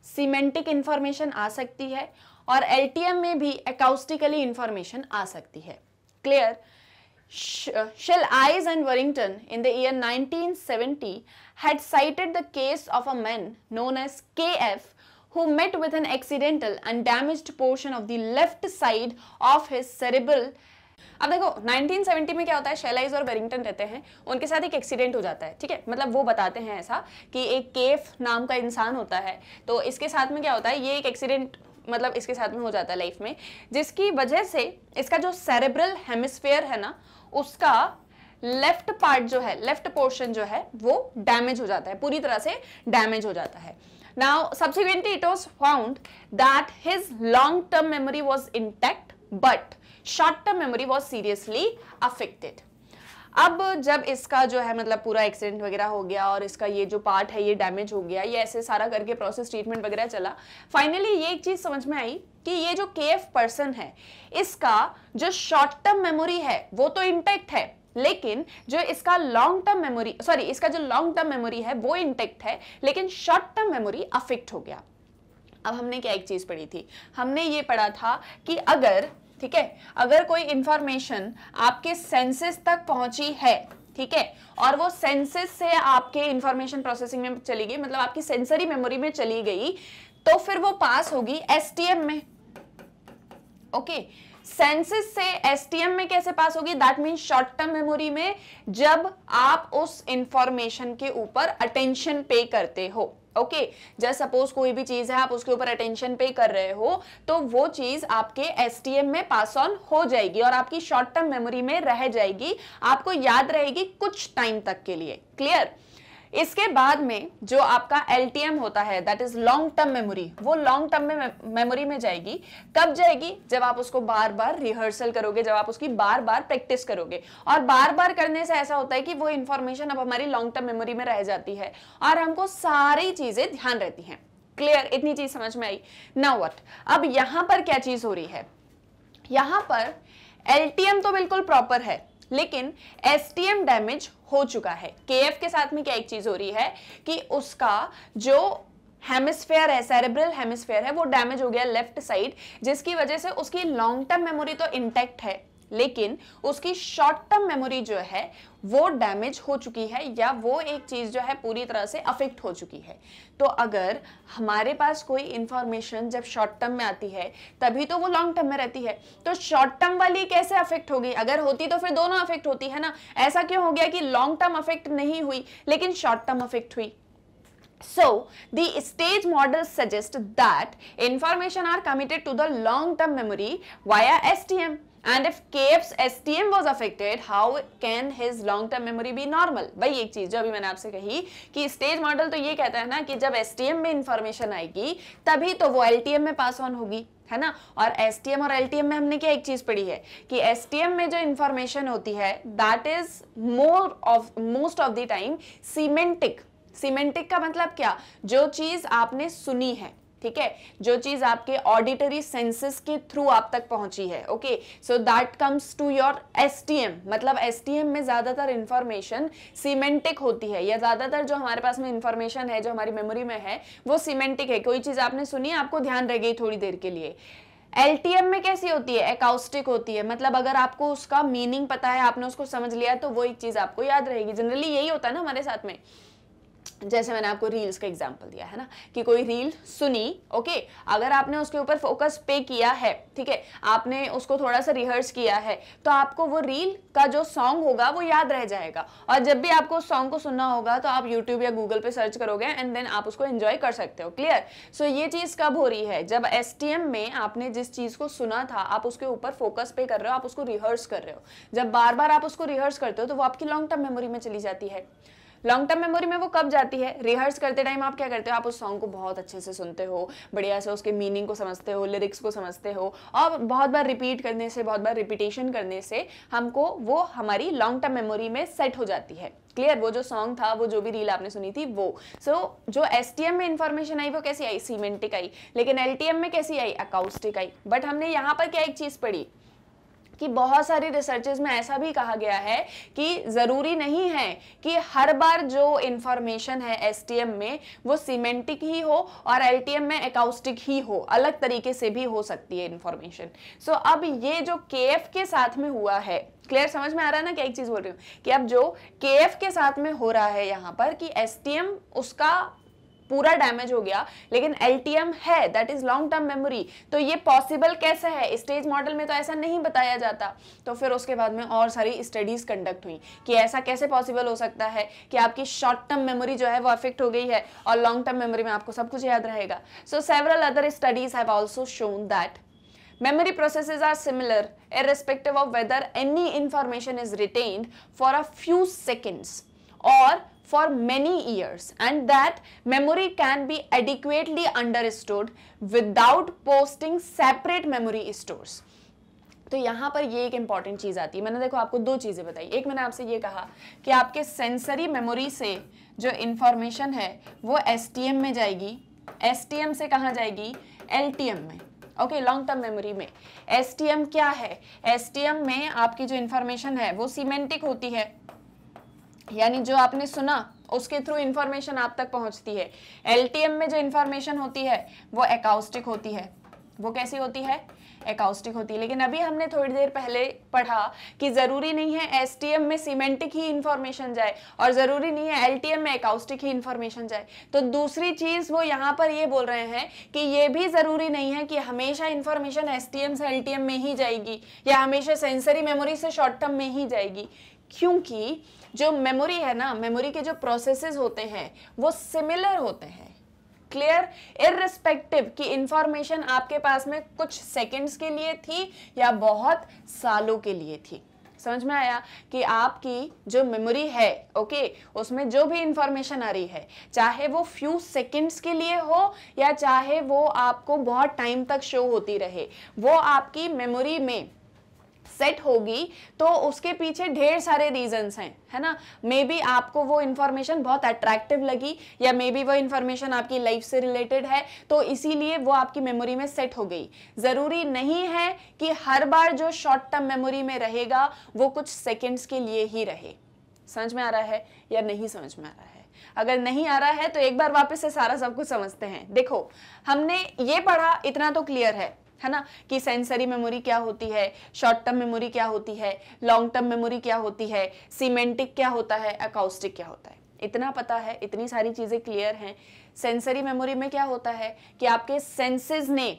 सीमेंटिक इंफॉर्मेशन आ सकती है और एल में भी एकाउस्टिकली इंफॉर्मेशन आ सकती है clear Shallice and Warrington in the year 1970 had cited the case of a man known as K F who met with an accidental undamaged portion of the left side of his अब देखो 1970 में क्या होता है शेलाइज और Berrington रहते हैं उनके साथ एक एक्सीडेंट हो जाता है ठीक है मतलब वो बताते हैं ऐसा कि एक केफ नाम का इंसान होता है तो इसके साथ में क्या होता है ये एक एक्सीडेंट मतलब इसके साथ में हो जाता है लाइफ में जिसकी वजह से इसका जो सेरेब्रल हेमिस्फेयर है ना उसका लेफ्ट पार्ट जो है लेफ्ट पोर्शन जो है वो डैमेज हो जाता है पूरी तरह से डैमेज हो जाता है now subsequently it was found that his long term memory was intact but short term memory was seriously affected अब जब इसका जो है मतलब पूरा एक्सीडेंट वगैरह हो गया और इसका ये जो पार्ट है ये डैमेज हो गया ये ऐसे सारा करके प्रोसेस ट्रीटमेंट वगैरह चला फाइनली ये एक चीज़ समझ में आई कि ये जो के एफ पर्सन है इसका जो शॉर्ट टर्म मेमोरी है वो तो इंटैक्ट है लेकिन जो इसका लॉन्ग टर्म मेमोरी सॉरी इसका जो लॉन्ग टर्म मेमोरी है वो इंटेक्ट है लेकिन शॉर्ट टर्म मेमोरी अफेक्ट हो गया अब हमने क्या एक चीज़ पढ़ी थी हमने ये पढ़ा था कि अगर ठीक है अगर कोई इंफॉर्मेशन आपके सेंसेस तक पहुंची है ठीक है और वो सेंसेस से आपके इंफॉर्मेशन प्रोसेसिंग में चली गई मतलब आपकी सेंसरी मेमोरी में चली गई तो फिर वो पास होगी एसटीएम में ओके okay. सेंसेस से एसटीएम में कैसे पास होगी that mean short term memory में जब आप उस इंफॉर्मेशन के ऊपर अटेंशन पे करते हो ओके जस्ट सपोज कोई भी चीज है आप उसके ऊपर अटेंशन पे कर रहे हो तो वो चीज आपके एस में पास ऑन हो जाएगी और आपकी शॉर्ट टर्म मेमोरी में रह जाएगी आपको याद रहेगी कुछ टाइम तक के लिए क्लियर इसके बाद में जो आपका एल होता है that is long term memory वो लॉन्ग टर्म में मेमोरी में जाएगी कब जाएगी जब आप उसको बार बार रिहर्सल करोगे जब आप उसकी बार बार प्रैक्टिस करोगे और बार बार करने से ऐसा होता है कि वो इंफॉर्मेशन अब हमारी लॉन्ग टर्म मेमोरी में रह जाती है और हमको सारी चीजें ध्यान रहती हैं क्लियर इतनी चीज समझ में आई नाउ वट अब यहां पर क्या चीज हो रही है यहां पर एल तो बिल्कुल प्रॉपर है लेकिन एस डैमेज हो चुका है के एफ के साथ में क्या एक चीज हो रही है कि उसका जो हेमिस्फेयर है सेरेब्रल हेमिस्फेयर है वो डैमेज हो गया लेफ्ट साइड जिसकी वजह से उसकी लॉन्ग टर्म मेमोरी तो इंटैक्ट है लेकिन उसकी शॉर्ट टर्म मेमोरी जो है वो डैमेज हो चुकी है या वो एक चीज़ जो है पूरी तरह से अफेक्ट हो चुकी है तो अगर हमारे पास कोई इंफॉर्मेशन जब शॉर्ट टर्म में आती है तभी तो वो लॉन्ग टर्म में रहती है तो शॉर्ट टर्म वाली कैसे अफेक्ट होगी अगर होती तो फिर दोनों अफेक्ट होती है ना ऐसा क्यों हो गया कि लॉन्ग टर्म अफेक्ट नहीं हुई लेकिन शॉर्ट टर्म अफेक्ट हुई So, the stage model suggests that information are committed to the long-term memory via STM. And if S T M was affected how can his long term memory be normal वही एक चीज जो अभी मैंने आपसे कही कि स्टेज मॉडल तो ये कहता है ना कि जब एस टी एम में इंफॉर्मेशन आएगी तभी तो वो एल टी एम में पास ऑन होगी है ना और एस टी एम और एल टी एम में हमने क्या एक चीज पढ़ी है कि एस टी एम में जो इंफॉर्मेशन होती है that is more of most of the time semantic semantic का मतलब क्या जो चीज आपने सुनी है ठीक है जो चीज आपके ऑडिटरी सेंसेस के थ्रू आप तक पहुंची है okay so that comes to your S मतलब एस में ज्यादातर इंफॉर्मेशन सीमेंटिक होती है या ज्यादातर जो हमारे पास में इंफॉर्मेशन है जो हमारी मेमोरी में है वो सीमेंटिक है कोई चीज आपने सुनी आपको ध्यान रह गई थोड़ी देर के लिए एलटीएम में कैसी होती है एकाउस्टिक होती है मतलब अगर आपको उसका मीनिंग पता है आपने उसको समझ लिया तो वो एक चीज आपको याद रहेगी जनरली यही होता है ना हमारे साथ में जैसे मैंने आपको रील्स का एग्जाम्पल दिया है ना कि कोई रील सुनी ओके अगर आपने उसके ऊपर फोकस पे किया है ठीक है आपने उसको थोड़ा सा रिहर्स किया है तो आपको वो रील का जो सॉन्ग होगा वो याद रह जाएगा और जब भी आपको उस सॉन्ग को सुनना होगा तो आप यूट्यूब या गूगल पे सर्च करोगे एंड देन आप उसको एंजॉय कर सकते हो क्लियर सो so, ये चीज़ कब हो रही है जब एस में आपने जिस चीज़ को सुना था आप उसके ऊपर फोकस पे कर रहे हो आप उसको रिहर्स कर रहे हो जब बार बार आप उसको रिहर्स करते हो तो वो आपकी लॉन्ग टर्म मेमोरी में चली जाती है लॉन्ग टर्म मेमोरी में वो कब जाती है रिहर्स करते टाइम आप क्या करते हो आप उस सॉन्ग को बहुत अच्छे से सुनते हो बढ़िया से उसके मीनिंग को समझते हो लिरिक्स को समझते हो और बहुत बार रिपीट करने से बहुत बार रिपीटेशन करने से हमको वो हमारी लॉन्ग टर्म मेमोरी में सेट हो जाती है क्लियर वो जो सॉन्ग था वो जो भी रील आपने सुनी थी वो सो so, जो एस में इन्फॉर्मेशन आई वो कैसी आई सीमेंटिक आई लेकिन एल में कैसी आई अकाउस्टिक आई बट हमने यहाँ पर क्या एक चीज़ पढ़ी कि बहुत सारी रिसर्चेज में ऐसा भी कहा गया है कि ज़रूरी नहीं है कि हर बार जो इंफॉर्मेशन है एस में वो सीमेंटिक ही हो और एल में एकाउस्टिक ही हो अलग तरीके से भी हो सकती है इंफॉर्मेशन सो so, अब ये जो के के साथ में हुआ है क्लियर समझ में आ रहा है ना क्या एक चीज़ बोल रही हूँ कि अब जो के के साथ में हो रहा है यहाँ पर कि एस उसका पूरा डैमेज हो गया लेकिन एल है that is long term memory तो ये पॉसिबल कैसे है स्टेज मॉडल में तो ऐसा नहीं बताया जाता तो फिर उसके बाद में और सारी स्टडीज कंडक्ट हुई कि ऐसा कैसे पॉसिबल हो सकता है कि आपकी शॉर्ट टर्म मेमोरी जो है वो अफेक्ट हो गई है और लॉन्ग टर्म मेमोरी में आपको सब कुछ याद रहेगा so several other studies have also shown that memory processes are similar irrespective of whether any information is retained for a few seconds और for many years and that memory can be adequately understood without posting separate memory stores. तो यहाँ पर ये एक important चीज़ आती है मैंने देखो आपको दो चीज़ें बताई एक मैंने आपसे ये कहा कि आपके सेंसरी मेमोरी से जो इन्फॉर्मेशन है वो एस में जाएगी एस से कहाँ जाएगी एल में ओके लॉन्ग टर्म मेमोरी में एस क्या है एस में आपकी जो इन्फॉर्मेशन है वो सीमेंटिक होती है यानी जो आपने सुना उसके थ्रू इन्फॉर्मेशन आप तक पहुंचती है एल में जो इन्फॉर्मेशन होती है वो एकाउस्टिक होती है वो कैसी होती है एकाउस्टिक होती है लेकिन अभी हमने थोड़ी देर पहले पढ़ा कि ज़रूरी नहीं है एस में सीमेंटिक ही इंफॉर्मेशन जाए और ज़रूरी नहीं है एल में एकाउस्टिक ही इंफॉर्मेशन जाए तो दूसरी चीज़ वो यहाँ पर ये बोल रहे हैं कि ये भी ज़रूरी नहीं है कि हमेशा इन्फॉर्मेशन एस से एल में ही जाएगी या हमेशा सेंसरी मेमोरी से शॉर्ट टर्म में ही जाएगी क्योंकि जो मेमोरी है ना मेमोरी के जो प्रोसेसेस होते हैं वो सिमिलर होते हैं क्लियर इरिस्पेक्टिव कि इंफॉर्मेशन आपके पास में कुछ सेकंड्स के लिए थी या बहुत सालों के लिए थी समझ में आया कि आपकी जो मेमोरी है ओके उसमें जो भी इंफॉर्मेशन आ रही है चाहे वो फ्यू सेकंड्स के लिए हो या चाहे वो आपको बहुत टाइम तक शो होती रहे वो आपकी मेमोरी में अपसेट होगी तो उसके पीछे ढेर सारे रीजंस हैं है ना मे बी आपको वो इन्फॉर्मेशन बहुत अट्रैक्टिव लगी या मे बी वो इन्फॉर्मेशन आपकी लाइफ से रिलेटेड है तो इसीलिए वो आपकी मेमोरी में सेट हो गई ज़रूरी नहीं है कि हर बार जो शॉर्ट टर्म मेमोरी में रहेगा वो कुछ सेकेंड्स के लिए ही रहे समझ में आ रहा है या नहीं समझ में आ रहा है अगर नहीं आ रहा है तो एक बार वापस से सारा सब कुछ समझते हैं देखो हमने ये पढ़ा इतना तो क्लियर है है ना कि सेंसरी मेमोरी क्या होती है शॉर्ट टर्म मेमोरी क्या होती है लॉन्ग टर्म मेमोरी क्या होती है सीमेंटिक क्या होता है अकाउस्टिक क्या होता है इतना पता है इतनी सारी चीज़ें क्लियर हैं सेंसरी मेमोरी में क्या होता है कि आपके सेंसेस ने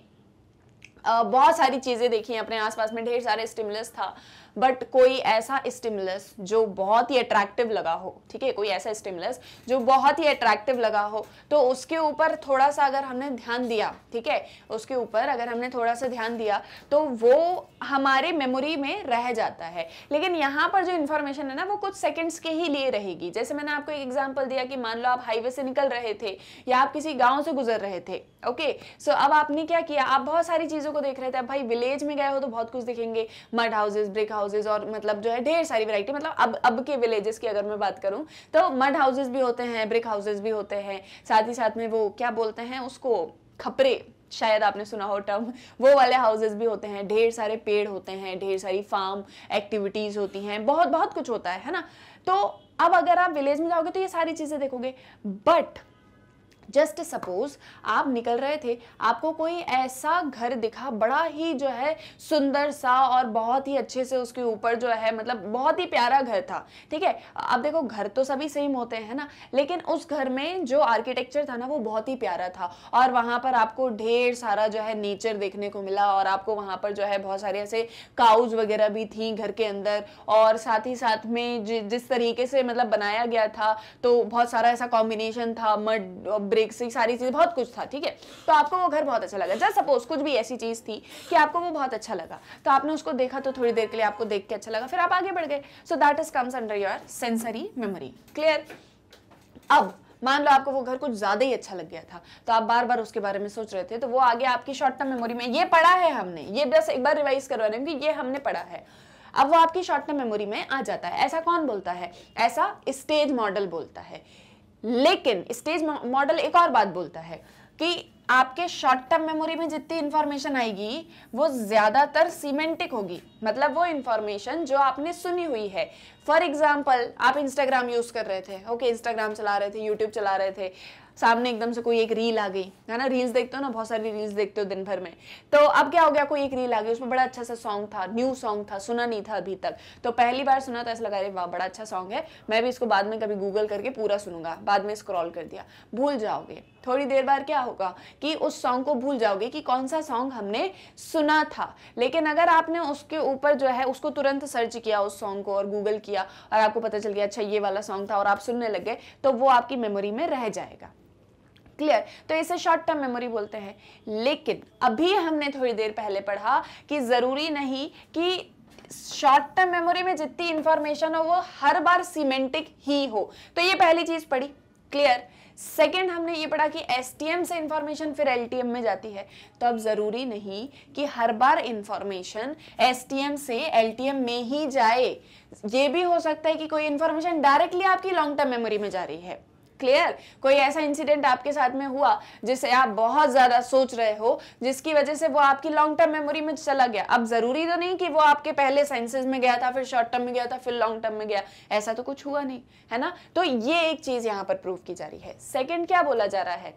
बहुत सारी चीज़ें देखी अपने आसपास में ढेर सारे स्टिमुलस था बट कोई ऐसा स्टिमुलस जो बहुत ही अट्रैक्टिव लगा हो ठीक है कोई ऐसा स्टिमुलस जो बहुत ही अट्रैक्टिव लगा हो तो उसके ऊपर थोड़ा सा अगर हमने ध्यान दिया ठीक है उसके ऊपर अगर हमने थोड़ा सा ध्यान दिया तो वो हमारे मेमोरी में रह जाता है लेकिन यहाँ पर जो इन्फॉर्मेशन है ना वो कुछ सेकेंड्स के ही लिए रहेगी जैसे मैंने आपको एक एग्जाम्पल दिया कि मान लो आप हाईवे से निकल रहे थे या आप किसी गाँव से गुजर रहे थे ओके सो so, अब आपने क्या किया आप बहुत सारी चीज़ों को देख रहे थे भाई विलेज में गए हो तो बहुत कुछ दिखेंगे mud houses brick house houses और मतलब जो है ढेर सारी वैरायटी मतलब अब अब के विलेजेस की अगर मैं बात करूँ तो मड हाउसेज भी होते हैं ब्रिक हाउसेज भी होते हैं साथ ही साथ में वो क्या बोलते हैं उसको खपरे शायद आपने सुना हो टर्म वो वाले हाउसेज भी होते हैं ढेर सारे पेड़ होते हैं ढेर सारी फार्म एक्टिविटीज़ होती हैं बहुत बहुत कुछ होता है है ना तो अब अगर आप विलेज में जाओगे तो ये सारी चीज़ें देखोगे बट जस्ट सपोज आप निकल रहे थे आपको कोई ऐसा घर दिखा बड़ा ही जो है सुंदर सा और बहुत ही अच्छे से उसके ऊपर जो है मतलब बहुत ही प्यारा घर था ठीक है अब देखो घर तो सभी सेम होते हैं ना लेकिन उस घर में जो आर्किटेक्चर था ना वो बहुत ही प्यारा था और वहाँ पर आपको ढेर सारा जो है नेचर देखने को मिला और आपको वहाँ पर जो है बहुत सारे ऐसे काउज वगैरह भी थी घर के अंदर और साथ ही साथ में जिस तरीके से मतलब बनाया गया था तो बहुत सारा ऐसा कॉम्बिनेशन था मड ब्रेक्स ये सारी चीज़ बहुत कुछ था ठीक है तो आपको वो घर बहुत अच्छा लगा जस्ट सपोज कुछ भी ऐसी चीज़ थी कि आपको वो बहुत अच्छा लगा तो आपने उसको देखा तो थोड़ी देर के लिए आपको देख के अच्छा लगा फिर आप आगे बढ़ गए so that is comes under your sensory memory clear अब मान लो आपको वो घर कुछ ज़्यादा ही अच्छा लग गया था तो आप बार बार उसके बारे में सोच रहे थे तो वो आगे आपकी शॉर्ट टर्म मेमोरी में ये पढ़ा है हमने ये बस एक बार रिवाइज करवा रहे हैं कि ये हमने पढ़ा है अब वो आपकी शॉर्ट टर्म मेमोरी में आ जाता है ऐसा कौन बोलता है ऐसा स्टेज मॉडल बोलता है लेकिन स्टेज मॉडल एक और बात बोलता है कि आपके शॉर्ट टर्म मेमोरी में जितनी इंफॉर्मेशन आएगी वो ज़्यादातर सीमेंटिक होगी मतलब वो इंफॉर्मेशन जो आपने सुनी हुई है फॉर एग्जाम्पल आप इंस्टाग्राम यूज़ कर रहे थे ओके okay, इंस्टाग्राम चला रहे थे यूट्यूब चला रहे थे सामने एकदम से कोई एक रील आ गई है ना रील्स देखते हो ना बहुत सारी रील्स देखते हो दिन भर में तो अब क्या हो गया कोई एक रील आ गई उसमें बड़ा अच्छा सा सॉन्ग था न्यू सॉन्ग था सुना नहीं था अभी तक तो पहली बार सुना तो ऐसा लगा अरे वाह बड़ा अच्छा सॉन्ग है मैं भी इसको बाद में कभी गूगल करके पूरा सुनूंगा बाद में स्क्रॉल कर दिया भूल जाओगे थोड़ी देर बाद क्या होगा कि उस सॉन्ग को भूल जाओगे कि कौन सा सॉन्ग हमने सुना था लेकिन अगर आपने उसके ऊपर जो है उसको तुरंत सर्च किया उस सॉन्ग को और गूगल किया और आपको पता चल गया अच्छा ये वाला सॉन्ग था और आप सुनने लग गए तो वो आपकी मेमोरी में रह जाएगा क्लियर तो इसे शॉर्ट टर्म मेमोरी बोलते हैं लेकिन अभी हमने थोड़ी देर पहले पढ़ा कि ज़रूरी नहीं कि शॉर्ट टर्म मेमोरी में जितनी इंफॉर्मेशन हो वो हर बार सीमेंटिक ही हो तो ये पहली चीज़ पढ़ी क्लियर सेकेंड हमने ये पढ़ा कि एस से इंफॉर्मेशन फिर एल में जाती है तो अब ज़रूरी नहीं कि हर बार इंफॉर्मेशन एस से एल में ही जाए ये भी हो सकता है कि कोई इंफॉर्मेशन डायरेक्टली आपकी लॉन्ग टर्म मेमोरी में जा रही है क्लियर कोई ऐसा इंसिडेंट आपके साथ में हुआ जिसे आप बहुत ज़्यादा सोच रहे हो जिसकी वजह से वो आपकी लॉन्ग टर्म मेमोरी में चला गया अब ज़रूरी तो नहीं कि वो आपके पहले साइंसेज में गया था फिर शॉर्ट टर्म में गया था फिर लॉन्ग टर्म में गया ऐसा तो कुछ हुआ नहीं है ना तो ये एक चीज़ यहाँ पर प्रूव की जा रही है सेकेंड क्या बोला जा रहा है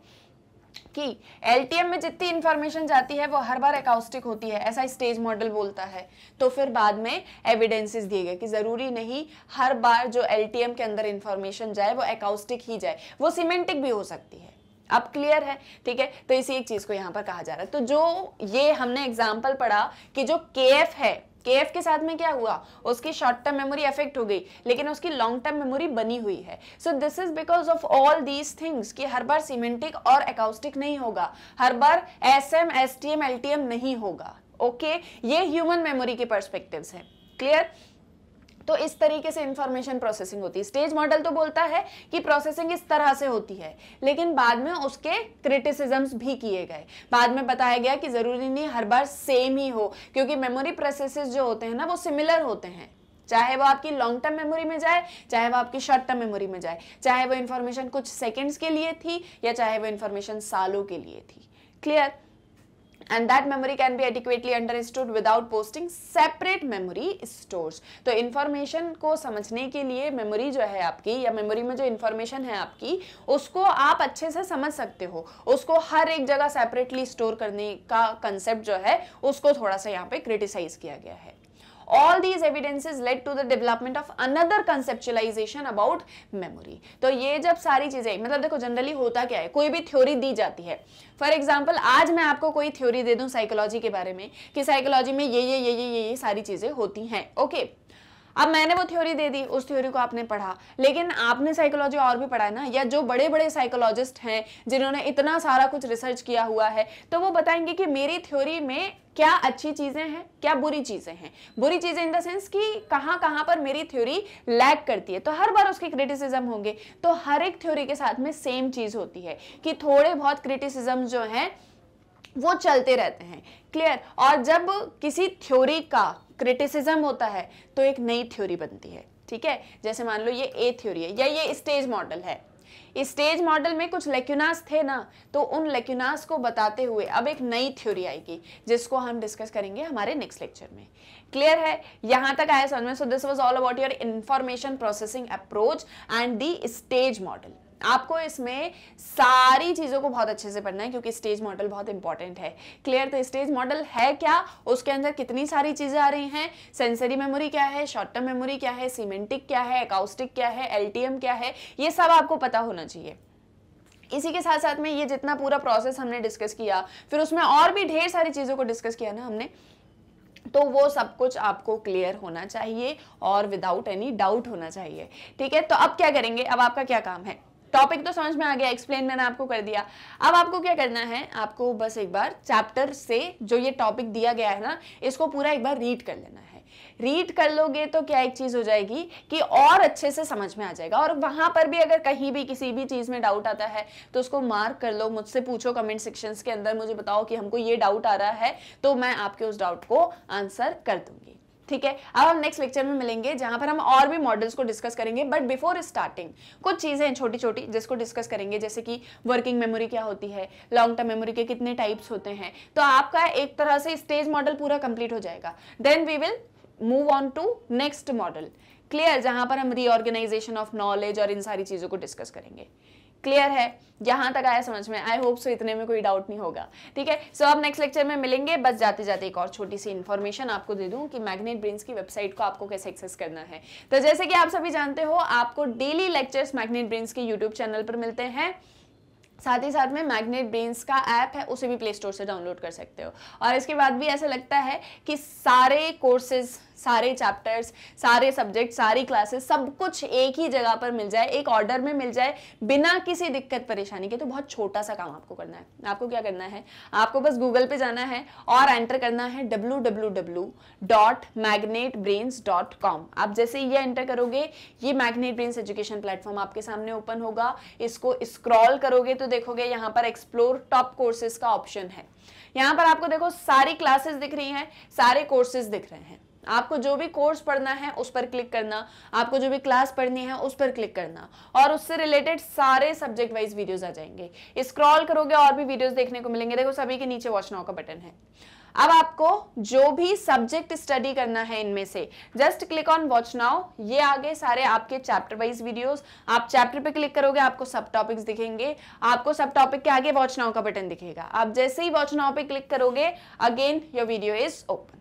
कि एलटीएम में जितनी इंफॉर्मेशन जाती है वो हर बार एकाउस्टिक होती है ऐसा स्टेज मॉडल बोलता है तो फिर बाद में एविडेंसेस दिए गए कि ज़रूरी नहीं हर बार जो एलटीएम के अंदर इंफॉर्मेशन जाए वो एकाउस्टिक ही जाए वो सीमेंटिक भी हो सकती है अब क्लियर है ठीक है तो इसी एक चीज़ को यहां पर कहा जा रहा है तो जो ये हमने एग्जाम्पल पढ़ा कि जो के है के के साथ में क्या हुआ उसकी शॉर्ट टर्म मेमोरी अफेक्ट हो गई लेकिन उसकी लॉन्ग टर्म मेमोरी बनी हुई है so this is because of all these things कि हर बार सीमेंटिक और एकाउस्टिक नहीं होगा हर बार S M S T M L T M नहीं होगा ओके okay? ये ह्यूमन मेमोरी के परस्पेक्टिव है क्लियर तो इस तरीके से इंफॉर्मेशन प्रोसेसिंग होती है स्टेज मॉडल तो बोलता है कि प्रोसेसिंग इस तरह से होती है लेकिन बाद में उसके क्रिटिसिजम्स भी किए गए बाद में बताया गया कि ज़रूरी नहीं हर बार सेम ही हो क्योंकि मेमोरी प्रोसेसेस जो होते हैं ना वो सिमिलर होते हैं चाहे वो आपकी लॉन्ग टर्म मेमोरी में जाए चाहे वो आपकी शॉर्ट टर्म मेमोरी में जाए चाहे वो इन्फॉर्मेशन कुछ सेकेंड्स के लिए थी या चाहे वो इन्फॉर्मेशन सालों के लिए थी clear and that memory can be adequately understood without posting separate memory stores तो इन्फॉर्मेशन को समझने के लिए मेमोरी जो है आपकी या मेमोरी में जो इन्फॉर्मेशन है आपकी उसको आप अच्छे से समझ सकते हो उसको हर एक जगह सेपरेटली स्टोर करने का कंसेप्ट जो है उसको थोड़ा सा यहाँ पे क्रिटिसाइज किया गया है all these evidences led to the development of another conceptualization about memory तो ये जब सारी चीजें मतलब देखो जनरली होता क्या है कोई भी थ्योरी दी जाती है फॉर एग्जाम्पल आज मैं आपको कोई थ्योरी दे दूँ साइकोलॉजी के बारे में कि साइकोलॉजी में ये ये ये ये ये, ये सारी चीजें होती हैं ओके okay? अब मैंने वो थ्योरी दे दी उस थ्योरी को आपने पढ़ा लेकिन आपने साइकोलॉजी और भी पढ़ा है ना या जो बड़े बड़े साइकोलॉजिस्ट हैं जिन्होंने इतना सारा कुछ रिसर्च किया हुआ है तो वो बताएंगे कि मेरी थ्योरी में क्या अच्छी चीज़ें हैं क्या बुरी चीज़ें हैं बुरी चीज़ें इन द सेंस कि कहाँ कहाँ पर मेरी थ्योरी लैग करती है तो हर बार उसके क्रिटिसिज्म होंगे तो हर एक थ्योरी के साथ में सेम चीज़ होती है कि थोड़े बहुत क्रिटिसिज्म जो हैं वो चलते रहते हैं क्लियर और जब किसी थ्योरी का क्रिटिसिज्म होता है तो एक नई थ्योरी बनती है ठीक है जैसे मान लो ये ए थ्योरी है या ये स्टेज मॉडल है स्टेज मॉडल में कुछ लेक्यूनास थे ना तो उन लेक्यूनास को बताते हुए अब एक नई थ्योरी आएगी जिसको हम डिस्कस करेंगे हमारे नेक्स्ट लेक्चर में क्लियर है यहाँ तक आया समझ में so this was all about your information processing approach and the stage model आपको इसमें सारी चीज़ों को बहुत अच्छे से पढ़ना है क्योंकि स्टेज मॉडल बहुत इंपॉर्टेंट है क्लियर तो स्टेज मॉडल है क्या उसके अंदर कितनी सारी चीज़ें आ रही हैं सेंसरी मेमोरी क्या है शॉर्ट टर्म मेमोरी क्या है सीमेंटिक क्या है एकाउस्टिक क्या है एल क्या है ये सब आपको पता होना चाहिए इसी के साथ साथ में ये जितना पूरा प्रोसेस हमने डिस्कस किया फिर उसमें और भी ढेर सारी चीज़ों को डिस्कस किया ना हमने तो वो सब कुछ आपको क्लियर होना चाहिए और विदाउट एनी डाउट होना चाहिए ठीक है तो अब क्या करेंगे अब आपका क्या काम है टॉपिक तो समझ में आ गया एक्सप्लेन मैंने आपको कर दिया अब आपको क्या करना है आपको बस एक बार चैप्टर से जो ये टॉपिक दिया गया है ना इसको पूरा एक बार रीड कर लेना है रीड कर लोगे तो क्या एक चीज़ हो जाएगी कि और अच्छे से समझ में आ जाएगा और वहाँ पर भी अगर कहीं भी किसी भी चीज़ में डाउट आता है तो उसको मार्क कर लो मुझसे पूछो कमेंट सेक्शंस के अंदर मुझे बताओ कि हमको ये डाउट आ रहा है तो मैं आपके उस डाउट को आंसर कर दूंगी ठीक है अब हम नेक्स्ट लेक्चर में मिलेंगे जहां पर हम और भी मॉडल्स को डिस्कस करेंगे बट बिफोर स्टार्टिंग कुछ चीज़ें हैं छोटी छोटी जिसको डिस्कस करेंगे जैसे कि वर्किंग मेमोरी क्या होती है लॉन्ग टर्म मेमोरी के कितने टाइप्स होते हैं तो आपका एक तरह से स्टेज मॉडल पूरा कंप्लीट हो जाएगा then we will move on to next model clear जहां पर हम रीऑर्गेनाइजेशन ऑफ नॉलेज और इन सारी चीज़ों को डिस्कस करेंगे क्लियर है यहां तक आया समझ में आई होप सो इतने में कोई डाउट नहीं होगा ठीक है सो आप अब नेक्स्ट लेक्चर में मिलेंगे बस जाते जाते एक और छोटी सी इन्फॉर्मेशन आपको दे दूं कि मैग्नेट ब्रेन्स की वेबसाइट को आपको कैसे एक्सेस करना है तो जैसे कि आप सभी जानते हो आपको डेली लेक्चर्स मैग्नेट ब्रेन्स के यूट्यूब चैनल पर मिलते हैं साथ ही साथ में मैग्नेट ब्रेन्स का ऐप है उसे भी प्ले स्टोर से डाउनलोड कर सकते हो और इसके बाद भी ऐसा लगता है कि सारे कोर्सेज़ सारे चैप्टर्स सारे सब्जेक्ट सारी क्लासेस सब कुछ एक ही जगह पर मिल जाए एक ऑर्डर में मिल जाए बिना किसी दिक्कत परेशानी के तो बहुत छोटा सा काम आपको करना है आपको क्या करना है आपको बस गूगल पे जाना है और एंटर करना है www.magnetbrains.com आप जैसे ये एंटर करोगे ये मैग्नेट ब्रेन्स एजुकेशन प्लेटफॉर्म आपके सामने ओपन होगा इसको स्क्रॉल करोगे तो देखोगे यहाँ पर एक्सप्लोर टॉप कोर्सेज का ऑप्शन है यहाँ पर आपको देखो सारी क्लासेस दिख रही हैं सारे कोर्सेज दिख रहे हैं आपको जो भी कोर्स पढ़ना है उस पर क्लिक करना आपको जो भी क्लास पढ़नी है उस पर क्लिक करना और उससे रिलेटेड सारे सब्जेक्ट वाइज वीडियोज आ जाएंगे स्क्रॉल करोगे और भी वीडियोज देखने को मिलेंगे देखो सभी के नीचे वॉच नाउ का बटन है अब आपको जो भी सब्जेक्ट स्टडी करना है इनमें से just click on watch now ये आगे सारे आपके चैप्टर वाइज वीडियोस आप चैप्टर पे क्लिक करोगे आपको सब टॉपिक्स दिखेंगे आपको सब टॉपिक के आगे वॉच नाउ का बटन दिखेगा आप जैसे ही वॉच नाउ पे क्लिक करोगे again your video is open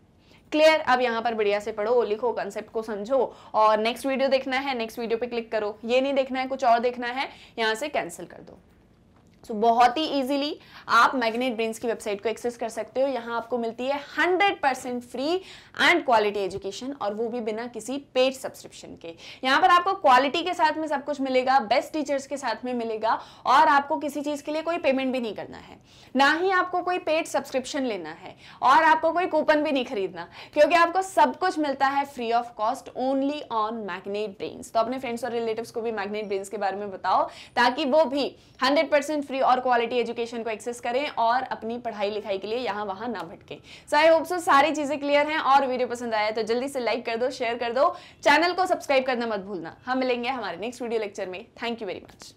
clear अब यहाँ पर बढ़िया से पढ़ो लिखो कंसेप्ट को समझो और नेक्स्ट वीडियो देखना है नेक्स्ट वीडियो पे क्लिक करो ये नहीं देखना है कुछ और देखना है यहाँ से कैंसिल कर दो सो so, बहुत ही इजीली आप मैग्नेट ब्रेन्स की वेबसाइट को एक्सेस कर सकते हो यहाँ आपको मिलती है 100% percent free and quality education और वो भी बिना किसी पेड सब्सक्रिप्शन के यहाँ पर आपको क्वालिटी के साथ में सब कुछ मिलेगा बेस्ट टीचर्स के साथ में मिलेगा और आपको किसी चीज़ के लिए कोई पेमेंट भी नहीं करना है ना ही आपको कोई पेड सब्सक्रिप्शन लेना है और आपको कोई कूपन भी नहीं खरीदना क्योंकि आपको सब कुछ मिलता है free of cost only on Magnet Brains तो अपने फ्रेंड्स और रिलेटिव को भी मैग्नेट ब्रेन्स के बारे में बताओ ताकि वो भी हंड्रेड फ्री फ्री और क्वालिटी एजुकेशन को एक्सेस करें और अपनी पढ़ाई लिखाई के लिए यहाँ वहां ना भटके सो आई होप सो सारी चीज़ें क्लियर हैं और वीडियो पसंद आया तो जल्दी से लाइक कर दो शेयर कर दो चैनल को सब्सक्राइब करना मत भूलना हम मिलेंगे हमारे नेक्स्ट वीडियो लेक्चर में थैंक यू वेरी मच